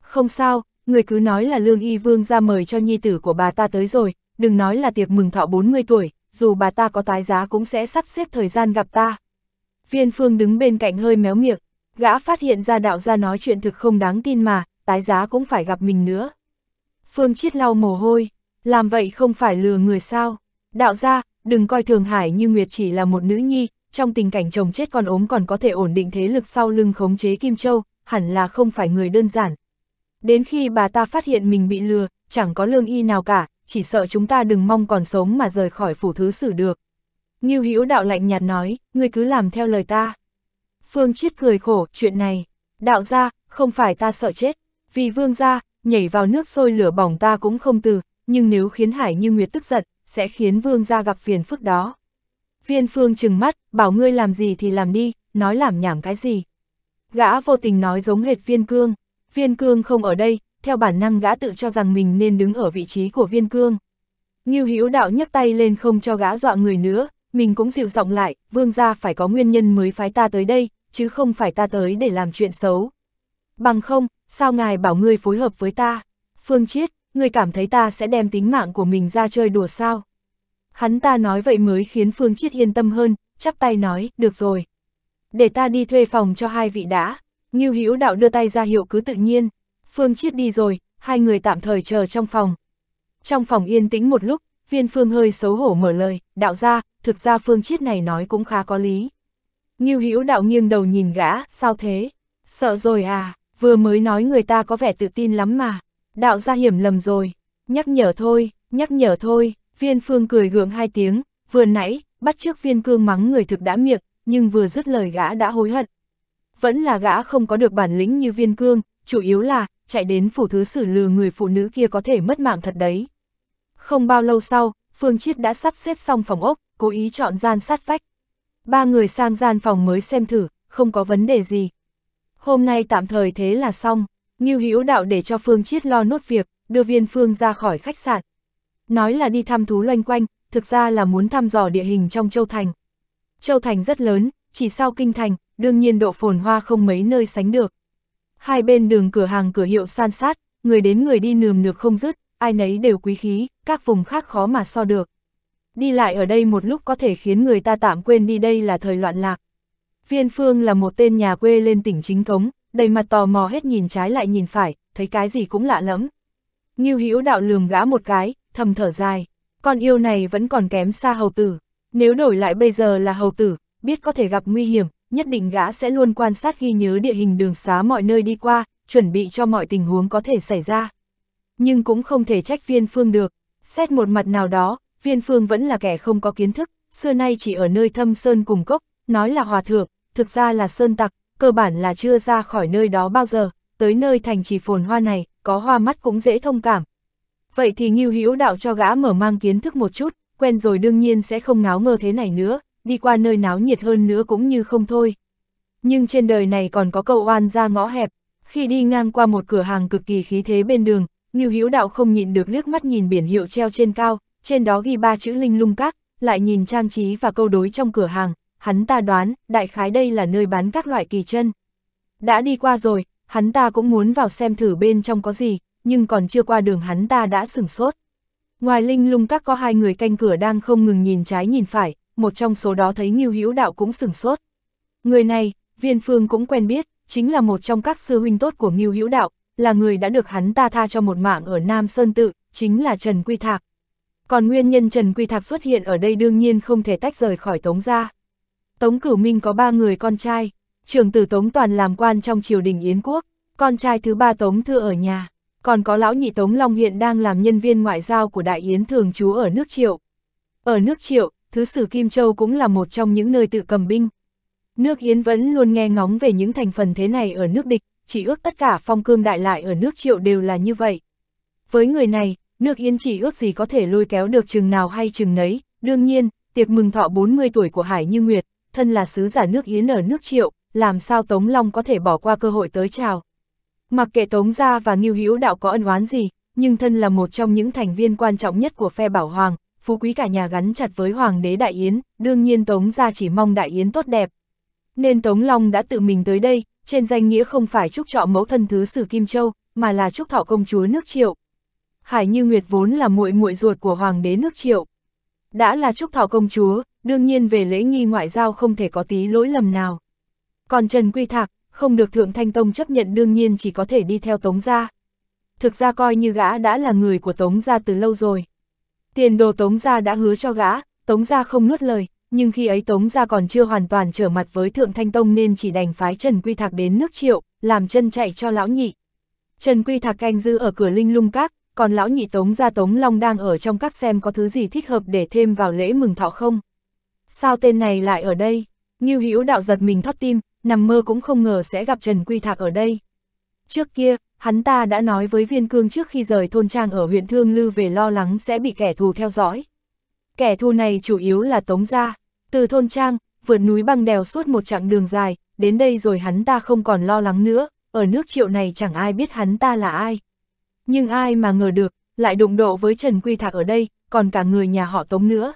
Speaker 1: Không sao, người cứ nói là Lương Y Vương ra mời cho nhi tử của bà ta tới rồi, đừng nói là tiệc mừng thọ 40 tuổi, dù bà ta có tái giá cũng sẽ sắp xếp thời gian gặp ta. Viên Phương đứng bên cạnh hơi méo miệng, Gã phát hiện ra đạo gia nói chuyện thực không đáng tin mà, tái giá cũng phải gặp mình nữa. Phương Chiết lau mồ hôi, làm vậy không phải lừa người sao. Đạo gia, đừng coi Thường Hải như Nguyệt chỉ là một nữ nhi, trong tình cảnh chồng chết còn ốm còn có thể ổn định thế lực sau lưng khống chế Kim Châu, hẳn là không phải người đơn giản. Đến khi bà ta phát hiện mình bị lừa, chẳng có lương y nào cả, chỉ sợ chúng ta đừng mong còn sống mà rời khỏi phủ thứ xử được. Nghiêu Hữu đạo lạnh nhạt nói, ngươi cứ làm theo lời ta. Phương Chiết cười khổ, chuyện này, đạo gia không phải ta sợ chết, vì vương gia nhảy vào nước sôi lửa bỏng ta cũng không từ, nhưng nếu khiến Hải Như Nguyệt tức giận, sẽ khiến vương gia gặp phiền phức đó. Viên Phương trừng mắt, bảo ngươi làm gì thì làm đi, nói làm nhảm cái gì. Gã vô tình nói giống hệt viên cương, viên cương không ở đây, theo bản năng gã tự cho rằng mình nên đứng ở vị trí của viên cương. Như hữu đạo nhấc tay lên không cho gã dọa người nữa, mình cũng dịu giọng lại, vương gia phải có nguyên nhân mới phái ta tới đây, chứ không phải ta tới để làm chuyện xấu. Bằng không, sao ngài bảo ngươi phối hợp với ta? Phương Chiết, ngươi cảm thấy ta sẽ đem tính mạng của mình ra chơi đùa sao? Hắn ta nói vậy mới khiến Phương Chiết yên tâm hơn, chắp tay nói, được rồi. Để ta đi thuê phòng cho hai vị đã. Ngưu Hữu Đạo đưa tay ra hiệu cứ tự nhiên. Phương Chiết đi rồi, hai người tạm thời chờ trong phòng. Trong phòng yên tĩnh một lúc, viên Phương hơi xấu hổ mở lời, đạo ra, thực ra Phương Chiết này nói cũng khá có lý. Ngưu Hữu đạo nghiêng đầu nhìn gã, sao thế? Sợ rồi à, vừa mới nói người ta có vẻ tự tin lắm mà. Đạo gia hiểm lầm rồi, nhắc nhở thôi, nhắc nhở thôi, viên phương cười gượng hai tiếng, vừa nãy, bắt trước viên cương mắng người thực đã miệng, nhưng vừa dứt lời gã đã hối hận. Vẫn là gã không có được bản lĩnh như viên cương, chủ yếu là, chạy đến phủ thứ xử lừa người phụ nữ kia có thể mất mạng thật đấy. Không bao lâu sau, Phương Chiết đã sắp xếp xong phòng ốc, cố ý chọn gian sát vách, ba người sang gian phòng mới xem thử, không có vấn đề gì. Hôm nay tạm thời thế là xong, Ngưu Hữu Đạo để cho Phương Chiết lo nốt việc, đưa Viên Phương ra khỏi khách sạn. Nói là đi thăm thú loanh quanh, thực ra là muốn thăm dò địa hình trong Châu Thành. Châu Thành rất lớn, chỉ sau kinh thành, đương nhiên độ phồn hoa không mấy nơi sánh được. Hai bên đường cửa hàng cửa hiệu san sát, người đến người đi nườm nượp không dứt, ai nấy đều quý khí, các vùng khác khó mà so được đi lại ở đây một lúc có thể khiến người ta tạm quên đi đây là thời loạn lạc. Viên Phương là một tên nhà quê lên tỉnh chính cống, đầy mặt tò mò hết nhìn trái lại nhìn phải, thấy cái gì cũng lạ lẫm. Ngưu Hữu đạo lường gã một cái, thầm thở dài, con yêu này vẫn còn kém xa hầu tử, nếu đổi lại bây giờ là hầu tử, biết có thể gặp nguy hiểm, nhất định gã sẽ luôn quan sát ghi nhớ địa hình đường xá mọi nơi đi qua, chuẩn bị cho mọi tình huống có thể xảy ra. Nhưng cũng không thể trách viên phương được, xét một mặt nào đó, Viên Phương vẫn là kẻ không có kiến thức, xưa nay chỉ ở nơi thâm sơn cùng cốc, nói là hòa thượng, thực ra là sơn tặc, cơ bản là chưa ra khỏi nơi đó bao giờ, tới nơi thành trì phồn hoa này, có hoa mắt cũng dễ thông cảm. Vậy thì Ngưu Hữu Đạo cho gã mở mang kiến thức một chút, quen rồi đương nhiên sẽ không ngáo ngơ thế này nữa, đi qua nơi náo nhiệt hơn nữa cũng như không thôi. Nhưng trên đời này còn có câu oan ra ngõ hẹp, khi đi ngang qua một cửa hàng cực kỳ khí thế bên đường, Ngưu Hữu Đạo không nhịn được liếc mắt nhìn biển hiệu treo trên cao, trên đó ghi ba chữ linh lung các, lại nhìn trang trí và câu đối trong cửa hàng, hắn ta đoán, đại khái đây là nơi bán các loại kỳ chân. Đã đi qua rồi, hắn ta cũng muốn vào xem thử bên trong có gì, nhưng còn chưa qua đường hắn ta đã sửng sốt. Ngoài linh lung các có hai người canh cửa đang không ngừng nhìn trái nhìn phải, một trong số đó thấy Ngưu Hữu Đạo cũng sửng sốt. Người này, Viên Phương cũng quen biết, chính là một trong các sư huynh tốt của Ngưu Hữu Đạo, là người đã được hắn ta tha cho một mạng ở Nam Sơn Tự, chính là Trần Quy Thạc. Còn nguyên nhân Trần Quy Thạc xuất hiện ở đây đương nhiên không thể tách rời khỏi Tống gia. Tống Cửu Minh có ba người con trai, trưởng tử Tống Toàn làm quan trong triều đình Yến Quốc, con trai thứ ba Tống Thư ở nhà, còn có lão nhị Tống Long hiện đang làm nhân viên ngoại giao của Đại Yến thường trú ở nước Triệu. Ở nước Triệu, Thứ sử Kim Châu cũng là một trong những nơi tự cầm binh. Nước Yến vẫn luôn nghe ngóng về những thành phần thế này ở nước địch, chỉ ước tất cả phong cương đại lại ở nước Triệu đều là như vậy. Với người này, nước Yên chỉ ước gì có thể lôi kéo được chừng nào hay chừng nấy, đương nhiên, tiệc mừng thọ 40 tuổi của Hải Như Nguyệt, thân là sứ giả nước Yến ở nước Triệu, làm sao Tống Long có thể bỏ qua cơ hội tới chào. Mặc kệ Tống Gia và Nghiêu Hữu Đạo có ân oán gì, nhưng thân là một trong những thành viên quan trọng nhất của phe Bảo Hoàng, phú quý cả nhà gắn chặt với Hoàng đế Đại Yến, đương nhiên Tống Gia chỉ mong Đại Yến tốt đẹp. Nên Tống Long đã tự mình tới đây, trên danh nghĩa không phải chúc trọ mẫu thân thứ sử Kim Châu, mà là chúc thọ công chúa nước Triệu, Hải Như Nguyệt vốn là muội muội ruột của hoàng đế nước Triệu. Đã là trúc thọ công chúa, đương nhiên về lễ nghi ngoại giao không thể có tí lỗi lầm nào. Còn Trần Quy Thạc, không được Thượng Thanh Tông chấp nhận đương nhiên chỉ có thể đi theo Tống Gia. Thực ra coi như gã đã là người của Tống Gia từ lâu rồi. Tiền đồ Tống Gia đã hứa cho gã, Tống Gia không nuốt lời, nhưng khi ấy Tống Gia còn chưa hoàn toàn trở mặt với Thượng Thanh Tông nên chỉ đành phái Trần Quy Thạc đến nước triệu, làm chân chạy cho lão nhị. Trần Quy Thạc canh dư ở cửa Linh Lung Các, còn lão nhị tống gia tống long đang ở trong các xem có thứ gì thích hợp để thêm vào lễ mừng thọ không. Sao tên này lại ở đây? Ngưu Hữu đạo giật mình thoát tim, nằm mơ cũng không ngờ sẽ gặp Trần Quy Thạc ở đây. Trước kia, hắn ta đã nói với viên cương trước khi rời thôn trang ở huyện Thương Lư về lo lắng sẽ bị kẻ thù theo dõi. Kẻ thù này chủ yếu là Tống Gia. Từ thôn trang, vượt núi băng đèo suốt một chặng đường dài, đến đây rồi hắn ta không còn lo lắng nữa, ở nước triệu này chẳng ai biết hắn ta là ai, nhưng ai mà ngờ được, lại đụng độ với Trần Quy Thạc ở đây, còn cả người nhà họ Tống nữa.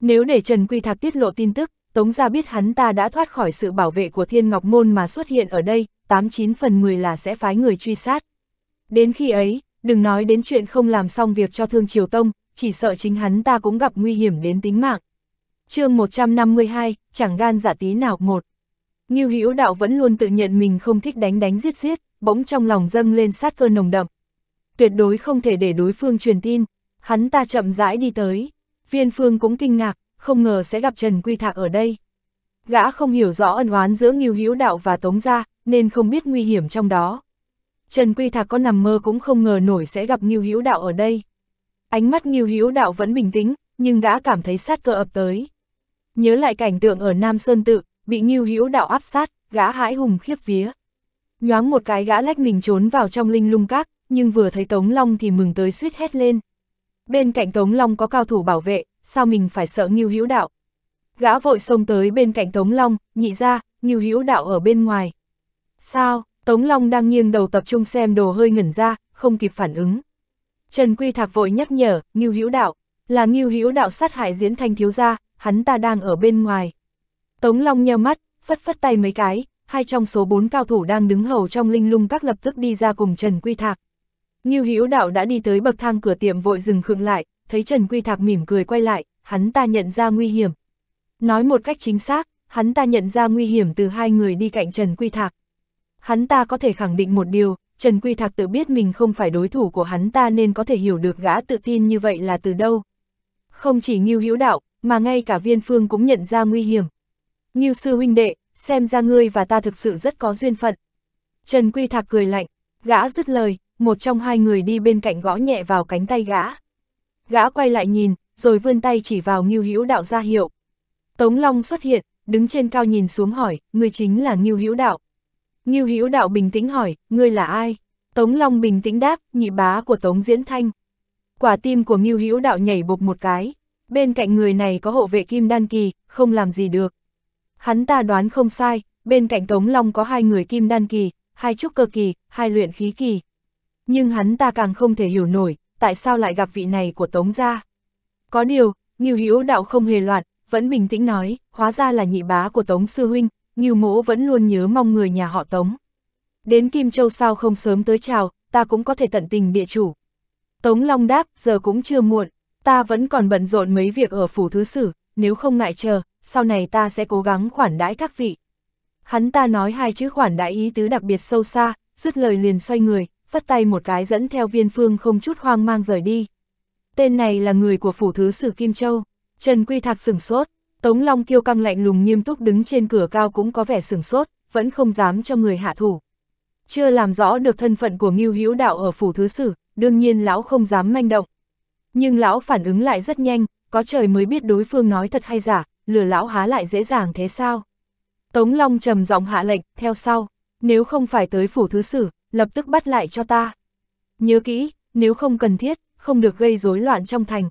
Speaker 1: Nếu để Trần Quy Thạc tiết lộ tin tức, Tống ra biết hắn ta đã thoát khỏi sự bảo vệ của Thiên Ngọc Môn mà xuất hiện ở đây, 89 phần 10 là sẽ phái người truy sát. Đến khi ấy, đừng nói đến chuyện không làm xong việc cho Thương Triều Tông, chỉ sợ chính hắn ta cũng gặp nguy hiểm đến tính mạng. chương 152, chẳng gan giả tí nào một. Ngưu Hữu Đạo vẫn luôn tự nhận mình không thích đánh đánh giết giết, bỗng trong lòng dâng lên sát cơ nồng đậm, tuyệt đối không thể để đối phương truyền tin. Hắn ta chậm rãi đi tới, viên phương cũng kinh ngạc, không ngờ sẽ gặp Trần Quy Thạc ở đây. Gã không hiểu rõ ân oán giữa Nghiêu Hữu Đạo và Tống Gia, nên không biết nguy hiểm trong đó. Trần Quy Thạc có nằm mơ cũng không ngờ nổi sẽ gặp Nghiêu Hữu Đạo ở đây. Ánh mắt Nghiêu Hữu Đạo vẫn bình tĩnh, nhưng gã cảm thấy sát cơ ập tới. Nhớ lại cảnh tượng ở Nam Sơn Tự, bị Nghiêu Hữu Đạo áp sát, gã hãi hùng khiếp vía. Nhoáng một cái gã lách mình trốn vào trong linh lung các, nhưng vừa thấy Tống Long thì mừng tới suýt hét lên. Bên cạnh Tống Long có cao thủ bảo vệ, sao mình phải sợ Ngưu Hữu Đạo? Gã vội xông tới bên cạnh Tống Long, nhị ra, Ngưu Hữu Đạo ở bên ngoài. Sao? Tống Long đang nghiêng đầu tập trung xem đồ hơi ngẩn ra, không kịp phản ứng. Trần Quy Thạc vội nhắc nhở, Ngưu Hữu Đạo, là Ngưu Hữu Đạo sát hại diễn thanh thiếu gia, hắn ta đang ở bên ngoài. Tống Long nheo mắt, phất phất tay mấy cái, hai trong số bốn cao thủ đang đứng hầu trong linh lung các lập tức đi ra cùng Trần Quy Thạc. Ngưu Hữu Đạo đã đi tới bậc thang cửa tiệm vội dừng khựng lại, thấy Trần Quy Thạc mỉm cười quay lại, hắn ta nhận ra nguy hiểm. Nói một cách chính xác, hắn ta nhận ra nguy hiểm từ hai người đi cạnh Trần Quy Thạc. Hắn ta có thể khẳng định một điều, Trần Quy Thạc tự biết mình không phải đối thủ của hắn ta nên có thể hiểu được gã tự tin như vậy là từ đâu. Không chỉ Ngưu Hữu Đạo, mà ngay cả Viên Phương cũng nhận ra nguy hiểm. Ngưu sư huynh đệ, xem ra ngươi và ta thực sự rất có duyên phận. Trần Quy Thạc cười lạnh, gã dứt lời, một trong hai người đi bên cạnh gõ nhẹ vào cánh tay gã. Gã quay lại nhìn, rồi vươn tay chỉ vào Ngưu Hữu Đạo ra hiệu. Tống Long xuất hiện, đứng trên cao nhìn xuống hỏi, người chính là Ngưu Hữu Đạo. Ngưu Hữu Đạo bình tĩnh hỏi, ngươi là ai? Tống Long bình tĩnh đáp, nhị bá của Tống Diễn Thanh. Quả tim của Ngưu Hữu Đạo nhảy bột một cái, bên cạnh người này có hộ vệ Kim Đan Kỳ, không làm gì được. Hắn ta đoán không sai, bên cạnh Tống Long có hai người Kim Đan Kỳ, hai trúc cơ kỳ, hai luyện khí kỳ nhưng hắn ta càng không thể hiểu nổi, tại sao lại gặp vị này của Tống gia. Có điều, Ngưu Hữu Đạo không hề loạn, vẫn bình tĩnh nói, hóa ra là nhị bá của Tống sư huynh, Ngưu Mỗ vẫn luôn nhớ mong người nhà họ Tống. Đến Kim Châu sao không sớm tới chào, ta cũng có thể tận tình địa chủ. Tống Long đáp, giờ cũng chưa muộn, ta vẫn còn bận rộn mấy việc ở phủ thứ sử, nếu không ngại chờ, sau này ta sẽ cố gắng khoản đãi các vị. Hắn ta nói hai chữ khoản đãi ý tứ đặc biệt sâu xa, dứt lời liền xoay người, phất tay một cái dẫn theo viên phương không chút hoang mang rời đi. Tên này là người của phủ thứ sử Kim Châu, Trần Quy Thạc sửng sốt, Tống Long kiêu căng lạnh lùng nghiêm túc đứng trên cửa cao cũng có vẻ sửng sốt, vẫn không dám cho người hạ thủ. Chưa làm rõ được thân phận của Ngưu Hữu Đạo ở phủ thứ sử, đương nhiên lão không dám manh động. Nhưng lão phản ứng lại rất nhanh, có trời mới biết đối phương nói thật hay giả, lừa lão há lại dễ dàng thế sao. Tống Long trầm giọng hạ lệnh, theo sau, nếu không phải tới phủ thứ sử, lập tức bắt lại cho ta. Nhớ kỹ, nếu không cần thiết, không được gây rối loạn trong thành.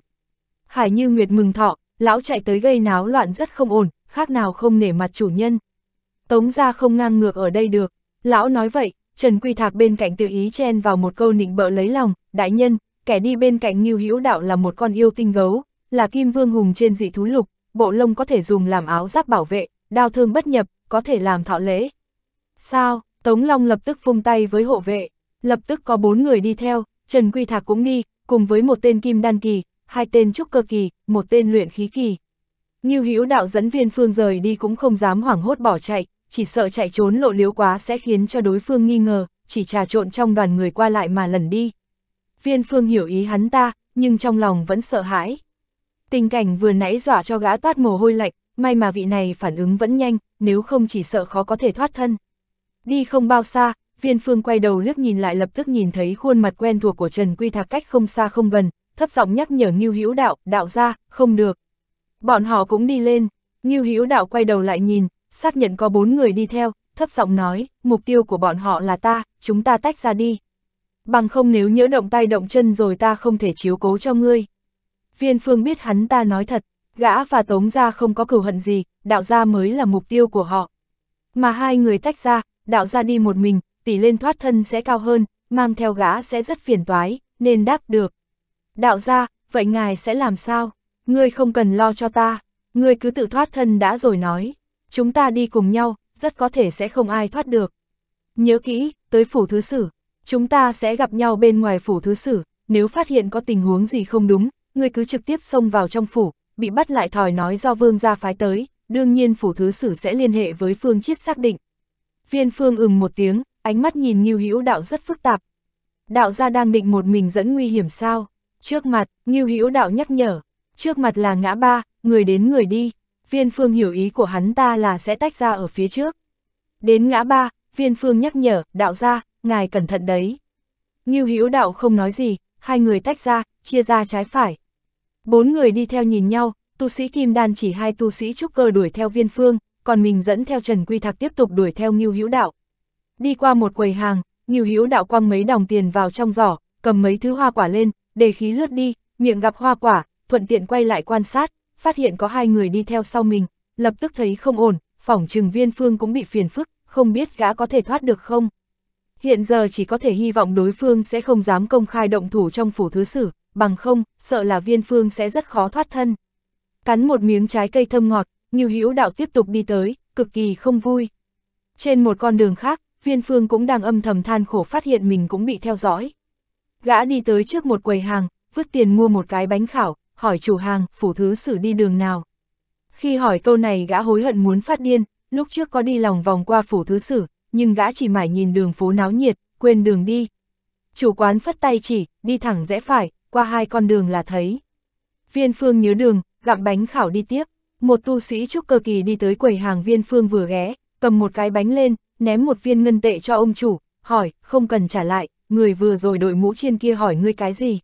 Speaker 1: Hải Như Nguyệt mừng thọ, lão chạy tới gây náo loạn rất không ổn, khác nào không nể mặt chủ nhân. Tống ra không ngang ngược ở đây được, lão nói vậy, Trần Quy Thạc bên cạnh tự ý chen vào một câu nịnh bợ lấy lòng, đại nhân, kẻ đi bên cạnh Ngưu Hữu Đạo là một con yêu tinh gấu, là kim vương hùng trên dị thú lục, bộ lông có thể dùng làm áo giáp bảo vệ, đao thương bất nhập, có thể làm thọ lễ. Sao, Tống Long lập tức vung tay với hộ vệ, lập tức có bốn người đi theo, Trần Quy Thạc cũng đi, cùng với một tên kim đan kỳ, hai tên trúc cơ kỳ, một tên luyện khí kỳ. Như hữu đạo dẫn viên phương rời đi cũng không dám hoảng hốt bỏ chạy, chỉ sợ chạy trốn lộ liếu quá sẽ khiến cho đối phương nghi ngờ, chỉ trà trộn trong đoàn người qua lại mà lần đi. Viên phương hiểu ý hắn ta, nhưng trong lòng vẫn sợ hãi. Tình cảnh vừa nãy dọa cho gã toát mồ hôi lạnh, may mà vị này phản ứng vẫn nhanh, nếu không chỉ sợ khó có thể thoát thân. Đi không bao xa, viên phương quay đầu liếc nhìn lại lập tức nhìn thấy khuôn mặt quen thuộc của Trần Quy Thạc cách không xa không gần, thấp giọng nhắc nhở Ngưu Hữu Đạo, đạo ra, không được. Bọn họ cũng đi lên, Ngưu Hữu Đạo quay đầu lại nhìn, xác nhận có bốn người đi theo, thấp giọng nói, mục tiêu của bọn họ là ta, chúng ta tách ra đi. Bằng không nếu nhớ động tay động chân rồi ta không thể chiếu cố cho ngươi. Viên phương biết hắn ta nói thật, gã và tống ra không có cửu hận gì, đạo ra mới là mục tiêu của họ. Mà hai người tách ra, đạo ra đi một mình, tỷ lên thoát thân sẽ cao hơn, mang theo gã sẽ rất phiền toái, nên đáp được. Đạo ra, vậy ngài sẽ làm sao? Ngươi không cần lo cho ta, ngươi cứ tự thoát thân đã rồi nói. Chúng ta đi cùng nhau, rất có thể sẽ không ai thoát được. Nhớ kỹ, tới phủ thứ sử, chúng ta sẽ gặp nhau bên ngoài phủ thứ sử, nếu phát hiện có tình huống gì không đúng, ngươi cứ trực tiếp xông vào trong phủ, bị bắt lại thòi nói do vương gia phái tới, đương nhiên phủ thứ sử sẽ liên hệ với phương chiết xác định. Viên Phương ừm một tiếng, ánh mắt nhìn Ngưu Hữu Đạo rất phức tạp. Đạo gia đang định một mình dẫn nguy hiểm sao? Trước mặt, Ngưu Hữu Đạo nhắc nhở, trước mặt là ngã ba, người đến người đi. Viên Phương hiểu ý của hắn ta là sẽ tách ra ở phía trước. Đến ngã ba, Viên Phương nhắc nhở, đạo gia, ngài cẩn thận đấy. Ngưu Hữu Đạo không nói gì, hai người tách ra, chia ra trái phải. Bốn người đi theo nhìn nhau, tu sĩ Kim Đan chỉ hai tu sĩ trúc cơ đuổi theo Viên Phương, còn mình dẫn theo Trần Quy Thạc tiếp tục đuổi theo Ngưu Hữu Đạo. Đi qua một quầy hàng, Ngưu Hữu Đạo quăng mấy đồng tiền vào trong giỏ, cầm mấy thứ hoa quả lên, để khí lướt đi, miệng gặp hoa quả, thuận tiện quay lại quan sát, phát hiện có hai người đi theo sau mình, lập tức thấy không ổn, phỏng trừng viên phương cũng bị phiền phức, không biết gã có thể thoát được không. Hiện giờ chỉ có thể hy vọng đối phương sẽ không dám công khai động thủ trong phủ thứ sử, bằng không, sợ là viên phương sẽ rất khó thoát thân. Cắn một miếng trái cây thơm ngọt, Ngưu Hữu Đạo tiếp tục đi tới, cực kỳ không vui. Trên một con đường khác, Viên Phương cũng đang âm thầm than khổ phát hiện mình cũng bị theo dõi. Gã đi tới trước một quầy hàng, vứt tiền mua một cái bánh khảo, hỏi chủ hàng, phủ thứ xử đi đường nào. Khi hỏi câu này gã hối hận muốn phát điên, lúc trước có đi lòng vòng qua phủ thứ sử, nhưng gã chỉ mải nhìn đường phố náo nhiệt, quên đường đi. Chủ quán phất tay chỉ, đi thẳng rẽ phải, qua hai con đường là thấy. Viên Phương nhớ đường, gặm bánh khảo đi tiếp. Một tu sĩ trúc cơ kỳ đi tới quầy hàng viên phương vừa ghé, cầm một cái bánh lên, ném một viên ngân tệ cho ông chủ, hỏi, không cần trả lại, người vừa rồi đội mũ trên kia hỏi ngươi cái gì.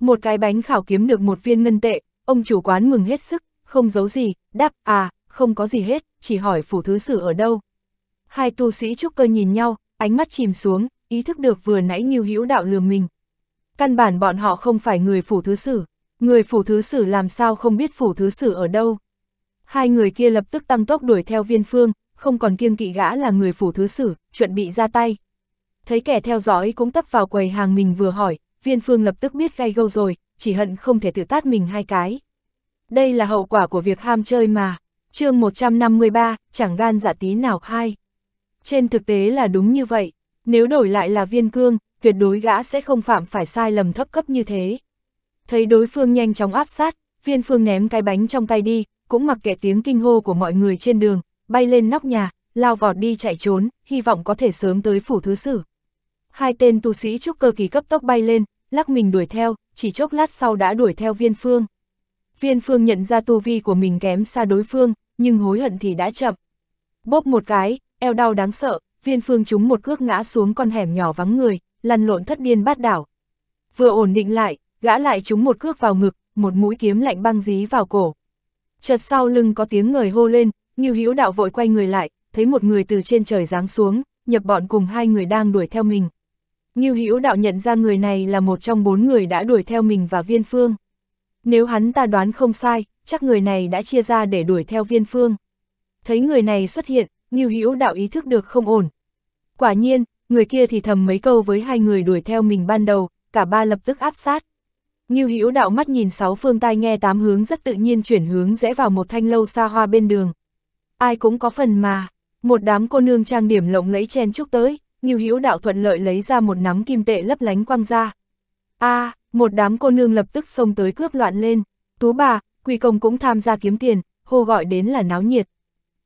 Speaker 1: Một cái bánh khảo kiếm được một viên ngân tệ, ông chủ quán mừng hết sức, không giấu gì, đáp, à, không có gì hết, chỉ hỏi phủ thứ sử ở đâu. Hai tu sĩ trúc cơ nhìn nhau, ánh mắt chìm xuống, ý thức được vừa nãy nghiêu hữu đạo lừa mình. Căn bản bọn họ không phải người phủ thứ sử, người phủ thứ sử làm sao không biết phủ thứ sử ở đâu. Hai người kia lập tức tăng tốc đuổi theo viên phương, không còn kiêng kỵ gã là người phủ thứ sử, chuẩn bị ra tay. Thấy kẻ theo dõi cũng tấp vào quầy hàng mình vừa hỏi, viên phương lập tức biết gai gâu rồi, chỉ hận không thể tự tát mình hai cái. Đây là hậu quả của việc ham chơi mà. chương 153, chẳng gan dạ tí nào hai. Trên thực tế là đúng như vậy, nếu đổi lại là viên cương, tuyệt đối gã sẽ không phạm phải sai lầm thấp cấp như thế. Thấy đối phương nhanh chóng áp sát, viên phương ném cái bánh trong tay đi, cũng mặc kệ tiếng kinh hô của mọi người trên đường, bay lên nóc nhà, lao vọt đi chạy trốn, hy vọng có thể sớm tới phủ thứ sử. Hai tên tu sĩ trúc cơ kỳ cấp tốc bay lên, lắc mình đuổi theo, chỉ chốc lát sau đã đuổi theo viên phương. Viên phương nhận ra tu vi của mình kém xa đối phương, nhưng hối hận thì đã chậm. Bóp một cái, eo đau đáng sợ, viên phương trúng một cước ngã xuống con hẻm nhỏ vắng người, lăn lộn thất điên bát đảo. Vừa ổn định lại, gã lại trúng một cước vào ngực, một mũi kiếm lạnh băng dí vào cổ chợt sau lưng có tiếng người hô lên, Ngưu Hữu Đạo vội quay người lại, thấy một người từ trên trời giáng xuống, nhập bọn cùng hai người đang đuổi theo mình. Ngưu Hữu Đạo nhận ra người này là một trong bốn người đã đuổi theo mình và Viên Phương. Nếu hắn ta đoán không sai, chắc người này đã chia ra để đuổi theo Viên Phương. Thấy người này xuất hiện, Ngưu Hữu Đạo ý thức được không ổn. Quả nhiên, người kia thì thầm mấy câu với hai người đuổi theo mình ban đầu, cả ba lập tức áp sát. Ngưu Hữu đạo mắt nhìn sáu phương tai nghe tám hướng rất tự nhiên chuyển hướng rẽ vào một thanh lâu xa hoa bên đường. Ai cũng có phần mà, một đám cô nương trang điểm lộng lẫy chen chúc tới, Ngưu Hữu đạo thuận lợi lấy ra một nắm kim tệ lấp lánh quăng ra. A, à, một đám cô nương lập tức xông tới cướp loạn lên, Tú bà, Quỳ công cũng tham gia kiếm tiền, hô gọi đến là náo nhiệt.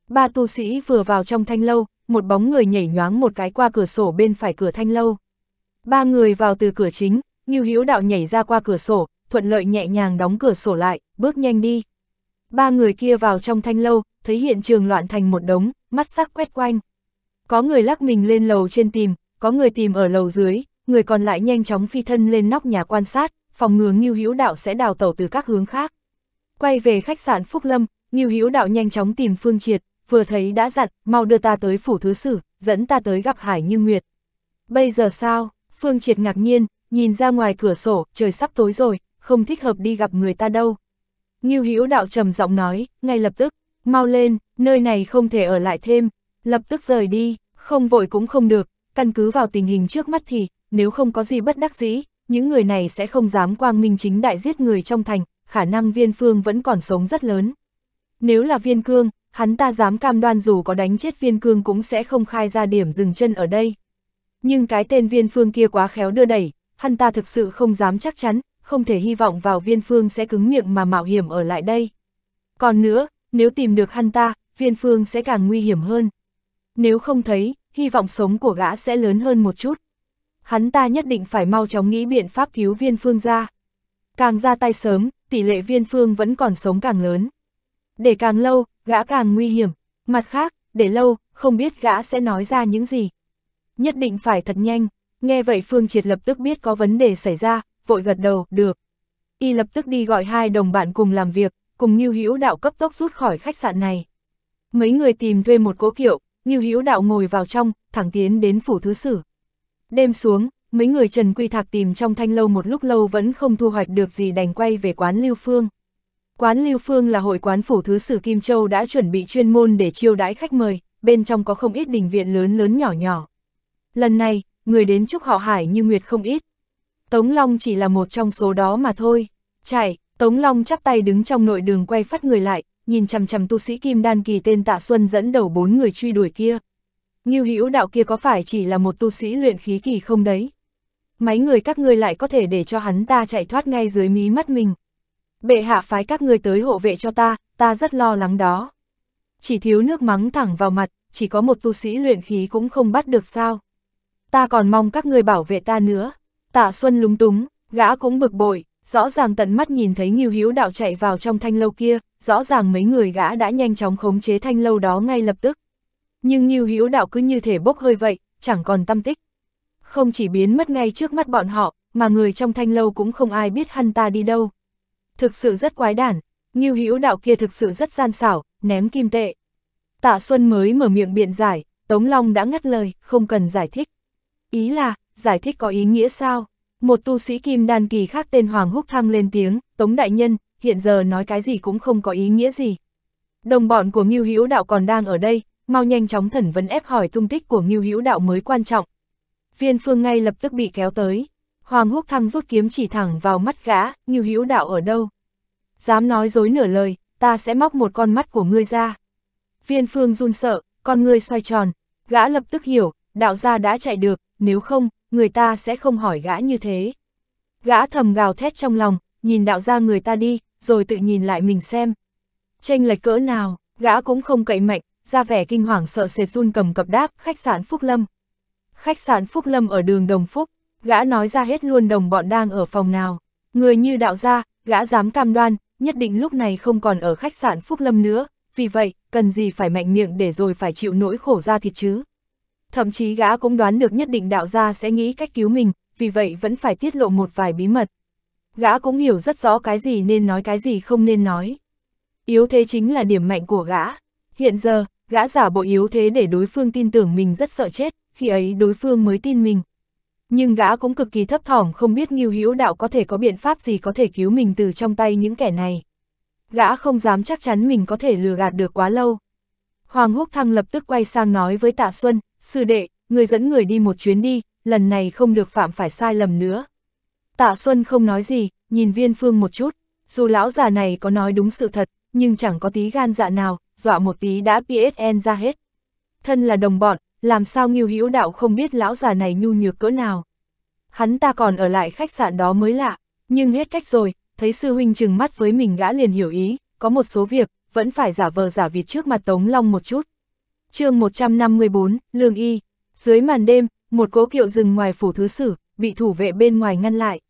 Speaker 1: Ba tu sĩ vừa vào trong thanh lâu, một bóng người nhảy nhoáng một cái qua cửa sổ bên phải cửa thanh lâu. Ba người vào từ cửa chính, Ngưu Hữu Đạo nhảy ra qua cửa sổ, thuận lợi nhẹ nhàng đóng cửa sổ lại, bước nhanh đi. Ba người kia vào trong thanh lâu, thấy hiện trường loạn thành một đống, mắt sắc quét quanh. Có người lắc mình lên lầu trên tìm, có người tìm ở lầu dưới, người còn lại nhanh chóng phi thân lên nóc nhà quan sát, phòng ngừa Ngưu Hữu Đạo sẽ đào tẩu từ các hướng khác. Quay về khách sạn Phúc Lâm, Ngưu Hữu Đạo nhanh chóng tìm Phương Triệt, vừa thấy đã dặn, mau đưa ta tới phủ thứ sử, dẫn ta tới gặp Hải Như Nguyệt. Bây giờ sao? Phương Triệt ngạc nhiên, Nhìn ra ngoài cửa sổ, trời sắp tối rồi, không thích hợp đi gặp người ta đâu. Ngưu Hữu đạo trầm giọng nói, ngay lập tức, mau lên, nơi này không thể ở lại thêm, lập tức rời đi, không vội cũng không được, căn cứ vào tình hình trước mắt thì, nếu không có gì bất đắc dĩ, những người này sẽ không dám quang minh chính đại giết người trong thành, khả năng viên phương vẫn còn sống rất lớn. Nếu là viên cương, hắn ta dám cam đoan dù có đánh chết viên cương cũng sẽ không khai ra điểm dừng chân ở đây. Nhưng cái tên viên phương kia quá khéo đưa đẩy, hắn ta thực sự không dám chắc chắn, không thể hy vọng vào viên phương sẽ cứng miệng mà mạo hiểm ở lại đây. Còn nữa, nếu tìm được hắn ta, viên phương sẽ càng nguy hiểm hơn. Nếu không thấy, hy vọng sống của gã sẽ lớn hơn một chút. Hắn ta nhất định phải mau chóng nghĩ biện pháp cứu viên phương ra. Càng ra tay sớm, tỷ lệ viên phương vẫn còn sống càng lớn. Để càng lâu, gã càng nguy hiểm. Mặt khác, để lâu, không biết gã sẽ nói ra những gì. Nhất định phải thật nhanh. Nghe vậy Phương Triệt lập tức biết có vấn đề xảy ra, vội gật đầu, được. Y lập tức đi gọi hai đồng bạn cùng làm việc, cùng Nhiêu Hữu Đạo cấp tốc rút khỏi khách sạn này. Mấy người tìm thuê một cố kiệu, Nhiêu Hữu Đạo ngồi vào trong, thẳng tiến đến phủ thứ sử. Đêm xuống, mấy người Trần Quy Thạc tìm trong thanh lâu một lúc lâu vẫn không thu hoạch được gì đành quay về quán Lưu Phương. Quán Lưu Phương là hội quán phủ thứ sử Kim Châu đã chuẩn bị chuyên môn để chiêu đãi khách mời, bên trong có không ít đình viện lớn lớn nhỏ nhỏ. Lần này, người đến chúc họ Hải như Nguyệt không ít. Tống Long chỉ là một trong số đó mà thôi. Chạy, Tống Long chắp tay đứng trong nội đường quay phát người lại, nhìn chằm chằm tu sĩ Kim Đan kỳ tên Tạ Xuân dẫn đầu bốn người truy đuổi kia. Ngưu Hữu đạo kia có phải chỉ là một tu sĩ luyện khí kỳ không đấy? Mấy người các ngươi lại có thể để cho hắn ta chạy thoát ngay dưới mí mắt mình. Bệ hạ phái các ngươi tới hộ vệ cho ta, ta rất lo lắng đó. Chỉ thiếu nước mắng thẳng vào mặt, chỉ có một tu sĩ luyện khí cũng không bắt được sao? ta còn mong các người bảo vệ ta nữa. Tạ Xuân lúng túng, gã cũng bực bội, rõ ràng tận mắt nhìn thấy Nghiêu Hiếu Đạo chạy vào trong thanh lâu kia, rõ ràng mấy người gã đã nhanh chóng khống chế thanh lâu đó ngay lập tức. Nhưng Nghiêu Hiếu Đạo cứ như thể bốc hơi vậy, chẳng còn tâm tích. Không chỉ biến mất ngay trước mắt bọn họ, mà người trong thanh lâu cũng không ai biết hắn ta đi đâu. Thực sự rất quái đản, Nghiêu Hiếu Đạo kia thực sự rất gian xảo, ném kim tệ. Tạ Xuân mới mở miệng biện giải, Tống Long đã ngắt lời, không cần giải thích. Ý là, giải thích có ý nghĩa sao? Một tu sĩ kim đan kỳ khác tên Hoàng Húc Thăng lên tiếng, Tống Đại Nhân, hiện giờ nói cái gì cũng không có ý nghĩa gì. Đồng bọn của Ngưu Hữu Đạo còn đang ở đây, mau nhanh chóng thần vấn ép hỏi tung tích của Ngưu Hữu Đạo mới quan trọng. Viên Phương ngay lập tức bị kéo tới. Hoàng Húc Thăng rút kiếm chỉ thẳng vào mắt gã, Ngưu Hữu Đạo ở đâu? Dám nói dối nửa lời, ta sẽ móc một con mắt của ngươi ra. Viên Phương run sợ, con ngươi xoay tròn, gã lập tức hiểu, đạo gia đã chạy được, nếu không, người ta sẽ không hỏi gã như thế. Gã thầm gào thét trong lòng, nhìn đạo gia người ta đi, rồi tự nhìn lại mình xem. Tranh lệch cỡ nào, gã cũng không cậy mạnh, ra vẻ kinh hoàng sợ sệt run cầm cập đáp khách sạn Phúc Lâm. Khách sạn Phúc Lâm ở đường Đồng Phúc, gã nói ra hết luôn đồng bọn đang ở phòng nào. Người như đạo gia, gã dám cam đoan, nhất định lúc này không còn ở khách sạn Phúc Lâm nữa, vì vậy, cần gì phải mạnh miệng để rồi phải chịu nỗi khổ ra thịt chứ. Thậm chí gã cũng đoán được nhất định đạo gia sẽ nghĩ cách cứu mình, vì vậy vẫn phải tiết lộ một vài bí mật. Gã cũng hiểu rất rõ cái gì nên nói cái gì không nên nói. Yếu thế chính là điểm mạnh của gã. Hiện giờ, gã giả bộ yếu thế để đối phương tin tưởng mình rất sợ chết, khi ấy đối phương mới tin mình. Nhưng gã cũng cực kỳ thấp thỏm không biết nghiêu hữu đạo có thể có biện pháp gì có thể cứu mình từ trong tay những kẻ này. Gã không dám chắc chắn mình có thể lừa gạt được quá lâu. Hoàng Húc Thăng lập tức quay sang nói với Tạ Xuân, sư đệ, người dẫn người đi một chuyến đi, lần này không được phạm phải sai lầm nữa. Tạ Xuân không nói gì, nhìn viên phương một chút, dù lão già này có nói đúng sự thật, nhưng chẳng có tí gan dạ nào, dọa một tí đã PSN ra hết. Thân là đồng bọn, làm sao nghiêu hữu đạo không biết lão già này nhu nhược cỡ nào. Hắn ta còn ở lại khách sạn đó mới lạ, nhưng hết cách rồi, thấy sư huynh chừng mắt với mình gã liền hiểu ý, có một số việc, vẫn phải giả vờ giả vịt trước mặt Tống Long một chút chương 154, Lương Y. Dưới màn đêm, một cố kiệu dừng ngoài phủ thứ sử, bị thủ vệ bên ngoài ngăn lại.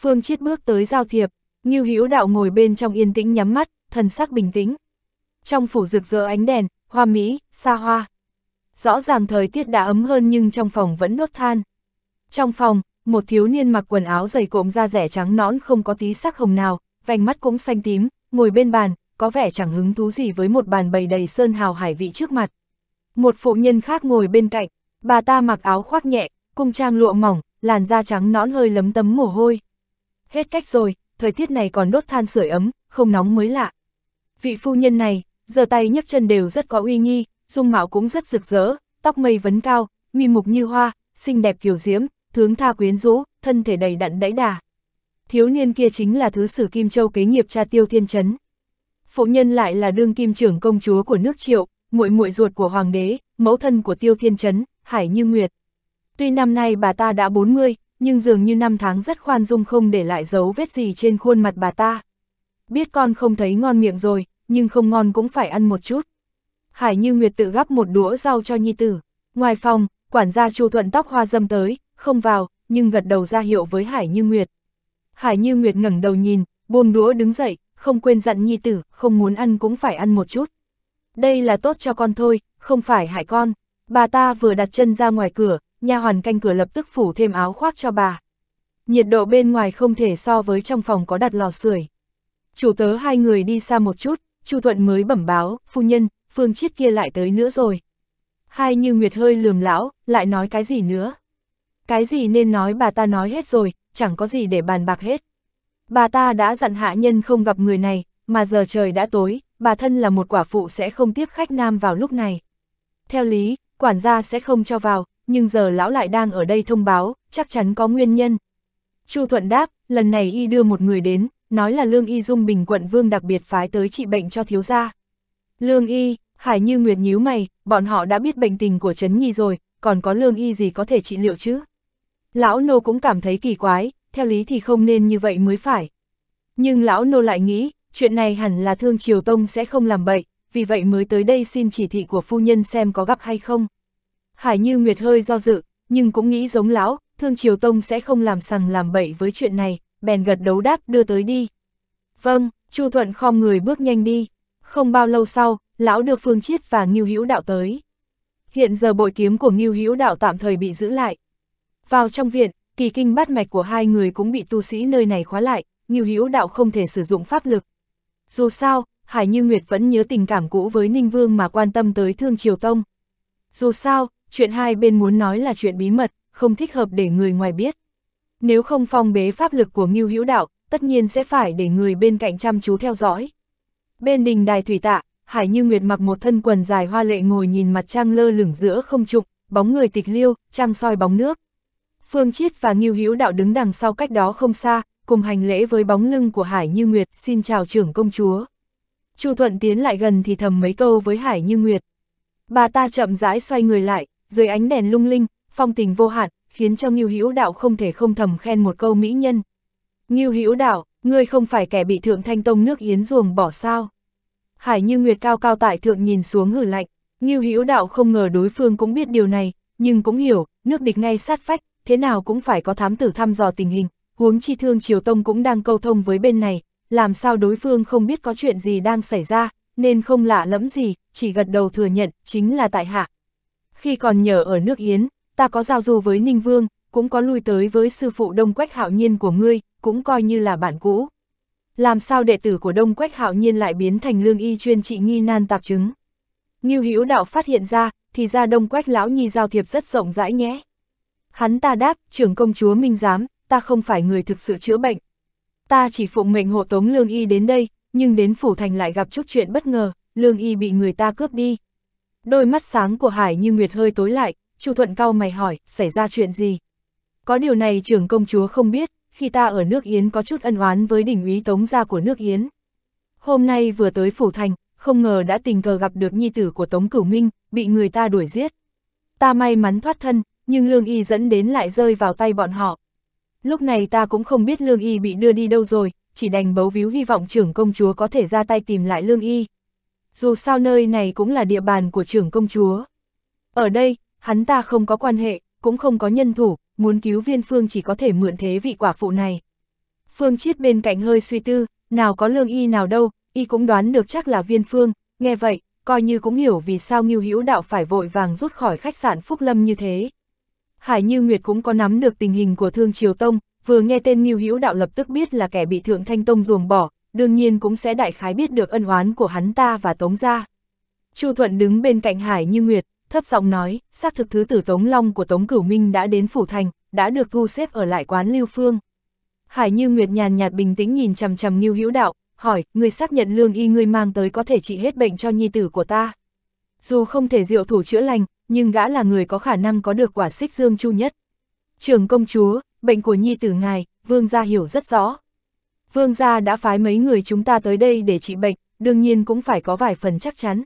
Speaker 1: Phương Chiết bước tới giao thiệp, Ngưu Hữu Đạo ngồi bên trong yên tĩnh nhắm mắt, thần sắc bình tĩnh. Trong phủ rực rỡ ánh đèn, hoa mỹ, xa hoa. Rõ ràng thời tiết đã ấm hơn nhưng trong phòng vẫn đốt than. Trong phòng, một thiếu niên mặc quần áo dày cộm da rẻ trắng nõn không có tí sắc hồng nào, vành mắt cũng xanh tím, ngồi bên bàn, có vẻ chẳng hứng thú gì với một bàn bày đầy sơn hào hải vị trước mặt, một phụ nhân khác ngồi bên cạnh, bà ta mặc áo khoác nhẹ, cung trang lụa mỏng, làn da trắng nõn hơi lấm tấm mồ hôi. Hết cách rồi, thời tiết này còn đốt than sưởi ấm, không nóng mới lạ. Vị phu nhân này, giơ tay nhấc chân đều rất có uy nghi, dung mạo cũng rất rực rỡ, tóc mây vấn cao, mi mục như hoa, xinh đẹp kiều diễm, tướng tha quyến rũ, thân thể đầy đặn đẫy đà. Thiếu niên kia chính là thứ sử Kim Châu kế nghiệp cha Tiêu Thiên Trấn. Phụ nhân lại là đương kim trưởng công chúa của nước Triệu, muội muội ruột của hoàng đế, mẫu thân của Tiêu Thiên Trấn, Hải Như Nguyệt. Tuy năm nay bà ta đã 40, nhưng dường như năm tháng rất khoan dung không để lại dấu vết gì trên khuôn mặt bà ta. Biết con không thấy ngon miệng rồi, nhưng không ngon cũng phải ăn một chút. Hải Như Nguyệt tự gắp một đũa rau cho nhi tử. Ngoài phòng, quản gia Chu Thuận tóc hoa dâm tới, không vào, nhưng gật đầu ra hiệu với Hải Như Nguyệt. Hải Như Nguyệt ngẩng đầu nhìn, buông đũa đứng dậy, không quên dặn nhi tử, không muốn ăn cũng phải ăn một chút đây là tốt cho con thôi, không phải hại con. Bà ta vừa đặt chân ra ngoài cửa, nha hoàn canh cửa lập tức phủ thêm áo khoác cho bà. Nhiệt độ bên ngoài không thể so với trong phòng có đặt lò sưởi. Chủ tớ hai người đi xa một chút, Chu Thuận mới bẩm báo, phu nhân, phương chiết kia lại tới nữa rồi. Hai như Nguyệt hơi lườm lão, lại nói cái gì nữa. Cái gì nên nói bà ta nói hết rồi, chẳng có gì để bàn bạc hết. Bà ta đã dặn hạ nhân không gặp người này, mà giờ trời đã tối, bà thân là một quả phụ sẽ không tiếp khách nam vào lúc này. Theo lý, quản gia sẽ không cho vào, nhưng giờ lão lại đang ở đây thông báo, chắc chắn có nguyên nhân. Chu Thuận đáp, lần này y đưa một người đến, nói là Lương Y Dung Bình quận vương đặc biệt phái tới trị bệnh cho thiếu gia. Lương Y, Hải Như Nguyệt nhíu mày, bọn họ đã biết bệnh tình của Trấn Nhi rồi, còn có Lương Y gì có thể trị liệu chứ? Lão Nô cũng cảm thấy kỳ quái, theo lý thì không nên như vậy mới phải. Nhưng Lão Nô lại nghĩ, chuyện này hẳn là Thương Triều Tông sẽ không làm bậy, vì vậy mới tới đây xin chỉ thị của phu nhân xem có gặp hay không. Hải Như Nguyệt hơi do dự, nhưng cũng nghĩ giống lão, Thương Triều Tông sẽ không làm sằng làm bậy với chuyện này, bèn gật đấu đáp đưa tới đi. Vâng, Chu Thuận khom người bước nhanh đi. Không bao lâu sau, lão đưa Phương Chiết và Ngưu Hữu Đạo tới. Hiện giờ bội kiếm của Ngưu Hữu Đạo tạm thời bị giữ lại. Vào trong viện, kỳ kinh bát mạch của hai người cũng bị tu sĩ nơi này khóa lại, Ngưu Hữu Đạo không thể sử dụng pháp lực, dù sao, Hải Như Nguyệt vẫn nhớ tình cảm cũ với Ninh Vương mà quan tâm tới Thương Triều Tông. Dù sao, chuyện hai bên muốn nói là chuyện bí mật, không thích hợp để người ngoài biết. Nếu không phong bế pháp lực của Ngưu Hữu Đạo, tất nhiên sẽ phải để người bên cạnh chăm chú theo dõi. Bên đình đài thủy tạ, Hải Như Nguyệt mặc một thân quần dài hoa lệ ngồi nhìn mặt trăng lơ lửng giữa không trục, bóng người tịch liêu, trăng soi bóng nước. Phương Chiết và Ngưu Hữu Đạo đứng đằng sau cách đó không xa, cùng hành lễ với bóng lưng của Hải Như Nguyệt, xin chào trưởng công chúa. Chu Thuận tiến lại gần thì thầm mấy câu với Hải Như Nguyệt. Bà ta chậm rãi xoay người lại, dưới ánh đèn lung linh, phong tình vô hạn, khiến cho Ngưu Hữu Đạo không thể không thầm khen một câu mỹ nhân. Ngưu Hữu Đạo, ngươi không phải kẻ bị Thượng Thanh Tông nước Yến ruồng bỏ sao? Hải Như Nguyệt cao cao tại thượng nhìn xuống hử lạnh, Ngưu Hữu Đạo không ngờ đối phương cũng biết điều này, nhưng cũng hiểu, nước địch ngay sát phách, thế nào cũng phải có thám tử thăm dò tình hình, huống chi thương Triều Tông cũng đang câu thông với bên này, làm sao đối phương không biết có chuyện gì đang xảy ra, nên không lạ lẫm gì, chỉ gật đầu thừa nhận, chính là tại hạ. Khi còn nhờ ở nước Yến, ta có giao du với Ninh Vương, cũng có lui tới với sư phụ Đông Quách Hạo Nhiên của ngươi, cũng coi như là bạn cũ. Làm sao đệ tử của Đông Quách Hạo Nhiên lại biến thành lương y chuyên trị nghi nan tạp chứng? Ngưu Hữu Đạo phát hiện ra, thì ra Đông Quách lão nhi giao thiệp rất rộng rãi nhé. Hắn ta đáp, trưởng công chúa Minh giám, ta không phải người thực sự chữa bệnh. Ta chỉ phụng mệnh hộ tống Lương Y đến đây, nhưng đến Phủ Thành lại gặp chút chuyện bất ngờ, Lương Y bị người ta cướp đi. Đôi mắt sáng của Hải như Nguyệt hơi tối lại, Chu Thuận cao mày hỏi, xảy ra chuyện gì? Có điều này trưởng công chúa không biết, khi ta ở nước Yến có chút ân oán với đỉnh úy tống gia của nước Yến. Hôm nay vừa tới Phủ Thành, không ngờ đã tình cờ gặp được nhi tử của Tống Cửu Minh, bị người ta đuổi giết. Ta may mắn thoát thân, nhưng Lương Y dẫn đến lại rơi vào tay bọn họ lúc này ta cũng không biết lương y bị đưa đi đâu rồi, chỉ đành bấu víu hy vọng trưởng công chúa có thể ra tay tìm lại lương y. Dù sao nơi này cũng là địa bàn của trưởng công chúa. Ở đây, hắn ta không có quan hệ, cũng không có nhân thủ, muốn cứu viên phương chỉ có thể mượn thế vị quả phụ này. Phương chiết bên cạnh hơi suy tư, nào có lương y nào đâu, y cũng đoán được chắc là viên phương, nghe vậy, coi như cũng hiểu vì sao Ngưu Hữu Đạo phải vội vàng rút khỏi khách sạn Phúc Lâm như thế. Hải Như Nguyệt cũng có nắm được tình hình của Thương Triều Tông, vừa nghe tên Ngưu Hữu Đạo lập tức biết là kẻ bị Thượng Thanh Tông ruồng bỏ, đương nhiên cũng sẽ đại khái biết được ân oán của hắn ta và Tống gia. Chu Thuận đứng bên cạnh Hải Như Nguyệt, thấp giọng nói, xác thực thứ tử Tống Long của Tống Cửu Minh đã đến phủ thành, đã được thu xếp ở lại quán Lưu Phương. Hải Như Nguyệt nhàn nhạt bình tĩnh nhìn chằm chằm Ngưu Hữu Đạo, hỏi, người xác nhận lương y người mang tới có thể trị hết bệnh cho nhi tử của ta. Dù không thể diệu thủ chữa lành, nhưng gã là người có khả năng có được quả xích dương chu nhất. Trường công chúa, bệnh của nhi tử ngài, vương gia hiểu rất rõ. Vương gia đã phái mấy người chúng ta tới đây để trị bệnh, đương nhiên cũng phải có vài phần chắc chắn.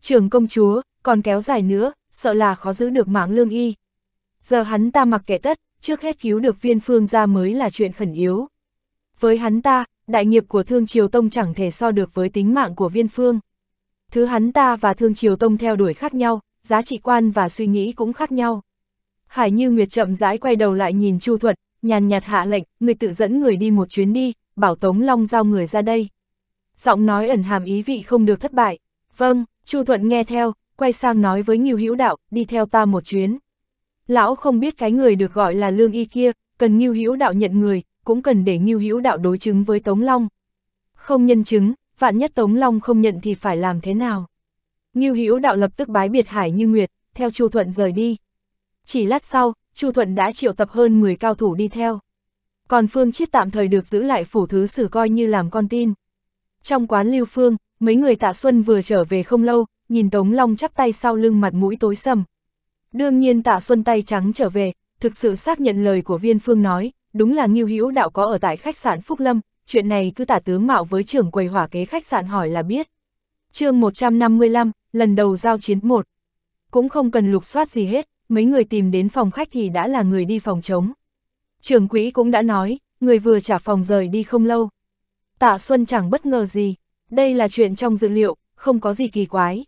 Speaker 1: Trường công chúa, còn kéo dài nữa, sợ là khó giữ được mạng lương y. Giờ hắn ta mặc kệ tất, trước hết cứu được viên phương gia mới là chuyện khẩn yếu. Với hắn ta, đại nghiệp của Thương Triều Tông chẳng thể so được với tính mạng của viên phương. Thứ hắn ta và Thương Triều Tông theo đuổi khác nhau, giá trị quan và suy nghĩ cũng khác nhau. Hải Như Nguyệt chậm rãi quay đầu lại nhìn Chu Thuật, nhàn nhạt hạ lệnh, người tự dẫn người đi một chuyến đi, bảo Tống Long giao người ra đây. Giọng nói ẩn hàm ý vị không được thất bại. Vâng, Chu Thuận nghe theo, quay sang nói với Nghiêu Hữu Đạo, đi theo ta một chuyến. Lão không biết cái người được gọi là Lương Y kia, cần Nghiêu Hữu Đạo nhận người, cũng cần để Nghiêu Hữu Đạo đối chứng với Tống Long. Không nhân chứng, vạn nhất Tống Long không nhận thì phải làm thế nào? Ngưu Hữu Đạo lập tức bái biệt Hải Như Nguyệt, theo Chu Thuận rời đi. Chỉ lát sau, Chu Thuận đã triệu tập hơn 10 cao thủ đi theo. Còn Phương Chiết tạm thời được giữ lại phủ thứ sử coi như làm con tin. Trong quán Lưu Phương, mấy người Tạ Xuân vừa trở về không lâu, nhìn Tống Long chắp tay sau lưng mặt mũi tối sầm. Đương nhiên Tạ Xuân tay trắng trở về, thực sự xác nhận lời của Viên Phương nói, đúng là Ngưu Hữu Đạo có ở tại khách sạn Phúc Lâm, chuyện này cứ tả tướng mạo với trưởng quầy hỏa kế khách sạn hỏi là biết chương 155, lần đầu giao chiến một Cũng không cần lục soát gì hết, mấy người tìm đến phòng khách thì đã là người đi phòng chống. Trưởng quỹ cũng đã nói, người vừa trả phòng rời đi không lâu. Tạ Xuân chẳng bất ngờ gì, đây là chuyện trong dự liệu, không có gì kỳ quái.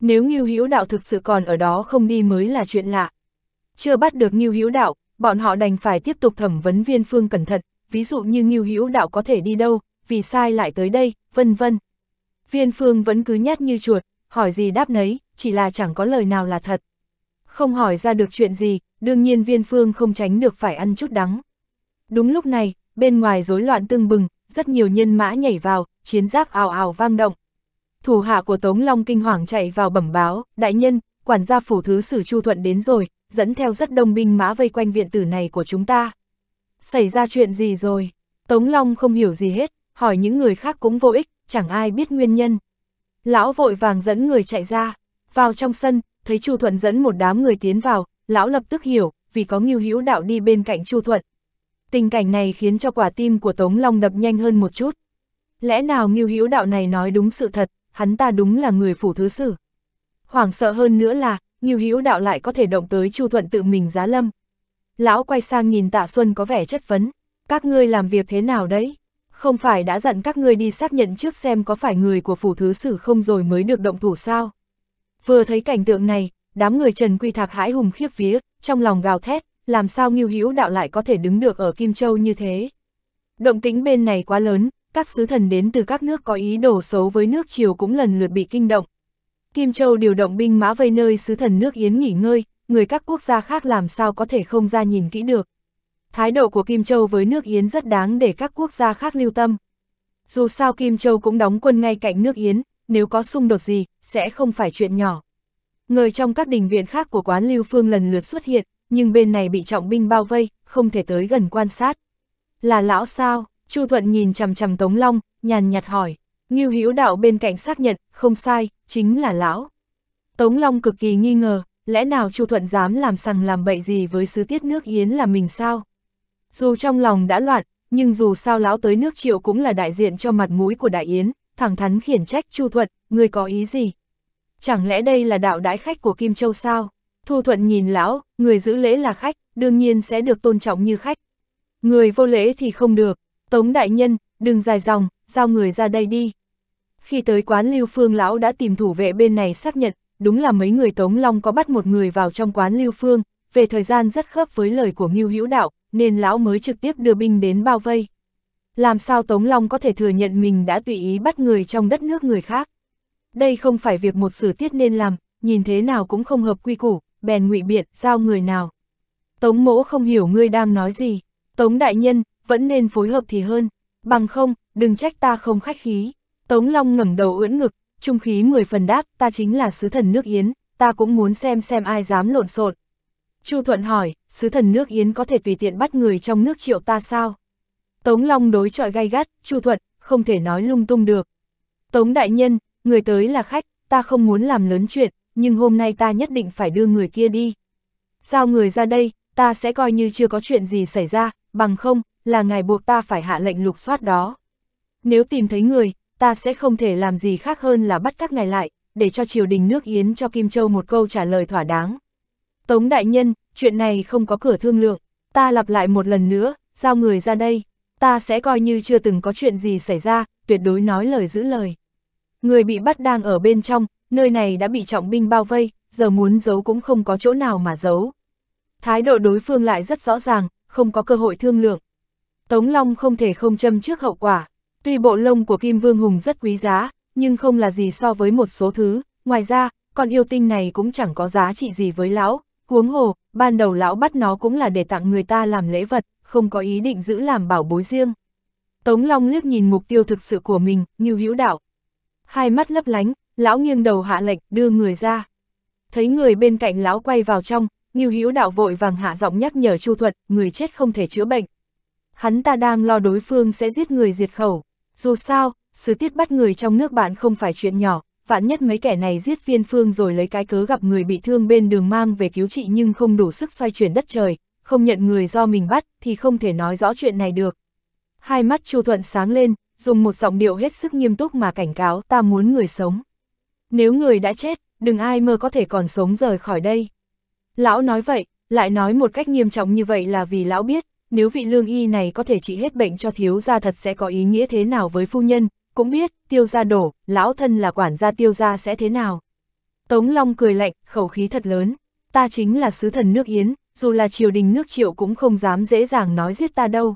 Speaker 1: Nếu Ngưu Hữu Đạo thực sự còn ở đó không đi mới là chuyện lạ. Chưa bắt được Ngưu Hữu Đạo, bọn họ đành phải tiếp tục thẩm vấn viên phương cẩn thận, ví dụ như Ngưu Hữu Đạo có thể đi đâu, vì sai lại tới đây, vân vân. Viên Phương vẫn cứ nhát như chuột, hỏi gì đáp nấy, chỉ là chẳng có lời nào là thật. Không hỏi ra được chuyện gì, đương nhiên Viên Phương không tránh được phải ăn chút đắng. Đúng lúc này, bên ngoài rối loạn tương bừng, rất nhiều nhân mã nhảy vào, chiến giáp ào ào vang động. Thủ hạ của Tống Long kinh hoàng chạy vào bẩm báo, đại nhân, quản gia phủ thứ sử Chu Thuận đến rồi, dẫn theo rất đông binh mã vây quanh viện tử này của chúng ta. Xảy ra chuyện gì rồi? Tống Long không hiểu gì hết, hỏi những người khác cũng vô ích, chẳng ai biết nguyên nhân. Lão vội vàng dẫn người chạy ra, vào trong sân, thấy Chu Thuận dẫn một đám người tiến vào, lão lập tức hiểu, vì có Ngưu Hữu Đạo đi bên cạnh Chu Thuận. Tình cảnh này khiến cho quả tim của Tống Long đập nhanh hơn một chút. Lẽ nào Ngưu Hữu Đạo này nói đúng sự thật, hắn ta đúng là người phủ thứ sử. Hoảng sợ hơn nữa là, Ngưu Hữu Đạo lại có thể động tới Chu Thuận tự mình giá lâm. Lão quay sang nhìn Tạ Xuân có vẻ chất vấn, các ngươi làm việc thế nào đấy? không phải đã dặn các ngươi đi xác nhận trước xem có phải người của phủ thứ sử không rồi mới được động thủ sao. Vừa thấy cảnh tượng này, đám người Trần Quy Thạc hãi hùng khiếp vía, trong lòng gào thét, làm sao Ngưu Hữu đạo lại có thể đứng được ở Kim Châu như thế. Động tính bên này quá lớn, các sứ thần đến từ các nước có ý đồ xấu với nước Triều cũng lần lượt bị kinh động. Kim Châu điều động binh mã vây nơi sứ thần nước Yến nghỉ ngơi, người các quốc gia khác làm sao có thể không ra nhìn kỹ được thái độ của Kim Châu với nước Yến rất đáng để các quốc gia khác lưu tâm. Dù sao Kim Châu cũng đóng quân ngay cạnh nước Yến, nếu có xung đột gì, sẽ không phải chuyện nhỏ. Người trong các đình viện khác của quán Lưu Phương lần lượt xuất hiện, nhưng bên này bị trọng binh bao vây, không thể tới gần quan sát. Là lão sao? Chu Thuận nhìn chằm chằm Tống Long, nhàn nhạt hỏi. Ngưu Hữu Đạo bên cạnh xác nhận, không sai, chính là lão. Tống Long cực kỳ nghi ngờ, lẽ nào Chu Thuận dám làm sằng làm bậy gì với sứ tiết nước Yến là mình sao? Dù trong lòng đã loạn, nhưng dù sao lão tới nước triệu cũng là đại diện cho mặt mũi của Đại Yến, thẳng thắn khiển trách Chu Thuận, người có ý gì? Chẳng lẽ đây là đạo đãi khách của Kim Châu sao? Thu Thuận nhìn lão, người giữ lễ là khách, đương nhiên sẽ được tôn trọng như khách. Người vô lễ thì không được, Tống Đại Nhân, đừng dài dòng, giao người ra đây đi. Khi tới quán Lưu Phương lão đã tìm thủ vệ bên này xác nhận, đúng là mấy người Tống Long có bắt một người vào trong quán Lưu Phương, về thời gian rất khớp với lời của Ngưu Hữu Đạo, nên lão mới trực tiếp đưa binh đến bao vây. Làm sao Tống Long có thể thừa nhận mình đã tùy ý bắt người trong đất nước người khác? Đây không phải việc một sử tiết nên làm, nhìn thế nào cũng không hợp quy củ, bèn ngụy biện, giao người nào. Tống mỗ không hiểu ngươi đang nói gì, Tống đại nhân, vẫn nên phối hợp thì hơn, bằng không, đừng trách ta không khách khí. Tống Long ngẩng đầu ưỡn ngực, trung khí mười phần đáp, ta chính là sứ thần nước Yến, ta cũng muốn xem xem ai dám lộn xộn. Chu Thuận hỏi, sứ thần nước Yến có thể tùy tiện bắt người trong nước triệu ta sao? Tống Long đối chọi gay gắt, Chu Thuận, không thể nói lung tung được. Tống Đại Nhân, người tới là khách, ta không muốn làm lớn chuyện, nhưng hôm nay ta nhất định phải đưa người kia đi. Giao người ra đây, ta sẽ coi như chưa có chuyện gì xảy ra, bằng không, là ngài buộc ta phải hạ lệnh lục soát đó. Nếu tìm thấy người, ta sẽ không thể làm gì khác hơn là bắt các ngài lại, để cho triều đình nước Yến cho Kim Châu một câu trả lời thỏa đáng. Tống đại nhân, chuyện này không có cửa thương lượng, ta lặp lại một lần nữa, giao người ra đây, ta sẽ coi như chưa từng có chuyện gì xảy ra, tuyệt đối nói lời giữ lời. Người bị bắt đang ở bên trong, nơi này đã bị trọng binh bao vây, giờ muốn giấu cũng không có chỗ nào mà giấu. Thái độ đối phương lại rất rõ ràng, không có cơ hội thương lượng. Tống Long không thể không châm trước hậu quả, tuy bộ lông của Kim Vương Hùng rất quý giá, nhưng không là gì so với một số thứ, ngoài ra, con yêu tinh này cũng chẳng có giá trị gì với lão, Huống hồ, ban đầu lão bắt nó cũng là để tặng người ta làm lễ vật, không có ý định giữ làm bảo bối riêng. Tống Long liếc nhìn mục tiêu thực sự của mình, như hữu đạo. Hai mắt lấp lánh, lão nghiêng đầu hạ lệnh, đưa người ra. Thấy người bên cạnh lão quay vào trong, Nghiêu Hữu Đạo vội vàng hạ giọng nhắc nhở Chu Thuật, người chết không thể chữa bệnh. Hắn ta đang lo đối phương sẽ giết người diệt khẩu. Dù sao, sứ tiết bắt người trong nước bạn không phải chuyện nhỏ, vạn nhất mấy kẻ này giết viên phương rồi lấy cái cớ gặp người bị thương bên đường mang về cứu trị nhưng không đủ sức xoay chuyển đất trời, không nhận người do mình bắt thì không thể nói rõ chuyện này được. Hai mắt Chu Thuận sáng lên, dùng một giọng điệu hết sức nghiêm túc mà cảnh cáo ta muốn người sống. Nếu người đã chết, đừng ai mơ có thể còn sống rời khỏi đây. Lão nói vậy, lại nói một cách nghiêm trọng như vậy là vì lão biết, nếu vị lương y này có thể trị hết bệnh cho thiếu gia thật sẽ có ý nghĩa thế nào với phu nhân, cũng biết, tiêu gia đổ, lão thân là quản gia tiêu gia sẽ thế nào. Tống Long cười lạnh, khẩu khí thật lớn, ta chính là sứ thần nước Yến, dù là triều đình nước triệu cũng không dám dễ dàng nói giết ta đâu.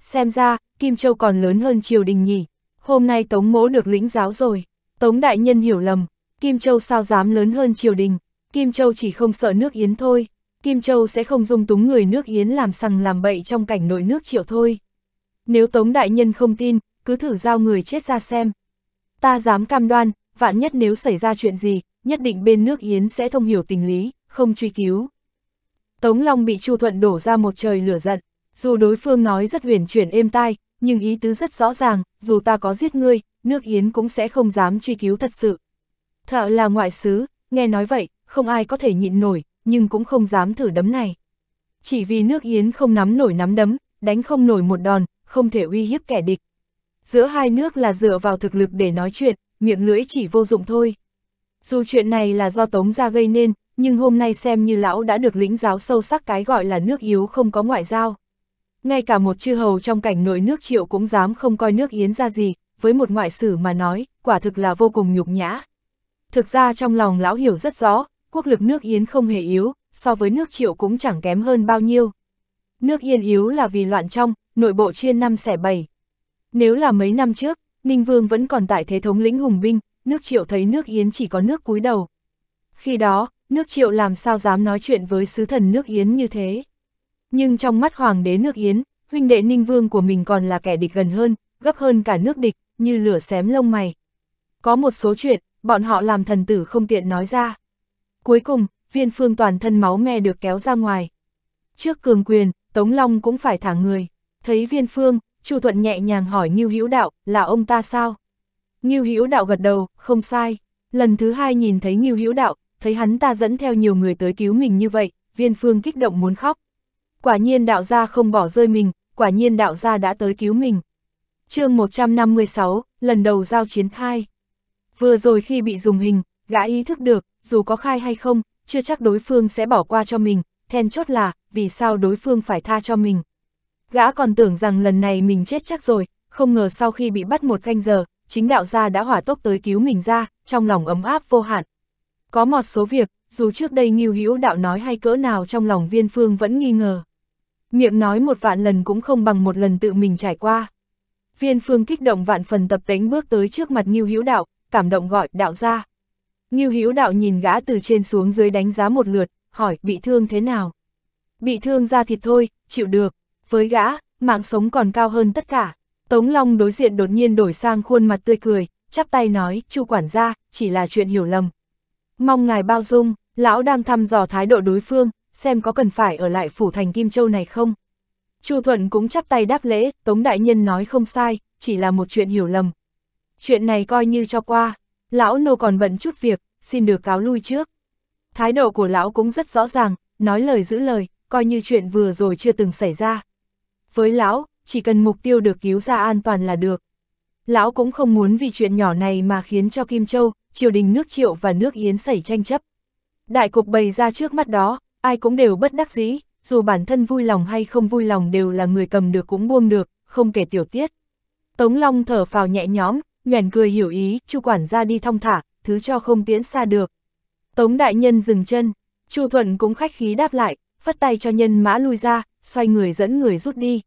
Speaker 1: Xem ra, Kim Châu còn lớn hơn triều đình nhỉ, hôm nay Tống Mỗ được lĩnh giáo rồi, Tống Đại Nhân hiểu lầm, Kim Châu sao dám lớn hơn triều đình, Kim Châu chỉ không sợ nước Yến thôi, Kim Châu sẽ không dung túng người nước Yến làm sằng làm bậy trong cảnh nội nước triệu thôi. Nếu Tống Đại Nhân không tin, cứ thử giao người chết ra xem. Ta dám cam đoan, vạn nhất nếu xảy ra chuyện gì, nhất định bên nước Yến sẽ thông hiểu tình lý, không truy cứu. Tống Long bị Chu Thuận đổ ra một trời lửa giận, dù đối phương nói rất huyền chuyển êm tai, nhưng ý tứ rất rõ ràng, dù ta có giết ngươi, nước Yến cũng sẽ không dám truy cứu thật sự. Thợ là ngoại sứ, nghe nói vậy, không ai có thể nhịn nổi, nhưng cũng không dám thử đấm này. Chỉ vì nước Yến không nắm nổi nắm đấm, đánh không nổi một đòn, không thể uy hiếp kẻ địch, giữa hai nước là dựa vào thực lực để nói chuyện, miệng lưỡi chỉ vô dụng thôi. Dù chuyện này là do Tống Gia gây nên, nhưng hôm nay xem như lão đã được lĩnh giáo sâu sắc cái gọi là nước yếu không có ngoại giao. Ngay cả một chư hầu trong cảnh nội nước triệu cũng dám không coi nước yến ra gì, với một ngoại sử mà nói, quả thực là vô cùng nhục nhã. Thực ra trong lòng lão hiểu rất rõ, quốc lực nước yến không hề yếu, so với nước triệu cũng chẳng kém hơn bao nhiêu. Nước yên yếu là vì loạn trong, nội bộ chia năm xẻ bảy, nếu là mấy năm trước, Ninh Vương vẫn còn tại thế thống lĩnh hùng binh, nước triệu thấy nước Yến chỉ có nước cúi đầu. Khi đó, nước triệu làm sao dám nói chuyện với sứ thần nước Yến như thế. Nhưng trong mắt hoàng đế nước Yến, huynh đệ Ninh Vương của mình còn là kẻ địch gần hơn, gấp hơn cả nước địch, như lửa xém lông mày. Có một số chuyện, bọn họ làm thần tử không tiện nói ra. Cuối cùng, viên phương toàn thân máu me được kéo ra ngoài. Trước cường quyền, Tống Long cũng phải thả người. Thấy viên phương, Chu Thuận nhẹ nhàng hỏi Ngưu Hữu Đạo, là ông ta sao? Ngưu Hữu Đạo gật đầu, không sai. Lần thứ hai nhìn thấy Ngưu Hữu Đạo, thấy hắn ta dẫn theo nhiều người tới cứu mình như vậy, Viên Phương kích động muốn khóc. Quả nhiên đạo gia không bỏ rơi mình, quả nhiên đạo gia đã tới cứu mình. chương 156, lần đầu giao chiến 2. Vừa rồi khi bị dùng hình, gã ý thức được, dù có khai hay không, chưa chắc đối phương sẽ bỏ qua cho mình, then chốt là, vì sao đối phương phải tha cho mình. Gã còn tưởng rằng lần này mình chết chắc rồi, không ngờ sau khi bị bắt một canh giờ, chính đạo gia đã hỏa tốc tới cứu mình ra, trong lòng ấm áp vô hạn. Có một số việc, dù trước đây nghiêu hữu đạo nói hay cỡ nào trong lòng viên phương vẫn nghi ngờ. Miệng nói một vạn lần cũng không bằng một lần tự mình trải qua. Viên phương kích động vạn phần tập tính bước tới trước mặt nghiêu hữu đạo, cảm động gọi đạo gia. Nghiêu hữu đạo nhìn gã từ trên xuống dưới đánh giá một lượt, hỏi bị thương thế nào? Bị thương ra thịt thôi, chịu được, với gã, mạng sống còn cao hơn tất cả. Tống Long đối diện đột nhiên đổi sang khuôn mặt tươi cười, chắp tay nói, chu quản gia, chỉ là chuyện hiểu lầm. Mong ngài bao dung, lão đang thăm dò thái độ đối phương, xem có cần phải ở lại phủ thành Kim Châu này không. Chu Thuận cũng chắp tay đáp lễ, Tống Đại Nhân nói không sai, chỉ là một chuyện hiểu lầm. Chuyện này coi như cho qua, lão nô còn bận chút việc, xin được cáo lui trước. Thái độ của lão cũng rất rõ ràng, nói lời giữ lời, coi như chuyện vừa rồi chưa từng xảy ra với lão, chỉ cần mục tiêu được cứu ra an toàn là được. Lão cũng không muốn vì chuyện nhỏ này mà khiến cho Kim Châu, triều đình nước Triệu và nước Yến xảy tranh chấp. Đại cục bày ra trước mắt đó, ai cũng đều bất đắc dĩ, dù bản thân vui lòng hay không vui lòng đều là người cầm được cũng buông được, không kể tiểu tiết. Tống Long thở phào nhẹ nhõm, nhoẻn cười hiểu ý, chu quản ra đi thong thả, thứ cho không tiễn xa được. Tống đại nhân dừng chân, Chu Thuận cũng khách khí đáp lại, phất tay cho nhân mã lui ra, xoay người dẫn người rút đi.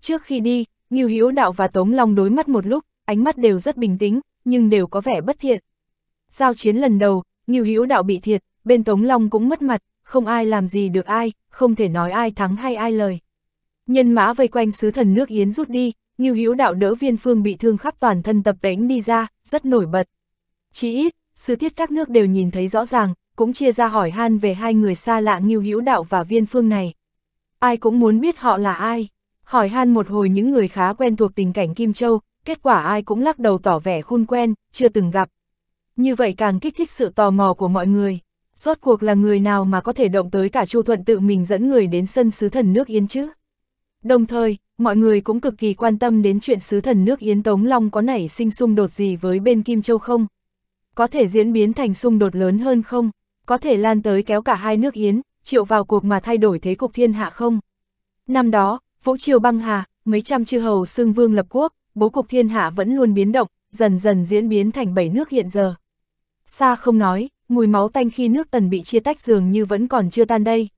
Speaker 1: Trước khi đi, Ngưu Hữu Đạo và Tống Long đối mắt một lúc, ánh mắt đều rất bình tĩnh, nhưng đều có vẻ bất thiện. Giao chiến lần đầu, Ngưu Hữu Đạo bị thiệt, bên Tống Long cũng mất mặt, không ai làm gì được ai, không thể nói ai thắng hay ai lời. Nhân mã vây quanh sứ thần nước Yến rút đi, Ngưu Hữu Đạo đỡ Viên Phương bị thương khắp toàn thân tập tễnh đi ra, rất nổi bật. Chỉ ít, sứ thiết các nước đều nhìn thấy rõ ràng, cũng chia ra hỏi han về hai người xa lạ Ngưu Hữu Đạo và Viên Phương này. Ai cũng muốn biết họ là ai. Hỏi han một hồi những người khá quen thuộc tình cảnh Kim Châu, kết quả ai cũng lắc đầu tỏ vẻ khôn quen, chưa từng gặp. Như vậy càng kích thích sự tò mò của mọi người. Rốt cuộc là người nào mà có thể động tới cả Chu Thuận tự mình dẫn người đến sân sứ thần nước Yên chứ? Đồng thời, mọi người cũng cực kỳ quan tâm đến chuyện sứ thần nước Yến Tống Long có nảy sinh xung đột gì với bên Kim Châu không? Có thể diễn biến thành xung đột lớn hơn không? Có thể lan tới kéo cả hai nước Yến, triệu vào cuộc mà thay đổi thế cục thiên hạ không? Năm đó, Vũ Triều băng hà, mấy trăm chư hầu xương vương lập quốc, bố cục thiên hạ vẫn luôn biến động, dần dần diễn biến thành bảy nước hiện giờ. Xa không nói, mùi máu tanh khi nước tần bị chia tách dường như vẫn còn chưa tan đây.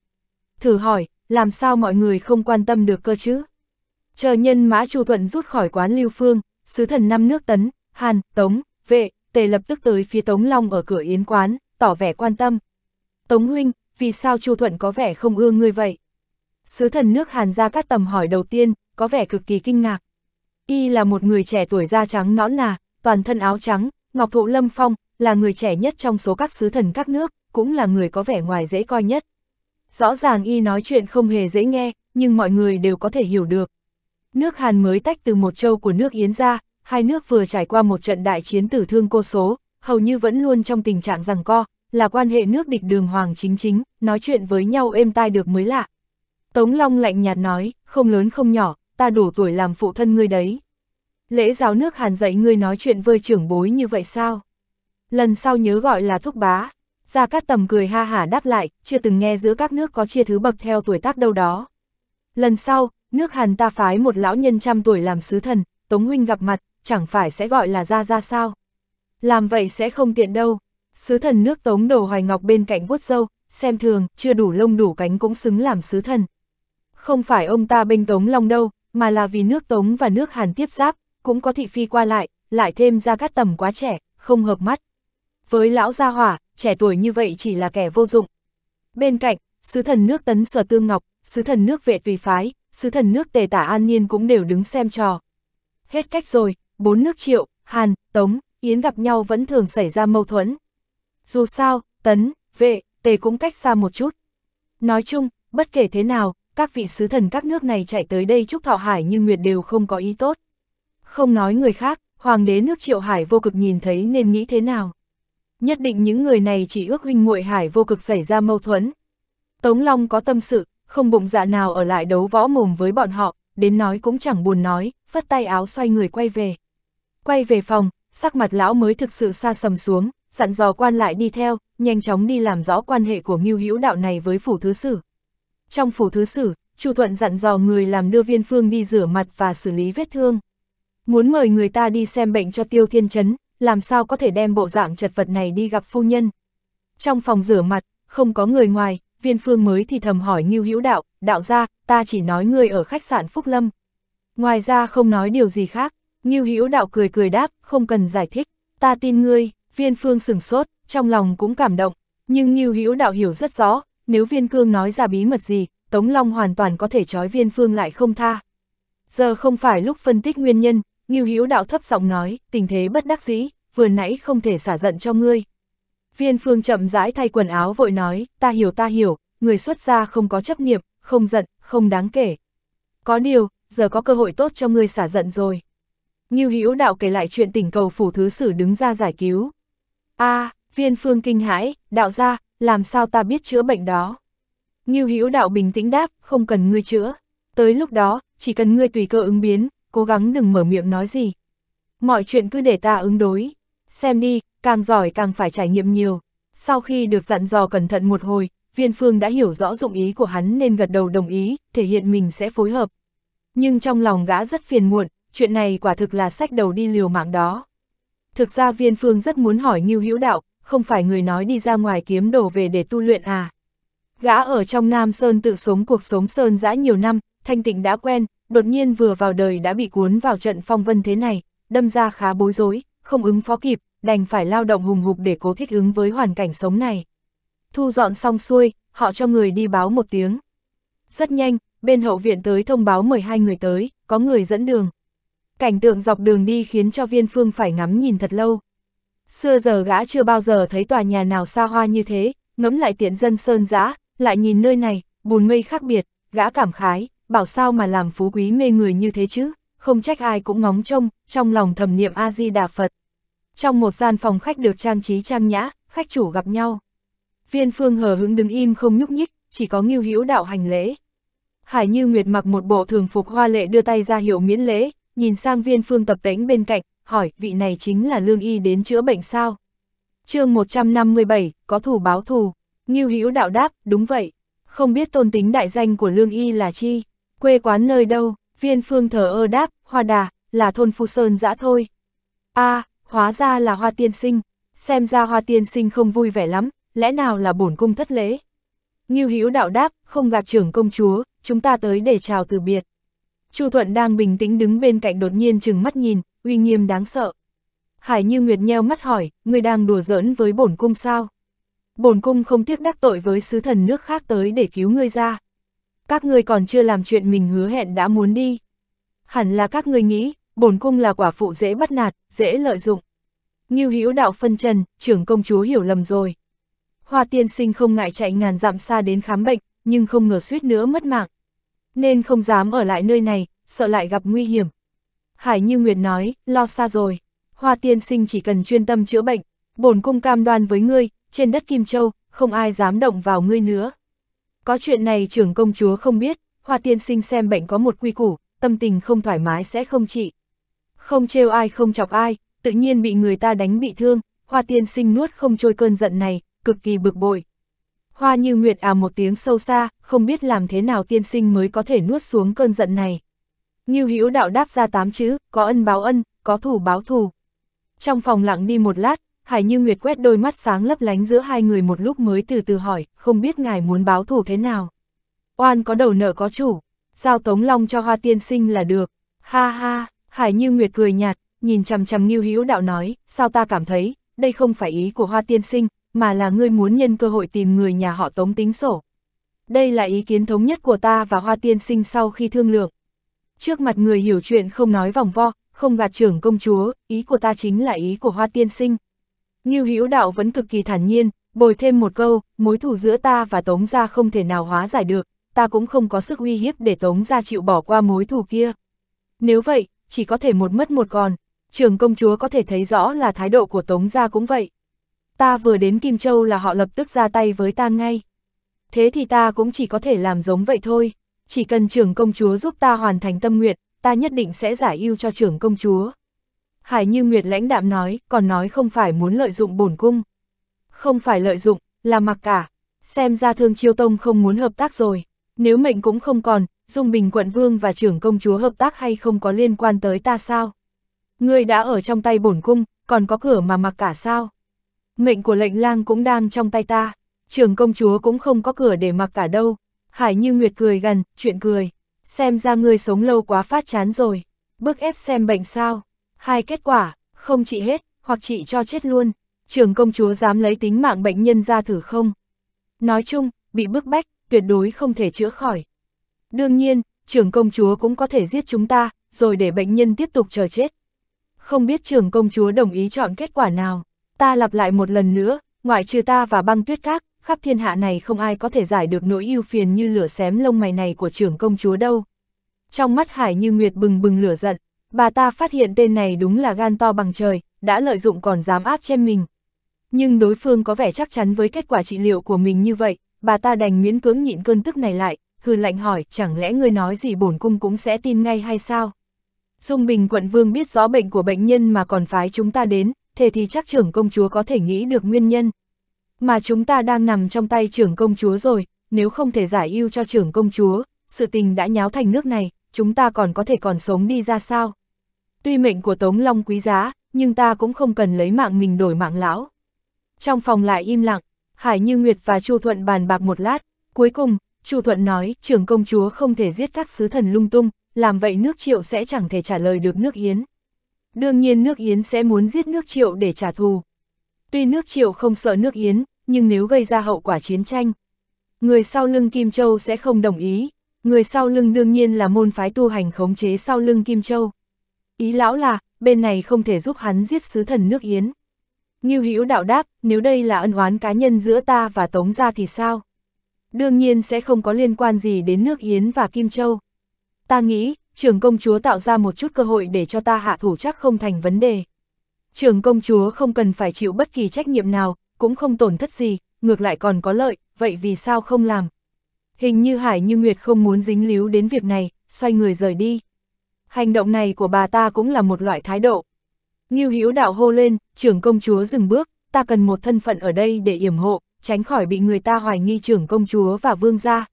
Speaker 1: Thử hỏi, làm sao mọi người không quan tâm được cơ chứ? Chờ nhân mã Chu Thuận rút khỏi quán lưu phương, sứ thần năm nước tấn, Hàn, Tống, Vệ, Tề lập tức tới phía Tống Long ở cửa yến quán, tỏ vẻ quan tâm. Tống Huynh, vì sao Chu Thuận có vẻ không ưa ngươi vậy? Sứ thần nước Hàn ra các tầm hỏi đầu tiên, có vẻ cực kỳ kinh ngạc. Y là một người trẻ tuổi da trắng nõn nà, toàn thân áo trắng, Ngọc Thụ Lâm Phong, là người trẻ nhất trong số các sứ thần các nước, cũng là người có vẻ ngoài dễ coi nhất. Rõ ràng y nói chuyện không hề dễ nghe, nhưng mọi người đều có thể hiểu được. Nước Hàn mới tách từ một châu của nước Yến ra, hai nước vừa trải qua một trận đại chiến tử thương cô số, hầu như vẫn luôn trong tình trạng rằng co, là quan hệ nước địch đường hoàng chính chính, nói chuyện với nhau êm tai được mới lạ. Tống Long lạnh nhạt nói, không lớn không nhỏ, ta đủ tuổi làm phụ thân ngươi đấy. Lễ giáo nước Hàn dạy ngươi nói chuyện với trưởng bối như vậy sao? Lần sau nhớ gọi là thúc bá. Gia Cát Tầm cười ha hả đáp lại, chưa từng nghe giữa các nước có chia thứ bậc theo tuổi tác đâu đó. Lần sau, nước Hàn ta phái một lão nhân trăm tuổi làm sứ thần, Tống Huynh gặp mặt, chẳng phải sẽ gọi là Gia Gia sao? Làm vậy sẽ không tiện đâu, Sứ thần nước tống đồ hoài ngọc bên cạnh vuốt dâu, xem thường, chưa đủ lông đủ cánh cũng xứng làm sứ thần. Không phải ông ta bênh tống long đâu, mà là vì nước tống và nước hàn tiếp giáp, cũng có thị phi qua lại, lại thêm ra các tầm quá trẻ, không hợp mắt. Với lão gia hỏa, trẻ tuổi như vậy chỉ là kẻ vô dụng. Bên cạnh, sứ thần nước tấn sở tương ngọc, sứ thần nước vệ tùy phái, sứ thần nước tề tả an nhiên cũng đều đứng xem trò. Hết cách rồi, bốn nước triệu, Hàn, Tống, Yến gặp nhau vẫn thường xảy ra mâu thuẫn dù sao, tấn, vệ, tề cũng cách xa một chút. Nói chung, bất kể thế nào, các vị sứ thần các nước này chạy tới đây chúc thọ hải như Nguyệt đều không có ý tốt. Không nói người khác, hoàng đế nước triệu hải vô cực nhìn thấy nên nghĩ thế nào. Nhất định những người này chỉ ước huynh muội hải vô cực xảy ra mâu thuẫn. Tống Long có tâm sự, không bụng dạ nào ở lại đấu võ mồm với bọn họ, đến nói cũng chẳng buồn nói, phất tay áo xoay người quay về. Quay về phòng, sắc mặt lão mới thực sự xa sầm xuống, dặn dò quan lại đi theo, nhanh chóng đi làm rõ quan hệ của Ngưu Hữu Đạo này với phủ thứ sử. Trong phủ thứ sử, Chu Thuận dặn dò người làm đưa Viên Phương đi rửa mặt và xử lý vết thương. Muốn mời người ta đi xem bệnh cho Tiêu Thiên Chấn, làm sao có thể đem bộ dạng chật vật này đi gặp phu nhân. Trong phòng rửa mặt, không có người ngoài, Viên Phương mới thì thầm hỏi Ngưu Hữu Đạo, "Đạo gia, ta chỉ nói ngươi ở khách sạn Phúc Lâm." Ngoài ra không nói điều gì khác, Ngưu Hữu Đạo cười cười đáp, "Không cần giải thích, ta tin ngươi." viên phương sừng sốt, trong lòng cũng cảm động, nhưng Ngưu Hữu đạo hiểu rất rõ, nếu viên cương nói ra bí mật gì, Tống Long hoàn toàn có thể trói viên phương lại không tha. Giờ không phải lúc phân tích nguyên nhân, Ngưu Hữu đạo thấp giọng nói, tình thế bất đắc dĩ, vừa nãy không thể xả giận cho ngươi. Viên phương chậm rãi thay quần áo vội nói, ta hiểu ta hiểu, người xuất gia không có chấp niệm, không giận, không đáng kể. Có điều, giờ có cơ hội tốt cho ngươi xả giận rồi. Ngưu Hữu đạo kể lại chuyện tỉnh cầu phủ thứ sử đứng ra giải cứu a à, viên phương kinh hãi, đạo gia, làm sao ta biết chữa bệnh đó? Ngưu Hữu đạo bình tĩnh đáp, không cần ngươi chữa. Tới lúc đó, chỉ cần ngươi tùy cơ ứng biến, cố gắng đừng mở miệng nói gì. Mọi chuyện cứ để ta ứng đối. Xem đi, càng giỏi càng phải trải nghiệm nhiều. Sau khi được dặn dò cẩn thận một hồi, viên phương đã hiểu rõ dụng ý của hắn nên gật đầu đồng ý, thể hiện mình sẽ phối hợp. Nhưng trong lòng gã rất phiền muộn, chuyện này quả thực là sách đầu đi liều mạng đó. Thực ra viên phương rất muốn hỏi Ngưu Hữu Đạo, không phải người nói đi ra ngoài kiếm đồ về để tu luyện à. Gã ở trong Nam Sơn tự sống cuộc sống Sơn dã nhiều năm, thanh tịnh đã quen, đột nhiên vừa vào đời đã bị cuốn vào trận phong vân thế này, đâm ra khá bối rối, không ứng phó kịp, đành phải lao động hùng hục để cố thích ứng với hoàn cảnh sống này. Thu dọn xong xuôi, họ cho người đi báo một tiếng. Rất nhanh, bên hậu viện tới thông báo mời hai người tới, có người dẫn đường, cảnh tượng dọc đường đi khiến cho viên phương phải ngắm nhìn thật lâu. Xưa giờ gã chưa bao giờ thấy tòa nhà nào xa hoa như thế, ngẫm lại tiện dân sơn giã, lại nhìn nơi này, bùn mây khác biệt, gã cảm khái, bảo sao mà làm phú quý mê người như thế chứ, không trách ai cũng ngóng trông, trong lòng thầm niệm A-di-đà Phật. Trong một gian phòng khách được trang trí trang nhã, khách chủ gặp nhau. Viên phương hờ hững đứng im không nhúc nhích, chỉ có nghiêu hữu đạo hành lễ. Hải Như Nguyệt mặc một bộ thường phục hoa lệ đưa tay ra hiệu miễn lễ, nhìn sang viên phương tập tễnh bên cạnh, hỏi vị này chính là lương y đến chữa bệnh sao? chương 157, có thù báo thù. Ngưu Hữu đạo đáp, đúng vậy. Không biết tôn tính đại danh của lương y là chi? Quê quán nơi đâu? Viên phương thờ ơ đáp, hoa đà, là thôn phu sơn dã thôi. a à, hóa ra là hoa tiên sinh. Xem ra hoa tiên sinh không vui vẻ lắm, lẽ nào là bổn cung thất lễ? Ngưu Hữu đạo đáp, không gạt trưởng công chúa, chúng ta tới để chào từ biệt. Chu Thuận đang bình tĩnh đứng bên cạnh đột nhiên chừng mắt nhìn, uy nghiêm đáng sợ. Hải Như Nguyệt nheo mắt hỏi, người đang đùa giỡn với bổn cung sao? Bổn cung không tiếc đắc tội với sứ thần nước khác tới để cứu ngươi ra. Các ngươi còn chưa làm chuyện mình hứa hẹn đã muốn đi. Hẳn là các ngươi nghĩ, bổn cung là quả phụ dễ bắt nạt, dễ lợi dụng. Ngưu Hữu Đạo phân trần, trưởng công chúa hiểu lầm rồi. Hoa tiên sinh không ngại chạy ngàn dặm xa đến khám bệnh, nhưng không ngờ suýt nữa mất mạng, nên không dám ở lại nơi này, sợ lại gặp nguy hiểm. Hải Như Nguyệt nói, lo xa rồi, hoa tiên sinh chỉ cần chuyên tâm chữa bệnh, bổn cung cam đoan với ngươi, trên đất Kim Châu, không ai dám động vào ngươi nữa. Có chuyện này trưởng công chúa không biết, hoa tiên sinh xem bệnh có một quy củ, tâm tình không thoải mái sẽ không trị. Không trêu ai không chọc ai, tự nhiên bị người ta đánh bị thương, hoa tiên sinh nuốt không trôi cơn giận này, cực kỳ bực bội. Hoa như nguyệt à một tiếng sâu xa, không biết làm thế nào tiên sinh mới có thể nuốt xuống cơn giận này. Như hữu đạo đáp ra tám chữ, có ân báo ân, có thù báo thù. Trong phòng lặng đi một lát, Hải Như Nguyệt quét đôi mắt sáng lấp lánh giữa hai người một lúc mới từ từ hỏi, không biết ngài muốn báo thù thế nào. Oan có đầu nợ có chủ, giao tống long cho hoa tiên sinh là được. Ha ha, Hải Như Nguyệt cười nhạt, nhìn chằm chằm Như Hữu Đạo nói, sao ta cảm thấy, đây không phải ý của hoa tiên sinh, mà là ngươi muốn nhân cơ hội tìm người nhà họ tống tính sổ. Đây là ý kiến thống nhất của ta và Hoa Tiên Sinh sau khi thương lượng. Trước mặt người hiểu chuyện không nói vòng vo, không gạt trưởng công chúa, ý của ta chính là ý của Hoa Tiên Sinh. Ngưu Hữu Đạo vẫn cực kỳ thản nhiên, bồi thêm một câu, mối thù giữa ta và Tống gia không thể nào hóa giải được, ta cũng không có sức uy hiếp để Tống gia chịu bỏ qua mối thù kia. Nếu vậy, chỉ có thể một mất một còn, trưởng công chúa có thể thấy rõ là thái độ của Tống gia cũng vậy ta vừa đến Kim Châu là họ lập tức ra tay với ta ngay. Thế thì ta cũng chỉ có thể làm giống vậy thôi, chỉ cần trưởng công chúa giúp ta hoàn thành tâm nguyện, ta nhất định sẽ giải ưu cho trưởng công chúa. Hải Như Nguyệt lãnh đạm nói, còn nói không phải muốn lợi dụng bổn cung. Không phải lợi dụng, là mặc cả. Xem ra thương chiêu tông không muốn hợp tác rồi. Nếu mệnh cũng không còn, Dung Bình quận vương và trưởng công chúa hợp tác hay không có liên quan tới ta sao? Ngươi đã ở trong tay bổn cung, còn có cửa mà mặc cả sao? Mệnh của lệnh lang cũng đang trong tay ta, Trường công chúa cũng không có cửa để mặc cả đâu. Hải như Nguyệt cười gần, chuyện cười. Xem ra ngươi sống lâu quá phát chán rồi. Bức ép xem bệnh sao. Hai kết quả, không trị hết, hoặc trị cho chết luôn. Trường công chúa dám lấy tính mạng bệnh nhân ra thử không? Nói chung, bị bức bách, tuyệt đối không thể chữa khỏi. Đương nhiên, Trường công chúa cũng có thể giết chúng ta, rồi để bệnh nhân tiếp tục chờ chết. Không biết Trường công chúa đồng ý chọn kết quả nào. Ta lặp lại một lần nữa, ngoại trừ ta và băng tuyết các, khắp thiên hạ này không ai có thể giải được nỗi yêu phiền như lửa xém lông mày này của trưởng công chúa đâu. Trong mắt Hải Như Nguyệt bừng bừng lửa giận, bà ta phát hiện tên này đúng là gan to bằng trời, đã lợi dụng còn dám áp trên mình. Nhưng đối phương có vẻ chắc chắn với kết quả trị liệu của mình như vậy, bà ta đành miễn cưỡng nhịn cơn tức này lại, hư lạnh hỏi chẳng lẽ người nói gì bổn cung cũng sẽ tin ngay hay sao? Dung Bình quận vương biết rõ bệnh của bệnh nhân mà còn phái chúng ta đến, thế thì chắc trưởng công chúa có thể nghĩ được nguyên nhân. Mà chúng ta đang nằm trong tay trưởng công chúa rồi, nếu không thể giải ưu cho trưởng công chúa, sự tình đã nháo thành nước này, chúng ta còn có thể còn sống đi ra sao. Tuy mệnh của Tống Long quý giá, nhưng ta cũng không cần lấy mạng mình đổi mạng lão. Trong phòng lại im lặng, Hải Như Nguyệt và Chu Thuận bàn bạc một lát, cuối cùng, Chu Thuận nói trưởng công chúa không thể giết các sứ thần lung tung, làm vậy nước triệu sẽ chẳng thể trả lời được nước Yến đương nhiên nước Yến sẽ muốn giết nước Triệu để trả thù. Tuy nước Triệu không sợ nước Yến, nhưng nếu gây ra hậu quả chiến tranh, người sau lưng Kim Châu sẽ không đồng ý. Người sau lưng đương nhiên là môn phái tu hành khống chế sau lưng Kim Châu. Ý lão là, bên này không thể giúp hắn giết sứ thần nước Yến. Ngưu Hữu đạo đáp, nếu đây là ân oán cá nhân giữa ta và Tống gia thì sao? Đương nhiên sẽ không có liên quan gì đến nước Yến và Kim Châu. Ta nghĩ, trưởng công chúa tạo ra một chút cơ hội để cho ta hạ thủ chắc không thành vấn đề. Trưởng công chúa không cần phải chịu bất kỳ trách nhiệm nào, cũng không tổn thất gì, ngược lại còn có lợi, vậy vì sao không làm? Hình như Hải Như Nguyệt không muốn dính líu đến việc này, xoay người rời đi. Hành động này của bà ta cũng là một loại thái độ. Ngưu Hữu Đạo hô lên, trưởng công chúa dừng bước, ta cần một thân phận ở đây để yểm hộ, tránh khỏi bị người ta hoài nghi trưởng công chúa và vương gia.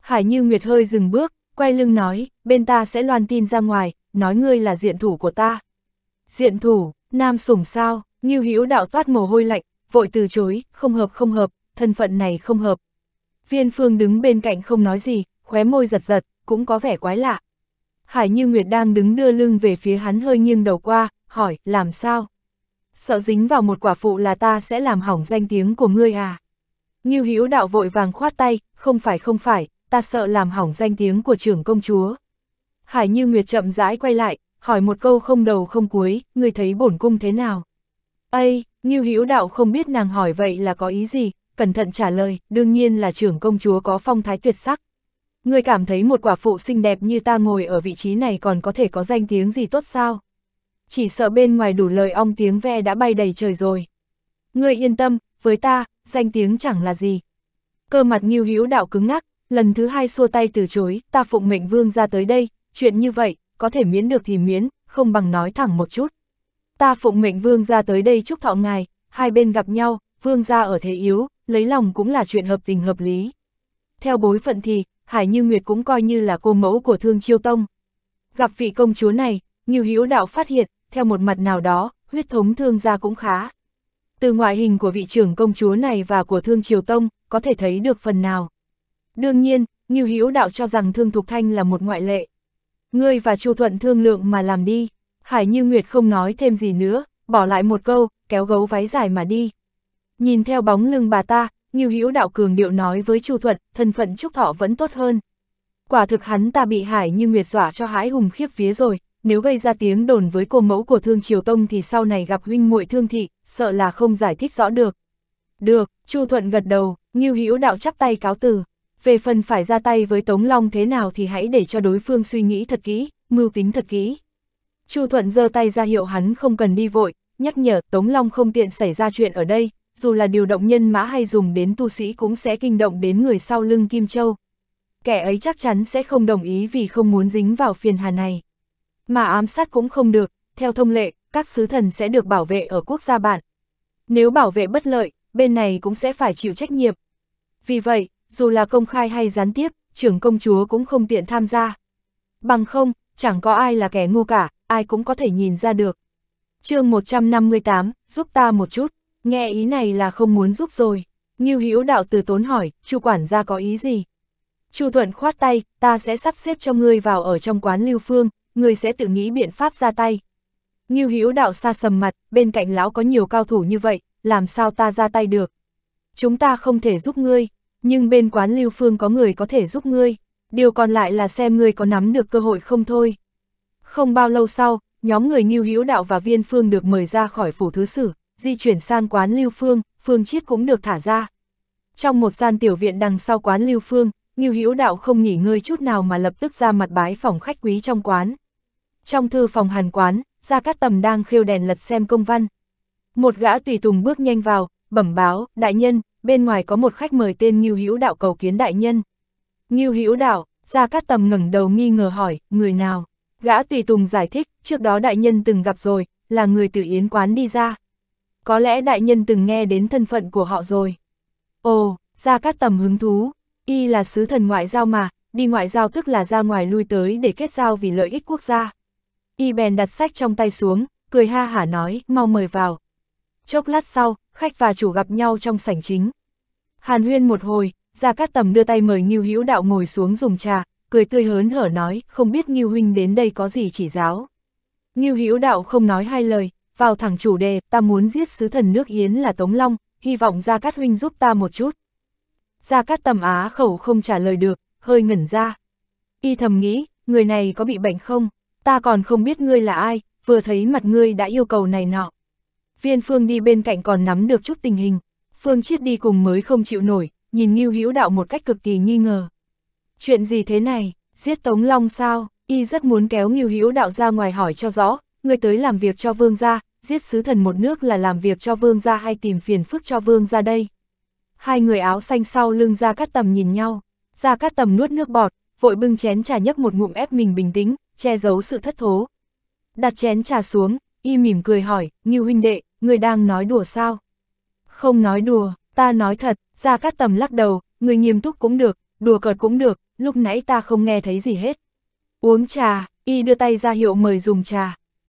Speaker 1: Hải Như Nguyệt hơi dừng bước, Quay lưng nói, bên ta sẽ loan tin ra ngoài, nói ngươi là diện thủ của ta. Diện thủ, nam sủng sao, như hữu đạo toát mồ hôi lạnh, vội từ chối, không hợp không hợp, thân phận này không hợp. Viên phương đứng bên cạnh không nói gì, khóe môi giật giật, cũng có vẻ quái lạ. Hải Như Nguyệt đang đứng đưa lưng về phía hắn hơi nghiêng đầu qua, hỏi, làm sao? Sợ dính vào một quả phụ là ta sẽ làm hỏng danh tiếng của ngươi à? Như Hữu đạo vội vàng khoát tay, không phải không phải, ta sợ làm hỏng danh tiếng của trưởng công chúa. Hải Như Nguyệt chậm rãi quay lại, hỏi một câu không đầu không cuối, người thấy bổn cung thế nào? Ây, Ngưu Hữu Đạo không biết nàng hỏi vậy là có ý gì, cẩn thận trả lời, đương nhiên là trưởng công chúa có phong thái tuyệt sắc. Người cảm thấy một quả phụ xinh đẹp như ta ngồi ở vị trí này còn có thể có danh tiếng gì tốt sao? Chỉ sợ bên ngoài đủ lời ong tiếng ve đã bay đầy trời rồi. Người yên tâm, với ta, danh tiếng chẳng là gì. Cơ mặt Ngưu Hữu Đạo cứng ngắc, lần thứ hai xua tay từ chối, ta phụng mệnh vương ra tới đây, chuyện như vậy, có thể miễn được thì miễn, không bằng nói thẳng một chút. Ta phụng mệnh vương ra tới đây chúc thọ ngài, hai bên gặp nhau, vương ra ở thế yếu, lấy lòng cũng là chuyện hợp tình hợp lý. Theo bối phận thì, Hải Như Nguyệt cũng coi như là cô mẫu của Thương Chiêu Tông. Gặp vị công chúa này, Nghiêu Hữu Đạo phát hiện, theo một mặt nào đó, huyết thống thương gia cũng khá. Từ ngoại hình của vị trưởng công chúa này và của Thương Triều Tông, có thể thấy được phần nào. Đương nhiên, Ngưu Hữu Đạo cho rằng Thương Thục Thanh là một ngoại lệ. Ngươi và Chu Thuận thương lượng mà làm đi. Hải Như Nguyệt không nói thêm gì nữa, bỏ lại một câu, kéo gấu váy dài mà đi. Nhìn theo bóng lưng bà ta, Ngưu Hữu Đạo cường điệu nói với Chu Thuận, thân phận Trúc Thọ vẫn tốt hơn. Quả thực hắn ta bị Hải Như Nguyệt dọa cho hãi hùng khiếp vía rồi, nếu gây ra tiếng đồn với cô mẫu của Thương Triều Tông thì sau này gặp huynh muội Thương thị, sợ là không giải thích rõ được. Được, Chu Thuận gật đầu, Ngưu Hữu Đạo chắp tay cáo từ về phần phải ra tay với Tống Long thế nào thì hãy để cho đối phương suy nghĩ thật kỹ, mưu tính thật kỹ. Chu Thuận giơ tay ra hiệu hắn không cần đi vội, nhắc nhở Tống Long không tiện xảy ra chuyện ở đây, dù là điều động nhân mã hay dùng đến tu sĩ cũng sẽ kinh động đến người sau lưng Kim Châu. Kẻ ấy chắc chắn sẽ không đồng ý vì không muốn dính vào phiền hà này. Mà ám sát cũng không được, theo thông lệ, các sứ thần sẽ được bảo vệ ở quốc gia bạn. Nếu bảo vệ bất lợi, bên này cũng sẽ phải chịu trách nhiệm. Vì vậy, dù là công khai hay gián tiếp, trưởng công chúa cũng không tiện tham gia. Bằng không, chẳng có ai là kẻ ngu cả, ai cũng có thể nhìn ra được. chương 158, giúp ta một chút, nghe ý này là không muốn giúp rồi. Ngưu Hữu đạo từ tốn hỏi, chu quản gia có ý gì? Chu Thuận khoát tay, ta sẽ sắp xếp cho ngươi vào ở trong quán lưu phương, ngươi sẽ tự nghĩ biện pháp ra tay. Ngưu Hữu đạo xa sầm mặt, bên cạnh lão có nhiều cao thủ như vậy, làm sao ta ra tay được? Chúng ta không thể giúp ngươi, nhưng bên quán Lưu Phương có người có thể giúp ngươi, điều còn lại là xem ngươi có nắm được cơ hội không thôi. Không bao lâu sau, nhóm người Ngưu Hữu Đạo và Viên Phương được mời ra khỏi phủ thứ sử, di chuyển sang quán Lưu Phương, Phương Chiết cũng được thả ra. Trong một gian tiểu viện đằng sau quán Lưu Phương, Ngưu Hữu Đạo không nghỉ ngơi chút nào mà lập tức ra mặt bái phòng khách quý trong quán. Trong thư phòng hàn quán, Gia Cát Tầm đang khêu đèn lật xem công văn. Một gã tùy tùng bước nhanh vào, bẩm báo, đại nhân, bên ngoài có một khách mời tên Ngưu Hữu Đạo cầu kiến đại nhân. Ngưu Hữu Đạo, Gia Cát Tầm ngẩng đầu nghi ngờ hỏi, người nào? Gã tùy tùng giải thích, trước đó đại nhân từng gặp rồi, là người từ Yến quán đi ra. Có lẽ đại nhân từng nghe đến thân phận của họ rồi. Ồ, Gia Cát Tầm hứng thú, y là sứ thần ngoại giao mà, đi ngoại giao tức là ra ngoài lui tới để kết giao vì lợi ích quốc gia. Y bèn đặt sách trong tay xuống, cười ha hả nói, mau mời vào, chốc lát sau, khách và chủ gặp nhau trong sảnh chính. Hàn huyên một hồi, Gia Cát Tầm đưa tay mời Ngưu Hữu Đạo ngồi xuống dùng trà, cười tươi hớn hở nói, không biết Ngưu huynh đến đây có gì chỉ giáo. Ngưu Hữu Đạo không nói hai lời, vào thẳng chủ đề, ta muốn giết sứ thần nước Yến là Tống Long, hy vọng Gia Cát huynh giúp ta một chút. Gia Cát Tầm á khẩu không trả lời được, hơi ngẩn ra. Y thầm nghĩ, người này có bị bệnh không? Ta còn không biết ngươi là ai, vừa thấy mặt ngươi đã yêu cầu này nọ. Viên Phương đi bên cạnh còn nắm được chút tình hình, Phương Chiết đi cùng mới không chịu nổi, nhìn Ngưu Hữu Đạo một cách cực kỳ nghi ngờ. Chuyện gì thế này, giết Tống Long sao? Y rất muốn kéo Ngưu Hữu Đạo ra ngoài hỏi cho rõ, người tới làm việc cho vương gia, giết sứ thần một nước là làm việc cho vương gia hay tìm phiền phức cho vương gia đây? Hai người áo xanh sau lưng ra Cát tầm nhìn nhau, ra Cát tầm nuốt nước bọt, vội bưng chén trà nhấp một ngụm ép mình bình tĩnh, che giấu sự thất thố. Đặt chén trà xuống, y mỉm cười hỏi, Ngưu huynh đệ, người đang nói đùa sao? Không nói đùa, ta nói thật, ra các tầm lắc đầu, người nghiêm túc cũng được, đùa cợt cũng được, lúc nãy ta không nghe thấy gì hết. Uống trà, y đưa tay ra hiệu mời dùng trà.